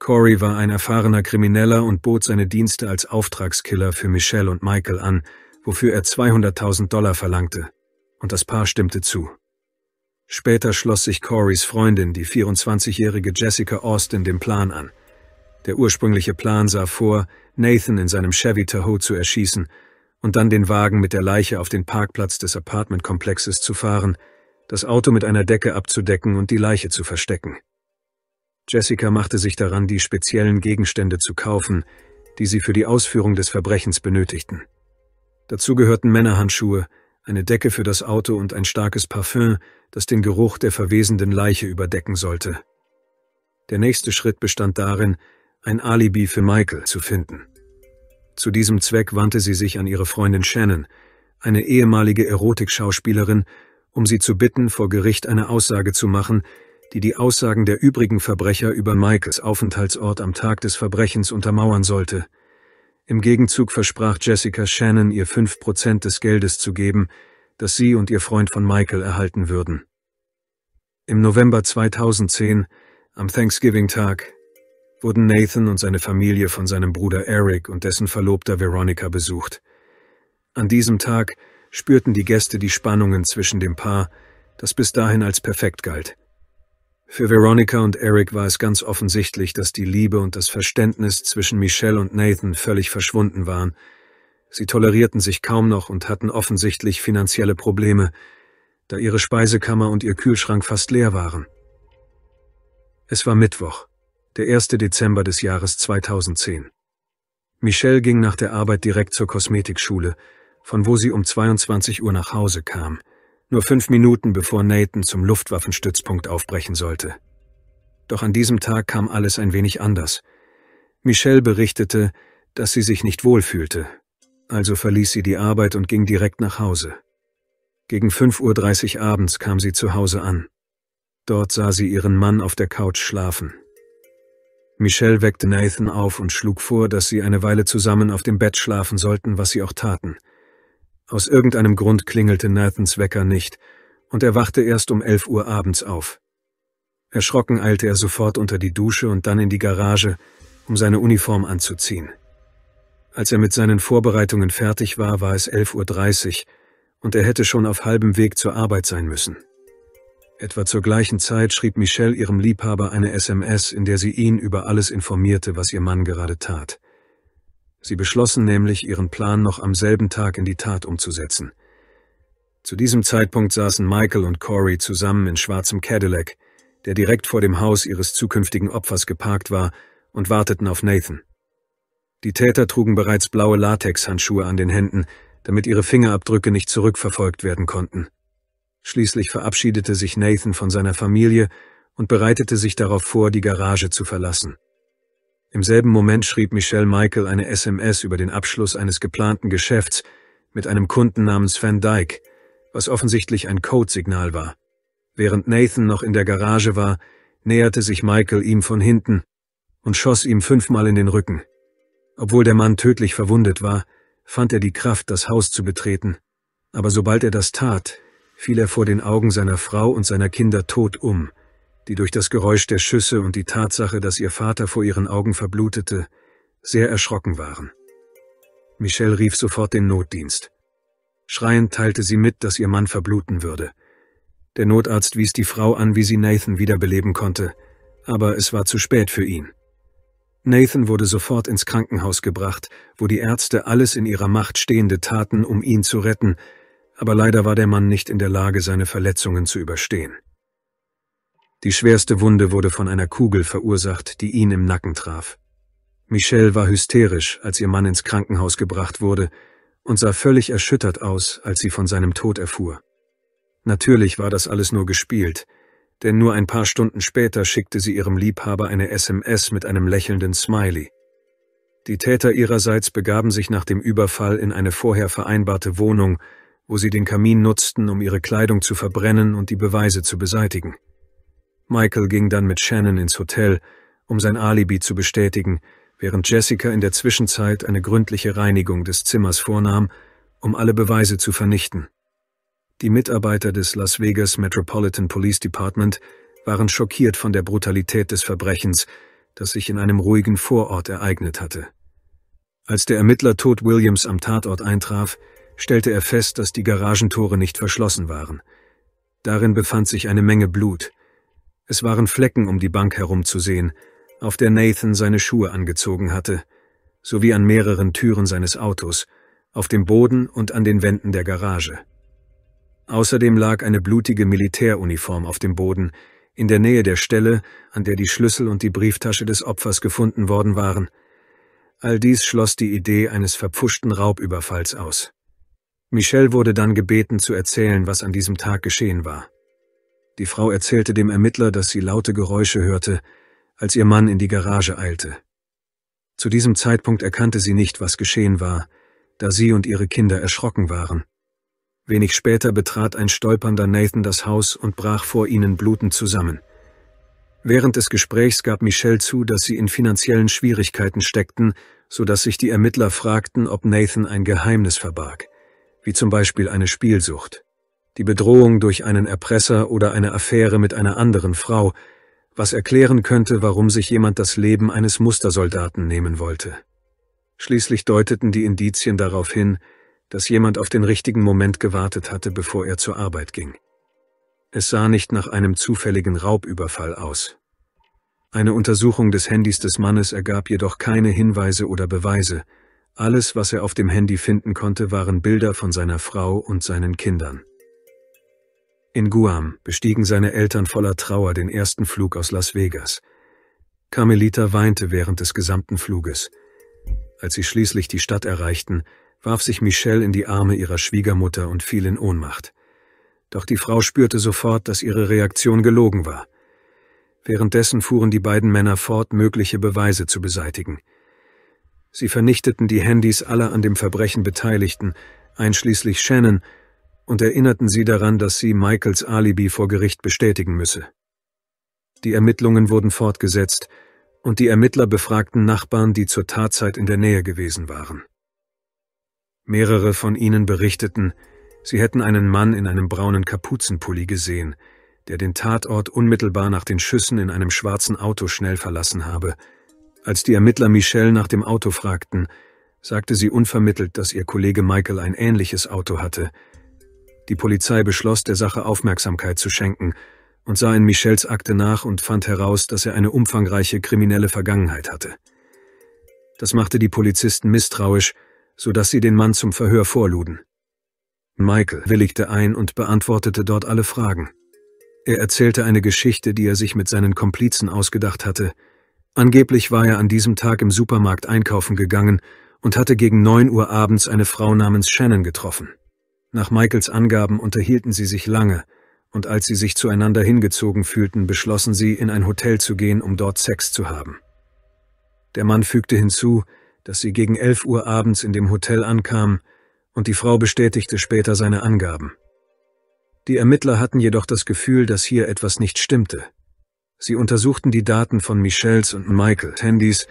Corey war ein erfahrener Krimineller und bot seine Dienste als Auftragskiller für Michelle und Michael an, wofür er 200.000 Dollar verlangte, und das Paar stimmte zu. Später schloss sich Corys Freundin, die 24-jährige Jessica Austin, dem Plan an. Der ursprüngliche Plan sah vor, Nathan in seinem Chevy Tahoe zu erschießen und dann den Wagen mit der Leiche auf den Parkplatz des Apartmentkomplexes zu fahren, das Auto mit einer Decke abzudecken und die Leiche zu verstecken. Jessica machte sich daran, die speziellen Gegenstände zu kaufen, die sie für die Ausführung des Verbrechens benötigten. Dazu gehörten Männerhandschuhe, eine Decke für das Auto und ein starkes Parfüm, das den Geruch der verwesenden Leiche überdecken sollte. Der nächste Schritt bestand darin, ein Alibi für Michael zu finden. Zu diesem Zweck wandte sie sich an ihre Freundin Shannon, eine ehemalige Erotikschauspielerin, um sie zu bitten, vor Gericht eine Aussage zu machen, die die Aussagen der übrigen Verbrecher über Michaels Aufenthaltsort am Tag des Verbrechens untermauern sollte – im Gegenzug versprach Jessica Shannon, ihr fünf Prozent des Geldes zu geben, das sie und ihr Freund von Michael erhalten würden. Im November 2010, am Thanksgiving-Tag, wurden Nathan und seine Familie von seinem Bruder Eric und dessen Verlobter Veronica besucht. An diesem Tag spürten die Gäste die Spannungen zwischen dem Paar, das bis dahin als perfekt galt. Für Veronica und Eric war es ganz offensichtlich, dass die Liebe und das Verständnis zwischen Michelle und Nathan völlig verschwunden waren. Sie tolerierten sich kaum noch und hatten offensichtlich finanzielle Probleme, da ihre Speisekammer und ihr Kühlschrank fast leer waren. Es war Mittwoch, der 1. Dezember des Jahres 2010. Michelle ging nach der Arbeit direkt zur Kosmetikschule, von wo sie um 22 Uhr nach Hause kam nur fünf Minuten bevor Nathan zum Luftwaffenstützpunkt aufbrechen sollte. Doch an diesem Tag kam alles ein wenig anders. Michelle berichtete, dass sie sich nicht wohl fühlte, also verließ sie die Arbeit und ging direkt nach Hause. Gegen 5.30 Uhr abends kam sie zu Hause an. Dort sah sie ihren Mann auf der Couch schlafen. Michelle weckte Nathan auf und schlug vor, dass sie eine Weile zusammen auf dem Bett schlafen sollten, was sie auch taten – aus irgendeinem Grund klingelte Nathans Wecker nicht, und er wachte erst um elf Uhr abends auf. Erschrocken eilte er sofort unter die Dusche und dann in die Garage, um seine Uniform anzuziehen. Als er mit seinen Vorbereitungen fertig war, war es elf Uhr dreißig, und er hätte schon auf halbem Weg zur Arbeit sein müssen. Etwa zur gleichen Zeit schrieb Michelle ihrem Liebhaber eine SMS, in der sie ihn über alles informierte, was ihr Mann gerade tat. Sie beschlossen nämlich, ihren Plan noch am selben Tag in die Tat umzusetzen. Zu diesem Zeitpunkt saßen Michael und Corey zusammen in schwarzem Cadillac, der direkt vor dem Haus ihres zukünftigen Opfers geparkt war, und warteten auf Nathan. Die Täter trugen bereits blaue Latexhandschuhe an den Händen, damit ihre Fingerabdrücke nicht zurückverfolgt werden konnten. Schließlich verabschiedete sich Nathan von seiner Familie und bereitete sich darauf vor, die Garage zu verlassen. Im selben Moment schrieb Michelle Michael eine SMS über den Abschluss eines geplanten Geschäfts mit einem Kunden namens Van Dyke, was offensichtlich ein Codesignal war. Während Nathan noch in der Garage war, näherte sich Michael ihm von hinten und schoss ihm fünfmal in den Rücken. Obwohl der Mann tödlich verwundet war, fand er die Kraft, das Haus zu betreten. Aber sobald er das tat, fiel er vor den Augen seiner Frau und seiner Kinder tot um, die durch das Geräusch der Schüsse und die Tatsache, dass ihr Vater vor ihren Augen verblutete, sehr erschrocken waren. Michelle rief sofort den Notdienst. Schreiend teilte sie mit, dass ihr Mann verbluten würde. Der Notarzt wies die Frau an, wie sie Nathan wiederbeleben konnte, aber es war zu spät für ihn. Nathan wurde sofort ins Krankenhaus gebracht, wo die Ärzte alles in ihrer Macht Stehende taten, um ihn zu retten, aber leider war der Mann nicht in der Lage, seine Verletzungen zu überstehen. Die schwerste Wunde wurde von einer Kugel verursacht, die ihn im Nacken traf. Michelle war hysterisch, als ihr Mann ins Krankenhaus gebracht wurde und sah völlig erschüttert aus, als sie von seinem Tod erfuhr. Natürlich war das alles nur gespielt, denn nur ein paar Stunden später schickte sie ihrem Liebhaber eine SMS mit einem lächelnden Smiley. Die Täter ihrerseits begaben sich nach dem Überfall in eine vorher vereinbarte Wohnung, wo sie den Kamin nutzten, um ihre Kleidung zu verbrennen und die Beweise zu beseitigen. Michael ging dann mit Shannon ins Hotel, um sein Alibi zu bestätigen, während Jessica in der Zwischenzeit eine gründliche Reinigung des Zimmers vornahm, um alle Beweise zu vernichten. Die Mitarbeiter des Las Vegas Metropolitan Police Department waren schockiert von der Brutalität des Verbrechens, das sich in einem ruhigen Vorort ereignet hatte. Als der Ermittler Tod Williams am Tatort eintraf, stellte er fest, dass die Garagentore nicht verschlossen waren. Darin befand sich eine Menge Blut, es waren Flecken um die Bank herum zu sehen, auf der Nathan seine Schuhe angezogen hatte, sowie an mehreren Türen seines Autos, auf dem Boden und an den Wänden der Garage. Außerdem lag eine blutige Militäruniform auf dem Boden, in der Nähe der Stelle, an der die Schlüssel und die Brieftasche des Opfers gefunden worden waren. All dies schloss die Idee eines verpfuschten Raubüberfalls aus. Michelle wurde dann gebeten zu erzählen, was an diesem Tag geschehen war. Die Frau erzählte dem Ermittler, dass sie laute Geräusche hörte, als ihr Mann in die Garage eilte. Zu diesem Zeitpunkt erkannte sie nicht, was geschehen war, da sie und ihre Kinder erschrocken waren. Wenig später betrat ein stolpernder Nathan das Haus und brach vor ihnen blutend zusammen. Während des Gesprächs gab Michelle zu, dass sie in finanziellen Schwierigkeiten steckten, so dass sich die Ermittler fragten, ob Nathan ein Geheimnis verbarg, wie zum Beispiel eine Spielsucht die Bedrohung durch einen Erpresser oder eine Affäre mit einer anderen Frau, was erklären könnte, warum sich jemand das Leben eines Mustersoldaten nehmen wollte. Schließlich deuteten die Indizien darauf hin, dass jemand auf den richtigen Moment gewartet hatte, bevor er zur Arbeit ging. Es sah nicht nach einem zufälligen Raubüberfall aus. Eine Untersuchung des Handys des Mannes ergab jedoch keine Hinweise oder Beweise, alles, was er auf dem Handy finden konnte, waren Bilder von seiner Frau und seinen Kindern. In Guam bestiegen seine Eltern voller Trauer den ersten Flug aus Las Vegas. Carmelita weinte während des gesamten Fluges. Als sie schließlich die Stadt erreichten, warf sich Michelle in die Arme ihrer Schwiegermutter und fiel in Ohnmacht. Doch die Frau spürte sofort, dass ihre Reaktion gelogen war. Währenddessen fuhren die beiden Männer fort, mögliche Beweise zu beseitigen. Sie vernichteten die Handys aller an dem Verbrechen Beteiligten, einschließlich Shannon, und erinnerten sie daran, dass sie Michaels Alibi vor Gericht bestätigen müsse. Die Ermittlungen wurden fortgesetzt, und die Ermittler befragten Nachbarn, die zur Tatzeit in der Nähe gewesen waren. Mehrere von ihnen berichteten, sie hätten einen Mann in einem braunen Kapuzenpulli gesehen, der den Tatort unmittelbar nach den Schüssen in einem schwarzen Auto schnell verlassen habe. Als die Ermittler Michelle nach dem Auto fragten, sagte sie unvermittelt, dass ihr Kollege Michael ein ähnliches Auto hatte, die Polizei beschloss, der Sache Aufmerksamkeit zu schenken und sah in Michels Akte nach und fand heraus, dass er eine umfangreiche kriminelle Vergangenheit hatte. Das machte die Polizisten misstrauisch, so dass sie den Mann zum Verhör vorluden. Michael willigte ein und beantwortete dort alle Fragen. Er erzählte eine Geschichte, die er sich mit seinen Komplizen ausgedacht hatte. Angeblich war er an diesem Tag im Supermarkt einkaufen gegangen und hatte gegen 9 Uhr abends eine Frau namens Shannon getroffen. Nach Michaels Angaben unterhielten sie sich lange, und als sie sich zueinander hingezogen fühlten, beschlossen sie, in ein Hotel zu gehen, um dort Sex zu haben. Der Mann fügte hinzu, dass sie gegen elf Uhr abends in dem Hotel ankamen, und die Frau bestätigte später seine Angaben. Die Ermittler hatten jedoch das Gefühl, dass hier etwas nicht stimmte. Sie untersuchten die Daten von Michelles und Michaels Handys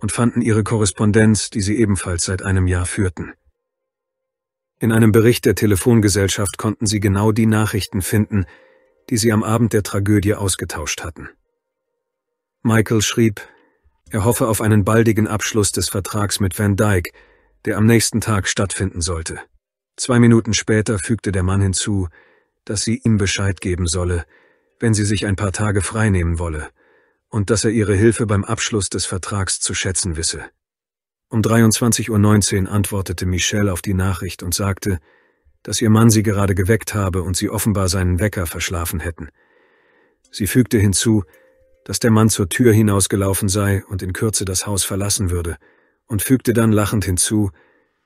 und fanden ihre Korrespondenz, die sie ebenfalls seit einem Jahr führten. In einem Bericht der Telefongesellschaft konnten sie genau die Nachrichten finden, die sie am Abend der Tragödie ausgetauscht hatten. Michael schrieb, er hoffe auf einen baldigen Abschluss des Vertrags mit Van Dyke, der am nächsten Tag stattfinden sollte. Zwei Minuten später fügte der Mann hinzu, dass sie ihm Bescheid geben solle, wenn sie sich ein paar Tage freinehmen wolle, und dass er ihre Hilfe beim Abschluss des Vertrags zu schätzen wisse. Um 23.19 Uhr antwortete Michelle auf die Nachricht und sagte, dass ihr Mann sie gerade geweckt habe und sie offenbar seinen Wecker verschlafen hätten. Sie fügte hinzu, dass der Mann zur Tür hinausgelaufen sei und in Kürze das Haus verlassen würde, und fügte dann lachend hinzu,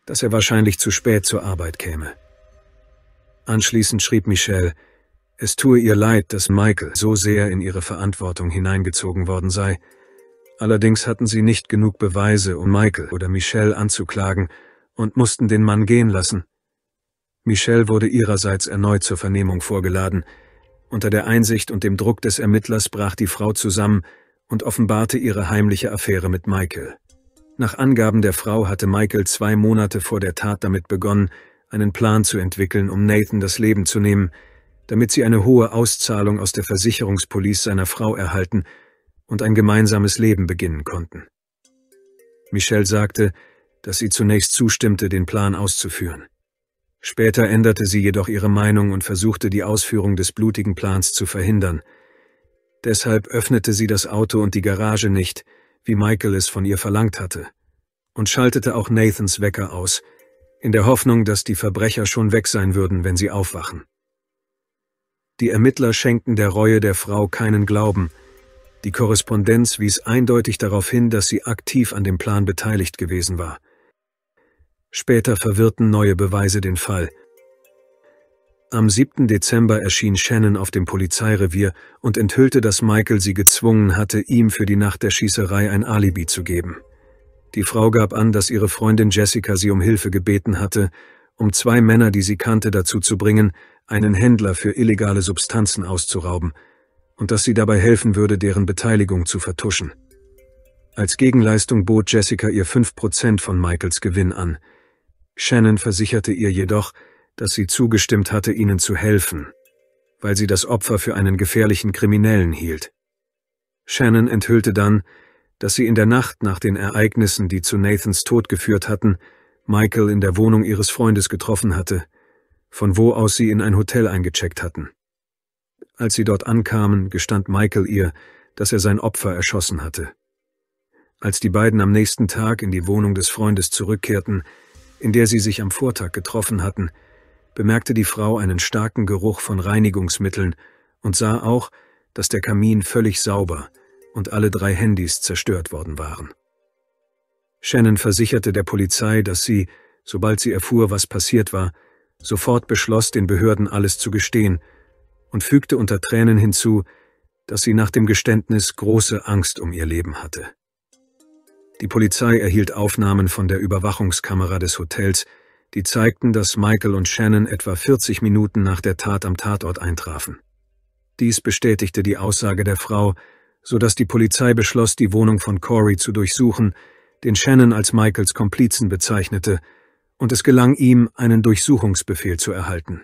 dass er wahrscheinlich zu spät zur Arbeit käme. Anschließend schrieb Michelle, es tue ihr leid, dass Michael so sehr in ihre Verantwortung hineingezogen worden sei, Allerdings hatten sie nicht genug Beweise, um Michael oder Michelle anzuklagen und mussten den Mann gehen lassen. Michelle wurde ihrerseits erneut zur Vernehmung vorgeladen. Unter der Einsicht und dem Druck des Ermittlers brach die Frau zusammen und offenbarte ihre heimliche Affäre mit Michael. Nach Angaben der Frau hatte Michael zwei Monate vor der Tat damit begonnen, einen Plan zu entwickeln, um Nathan das Leben zu nehmen, damit sie eine hohe Auszahlung aus der Versicherungspolice seiner Frau erhalten und ein gemeinsames Leben beginnen konnten. Michelle sagte, dass sie zunächst zustimmte, den Plan auszuführen. Später änderte sie jedoch ihre Meinung und versuchte, die Ausführung des blutigen Plans zu verhindern. Deshalb öffnete sie das Auto und die Garage nicht, wie Michael es von ihr verlangt hatte, und schaltete auch Nathans Wecker aus, in der Hoffnung, dass die Verbrecher schon weg sein würden, wenn sie aufwachen. Die Ermittler schenkten der Reue der Frau keinen Glauben, die Korrespondenz wies eindeutig darauf hin, dass sie aktiv an dem Plan beteiligt gewesen war. Später verwirrten neue Beweise den Fall. Am 7. Dezember erschien Shannon auf dem Polizeirevier und enthüllte, dass Michael sie gezwungen hatte, ihm für die Nacht der Schießerei ein Alibi zu geben. Die Frau gab an, dass ihre Freundin Jessica sie um Hilfe gebeten hatte, um zwei Männer, die sie kannte, dazu zu bringen, einen Händler für illegale Substanzen auszurauben – und dass sie dabei helfen würde, deren Beteiligung zu vertuschen. Als Gegenleistung bot Jessica ihr 5% von Michaels Gewinn an. Shannon versicherte ihr jedoch, dass sie zugestimmt hatte, ihnen zu helfen, weil sie das Opfer für einen gefährlichen Kriminellen hielt. Shannon enthüllte dann, dass sie in der Nacht nach den Ereignissen, die zu Nathans Tod geführt hatten, Michael in der Wohnung ihres Freundes getroffen hatte, von wo aus sie in ein Hotel eingecheckt hatten. Als sie dort ankamen, gestand Michael ihr, dass er sein Opfer erschossen hatte. Als die beiden am nächsten Tag in die Wohnung des Freundes zurückkehrten, in der sie sich am Vortag getroffen hatten, bemerkte die Frau einen starken Geruch von Reinigungsmitteln und sah auch, dass der Kamin völlig sauber und alle drei Handys zerstört worden waren. Shannon versicherte der Polizei, dass sie, sobald sie erfuhr, was passiert war, sofort beschloss, den Behörden alles zu gestehen und fügte unter Tränen hinzu, dass sie nach dem Geständnis große Angst um ihr Leben hatte. Die Polizei erhielt Aufnahmen von der Überwachungskamera des Hotels, die zeigten, dass Michael und Shannon etwa 40 Minuten nach der Tat am Tatort eintrafen. Dies bestätigte die Aussage der Frau, so dass die Polizei beschloss, die Wohnung von Corey zu durchsuchen, den Shannon als Michaels Komplizen bezeichnete, und es gelang ihm, einen Durchsuchungsbefehl zu erhalten.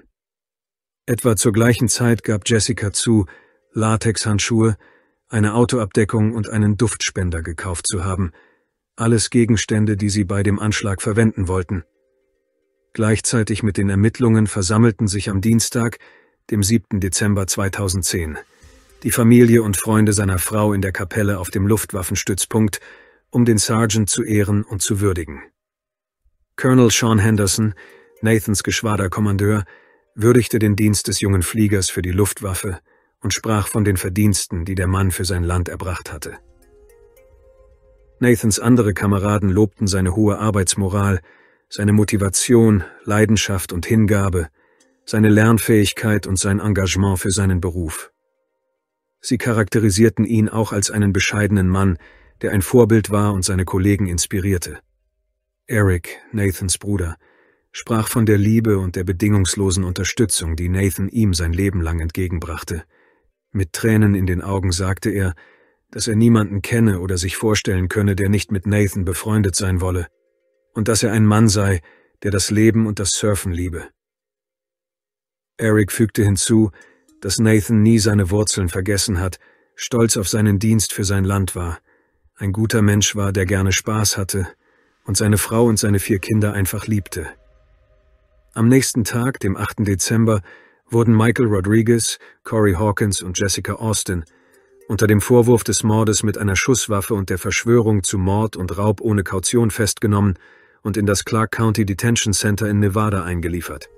Etwa zur gleichen Zeit gab Jessica zu, Latexhandschuhe, eine Autoabdeckung und einen Duftspender gekauft zu haben, alles Gegenstände, die sie bei dem Anschlag verwenden wollten. Gleichzeitig mit den Ermittlungen versammelten sich am Dienstag, dem 7. Dezember 2010, die Familie und Freunde seiner Frau in der Kapelle auf dem Luftwaffenstützpunkt, um den Sergeant zu ehren und zu würdigen. Colonel Sean Henderson, Nathans Geschwaderkommandeur, würdigte den Dienst des jungen Fliegers für die Luftwaffe und sprach von den Verdiensten, die der Mann für sein Land erbracht hatte. Nathans andere Kameraden lobten seine hohe Arbeitsmoral, seine Motivation, Leidenschaft und Hingabe, seine Lernfähigkeit und sein Engagement für seinen Beruf. Sie charakterisierten ihn auch als einen bescheidenen Mann, der ein Vorbild war und seine Kollegen inspirierte. Eric, Nathans Bruder, sprach von der Liebe und der bedingungslosen Unterstützung, die Nathan ihm sein Leben lang entgegenbrachte. Mit Tränen in den Augen sagte er, dass er niemanden kenne oder sich vorstellen könne, der nicht mit Nathan befreundet sein wolle, und dass er ein Mann sei, der das Leben und das Surfen liebe. Eric fügte hinzu, dass Nathan nie seine Wurzeln vergessen hat, stolz auf seinen Dienst für sein Land war, ein guter Mensch war, der gerne Spaß hatte und seine Frau und seine vier Kinder einfach liebte. Am nächsten Tag, dem 8. Dezember, wurden Michael Rodriguez, Corey Hawkins und Jessica Austin unter dem Vorwurf des Mordes mit einer Schusswaffe und der Verschwörung zu Mord und Raub ohne Kaution festgenommen und in das Clark County Detention Center in Nevada eingeliefert.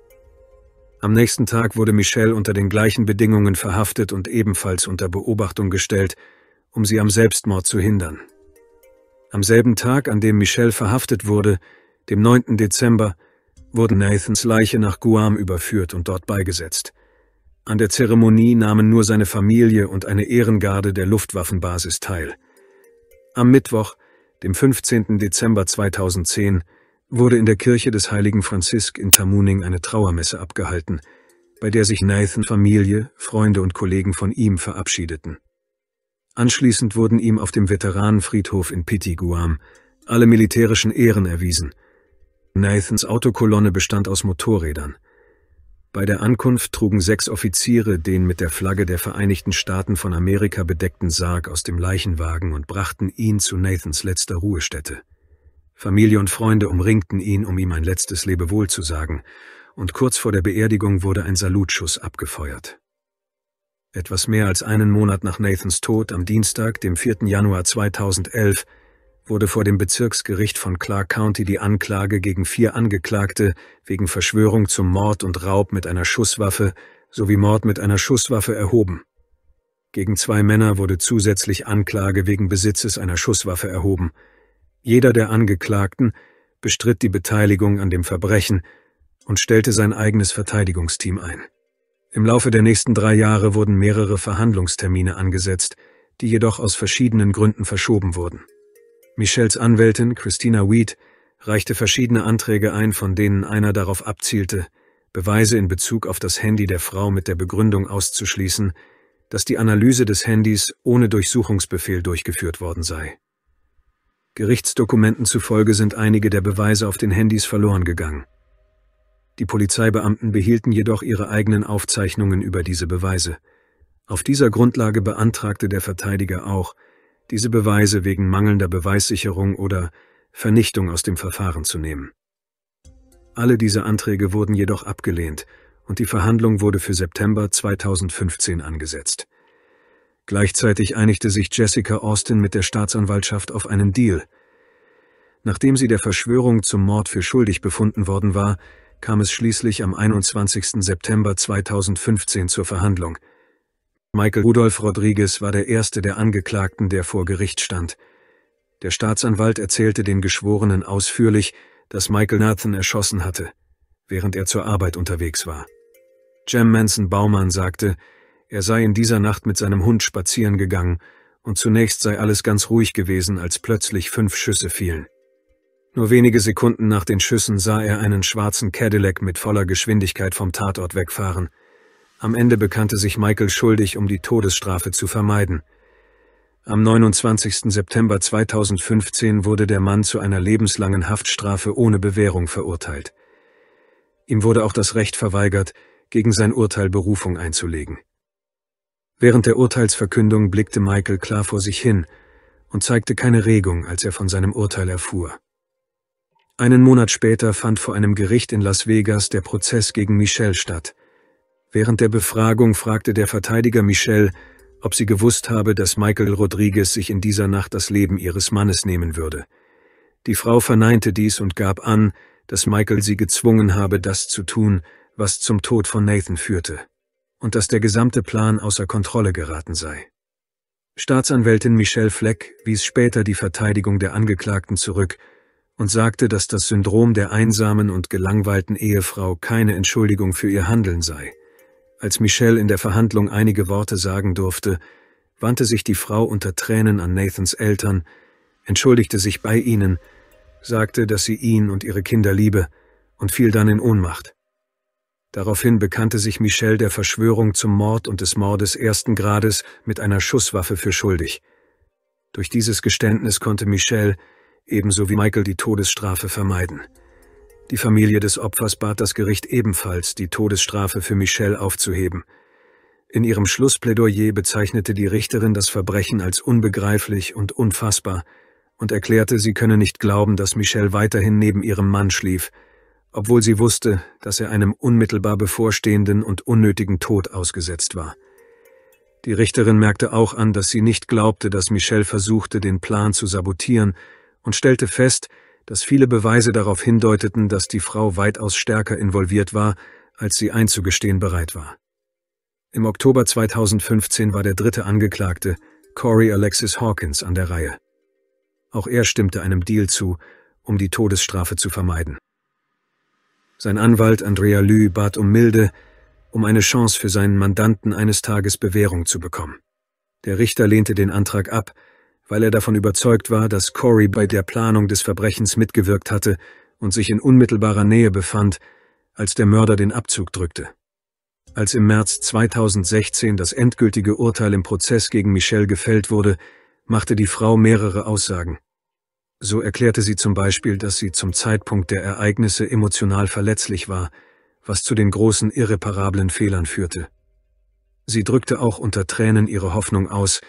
Am nächsten Tag wurde Michelle unter den gleichen Bedingungen verhaftet und ebenfalls unter Beobachtung gestellt, um sie am Selbstmord zu hindern. Am selben Tag, an dem Michelle verhaftet wurde, dem 9. Dezember, wurde Nathans Leiche nach Guam überführt und dort beigesetzt. An der Zeremonie nahmen nur seine Familie und eine Ehrengarde der Luftwaffenbasis teil. Am Mittwoch, dem 15. Dezember 2010, wurde in der Kirche des heiligen Franzisk in Tamuning eine Trauermesse abgehalten, bei der sich Nathan Familie, Freunde und Kollegen von ihm verabschiedeten. Anschließend wurden ihm auf dem Veteranenfriedhof in Piti, Guam, alle militärischen Ehren erwiesen – Nathans Autokolonne bestand aus Motorrädern. Bei der Ankunft trugen sechs Offiziere den mit der Flagge der Vereinigten Staaten von Amerika bedeckten Sarg aus dem Leichenwagen und brachten ihn zu Nathans letzter Ruhestätte. Familie und Freunde umringten ihn, um ihm ein letztes Lebewohl zu sagen, und kurz vor der Beerdigung wurde ein Salutschuss abgefeuert. Etwas mehr als einen Monat nach Nathans Tod, am Dienstag, dem 4. Januar 2011, wurde vor dem Bezirksgericht von Clark County die Anklage gegen vier Angeklagte wegen Verschwörung zum Mord und Raub mit einer Schusswaffe sowie Mord mit einer Schusswaffe erhoben. Gegen zwei Männer wurde zusätzlich Anklage wegen Besitzes einer Schusswaffe erhoben. Jeder der Angeklagten bestritt die Beteiligung an dem Verbrechen und stellte sein eigenes Verteidigungsteam ein. Im Laufe der nächsten drei Jahre wurden mehrere Verhandlungstermine angesetzt, die jedoch aus verschiedenen Gründen verschoben wurden. Michels Anwältin Christina Weed reichte verschiedene Anträge ein, von denen einer darauf abzielte, Beweise in Bezug auf das Handy der Frau mit der Begründung auszuschließen, dass die Analyse des Handys ohne Durchsuchungsbefehl durchgeführt worden sei. Gerichtsdokumenten zufolge sind einige der Beweise auf den Handys verloren gegangen. Die Polizeibeamten behielten jedoch ihre eigenen Aufzeichnungen über diese Beweise. Auf dieser Grundlage beantragte der Verteidiger auch, diese Beweise wegen mangelnder Beweissicherung oder Vernichtung aus dem Verfahren zu nehmen. Alle diese Anträge wurden jedoch abgelehnt und die Verhandlung wurde für September 2015 angesetzt. Gleichzeitig einigte sich Jessica Austin mit der Staatsanwaltschaft auf einen Deal. Nachdem sie der Verschwörung zum Mord für schuldig befunden worden war, kam es schließlich am 21. September 2015 zur Verhandlung – Michael Rudolf Rodriguez war der erste der Angeklagten, der vor Gericht stand. Der Staatsanwalt erzählte den Geschworenen ausführlich, dass Michael Nathan erschossen hatte, während er zur Arbeit unterwegs war. Jem Manson Baumann sagte, er sei in dieser Nacht mit seinem Hund spazieren gegangen und zunächst sei alles ganz ruhig gewesen, als plötzlich fünf Schüsse fielen. Nur wenige Sekunden nach den Schüssen sah er einen schwarzen Cadillac mit voller Geschwindigkeit vom Tatort wegfahren – am Ende bekannte sich Michael schuldig, um die Todesstrafe zu vermeiden. Am 29. September 2015 wurde der Mann zu einer lebenslangen Haftstrafe ohne Bewährung verurteilt. Ihm wurde auch das Recht verweigert, gegen sein Urteil Berufung einzulegen. Während der Urteilsverkündung blickte Michael klar vor sich hin und zeigte keine Regung, als er von seinem Urteil erfuhr. Einen Monat später fand vor einem Gericht in Las Vegas der Prozess gegen Michelle statt – Während der Befragung fragte der Verteidiger Michelle, ob sie gewusst habe, dass Michael Rodriguez sich in dieser Nacht das Leben ihres Mannes nehmen würde. Die Frau verneinte dies und gab an, dass Michael sie gezwungen habe, das zu tun, was zum Tod von Nathan führte, und dass der gesamte Plan außer Kontrolle geraten sei. Staatsanwältin Michelle Fleck wies später die Verteidigung der Angeklagten zurück und sagte, dass das Syndrom der einsamen und gelangweilten Ehefrau keine Entschuldigung für ihr Handeln sei. Als Michelle in der Verhandlung einige Worte sagen durfte, wandte sich die Frau unter Tränen an Nathans Eltern, entschuldigte sich bei ihnen, sagte, dass sie ihn und ihre Kinder liebe und fiel dann in Ohnmacht. Daraufhin bekannte sich Michelle der Verschwörung zum Mord und des Mordes ersten Grades mit einer Schusswaffe für schuldig. Durch dieses Geständnis konnte Michelle ebenso wie Michael die Todesstrafe vermeiden. Die Familie des Opfers bat das Gericht ebenfalls, die Todesstrafe für Michelle aufzuheben. In ihrem Schlussplädoyer bezeichnete die Richterin das Verbrechen als unbegreiflich und unfassbar und erklärte, sie könne nicht glauben, dass Michelle weiterhin neben ihrem Mann schlief, obwohl sie wusste, dass er einem unmittelbar bevorstehenden und unnötigen Tod ausgesetzt war. Die Richterin merkte auch an, dass sie nicht glaubte, dass Michelle versuchte, den Plan zu sabotieren und stellte fest, dass viele Beweise darauf hindeuteten, dass die Frau weitaus stärker involviert war, als sie einzugestehen bereit war. Im Oktober 2015 war der dritte Angeklagte, Corey Alexis Hawkins, an der Reihe. Auch er stimmte einem Deal zu, um die Todesstrafe zu vermeiden. Sein Anwalt Andrea Lü bat um Milde, um eine Chance für seinen Mandanten eines Tages Bewährung zu bekommen. Der Richter lehnte den Antrag ab, weil er davon überzeugt war, dass Corey bei der Planung des Verbrechens mitgewirkt hatte und sich in unmittelbarer Nähe befand, als der Mörder den Abzug drückte. Als im März 2016 das endgültige Urteil im Prozess gegen Michelle gefällt wurde, machte die Frau mehrere Aussagen. So erklärte sie zum Beispiel, dass sie zum Zeitpunkt der Ereignisse emotional verletzlich war, was zu den großen irreparablen Fehlern führte. Sie drückte auch unter Tränen ihre Hoffnung aus,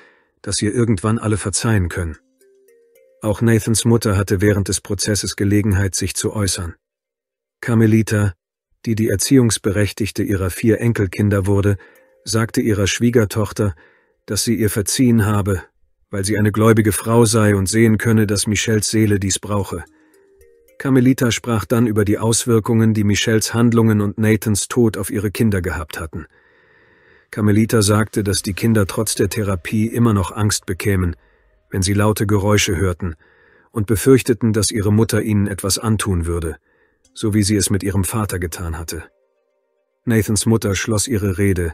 dass ihr irgendwann alle verzeihen können. Auch Nathans Mutter hatte während des Prozesses Gelegenheit, sich zu äußern. Carmelita, die die Erziehungsberechtigte ihrer vier Enkelkinder wurde, sagte ihrer Schwiegertochter, dass sie ihr verziehen habe, weil sie eine gläubige Frau sei und sehen könne, dass Michels Seele dies brauche. Carmelita sprach dann über die Auswirkungen, die Michels Handlungen und Nathans Tod auf ihre Kinder gehabt hatten – Carmelita sagte, dass die Kinder trotz der Therapie immer noch Angst bekämen, wenn sie laute Geräusche hörten, und befürchteten, dass ihre Mutter ihnen etwas antun würde, so wie sie es mit ihrem Vater getan hatte. Nathans Mutter schloss ihre Rede,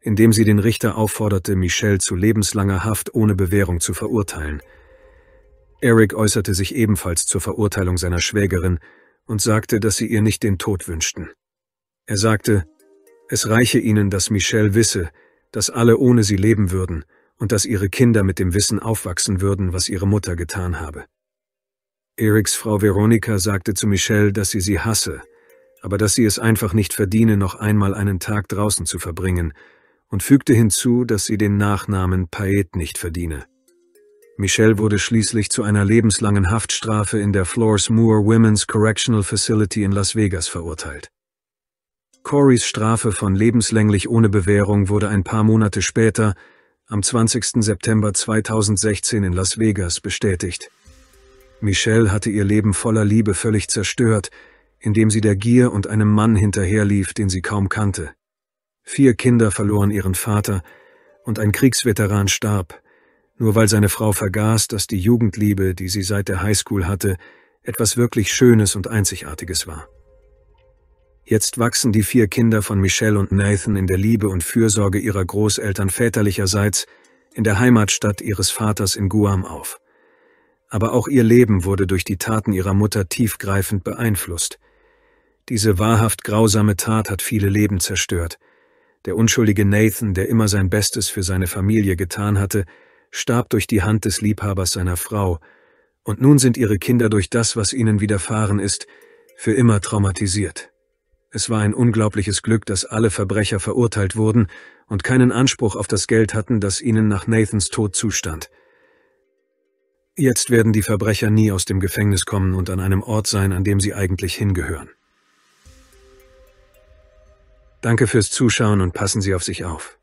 indem sie den Richter aufforderte, Michelle zu lebenslanger Haft ohne Bewährung zu verurteilen. Eric äußerte sich ebenfalls zur Verurteilung seiner Schwägerin und sagte, dass sie ihr nicht den Tod wünschten. Er sagte, es reiche ihnen, dass Michelle wisse, dass alle ohne sie leben würden und dass ihre Kinder mit dem Wissen aufwachsen würden, was ihre Mutter getan habe. Eriks Frau Veronika sagte zu Michelle, dass sie sie hasse, aber dass sie es einfach nicht verdiene, noch einmal einen Tag draußen zu verbringen, und fügte hinzu, dass sie den Nachnamen Paet nicht verdiene. Michelle wurde schließlich zu einer lebenslangen Haftstrafe in der Flores Moore Women's Correctional Facility in Las Vegas verurteilt. Corys Strafe von lebenslänglich ohne Bewährung wurde ein paar Monate später, am 20. September 2016 in Las Vegas, bestätigt. Michelle hatte ihr Leben voller Liebe völlig zerstört, indem sie der Gier und einem Mann hinterherlief, den sie kaum kannte. Vier Kinder verloren ihren Vater und ein Kriegsveteran starb, nur weil seine Frau vergaß, dass die Jugendliebe, die sie seit der Highschool hatte, etwas wirklich Schönes und Einzigartiges war. Jetzt wachsen die vier Kinder von Michelle und Nathan in der Liebe und Fürsorge ihrer Großeltern väterlicherseits in der Heimatstadt ihres Vaters in Guam auf. Aber auch ihr Leben wurde durch die Taten ihrer Mutter tiefgreifend beeinflusst. Diese wahrhaft grausame Tat hat viele Leben zerstört. Der unschuldige Nathan, der immer sein Bestes für seine Familie getan hatte, starb durch die Hand des Liebhabers seiner Frau, und nun sind ihre Kinder durch das, was ihnen widerfahren ist, für immer traumatisiert. Es war ein unglaubliches Glück, dass alle Verbrecher verurteilt wurden und keinen Anspruch auf das Geld hatten, das ihnen nach Nathans Tod zustand. Jetzt werden die Verbrecher nie aus dem Gefängnis kommen und an einem Ort sein, an dem sie eigentlich hingehören. Danke fürs Zuschauen und passen Sie auf sich auf.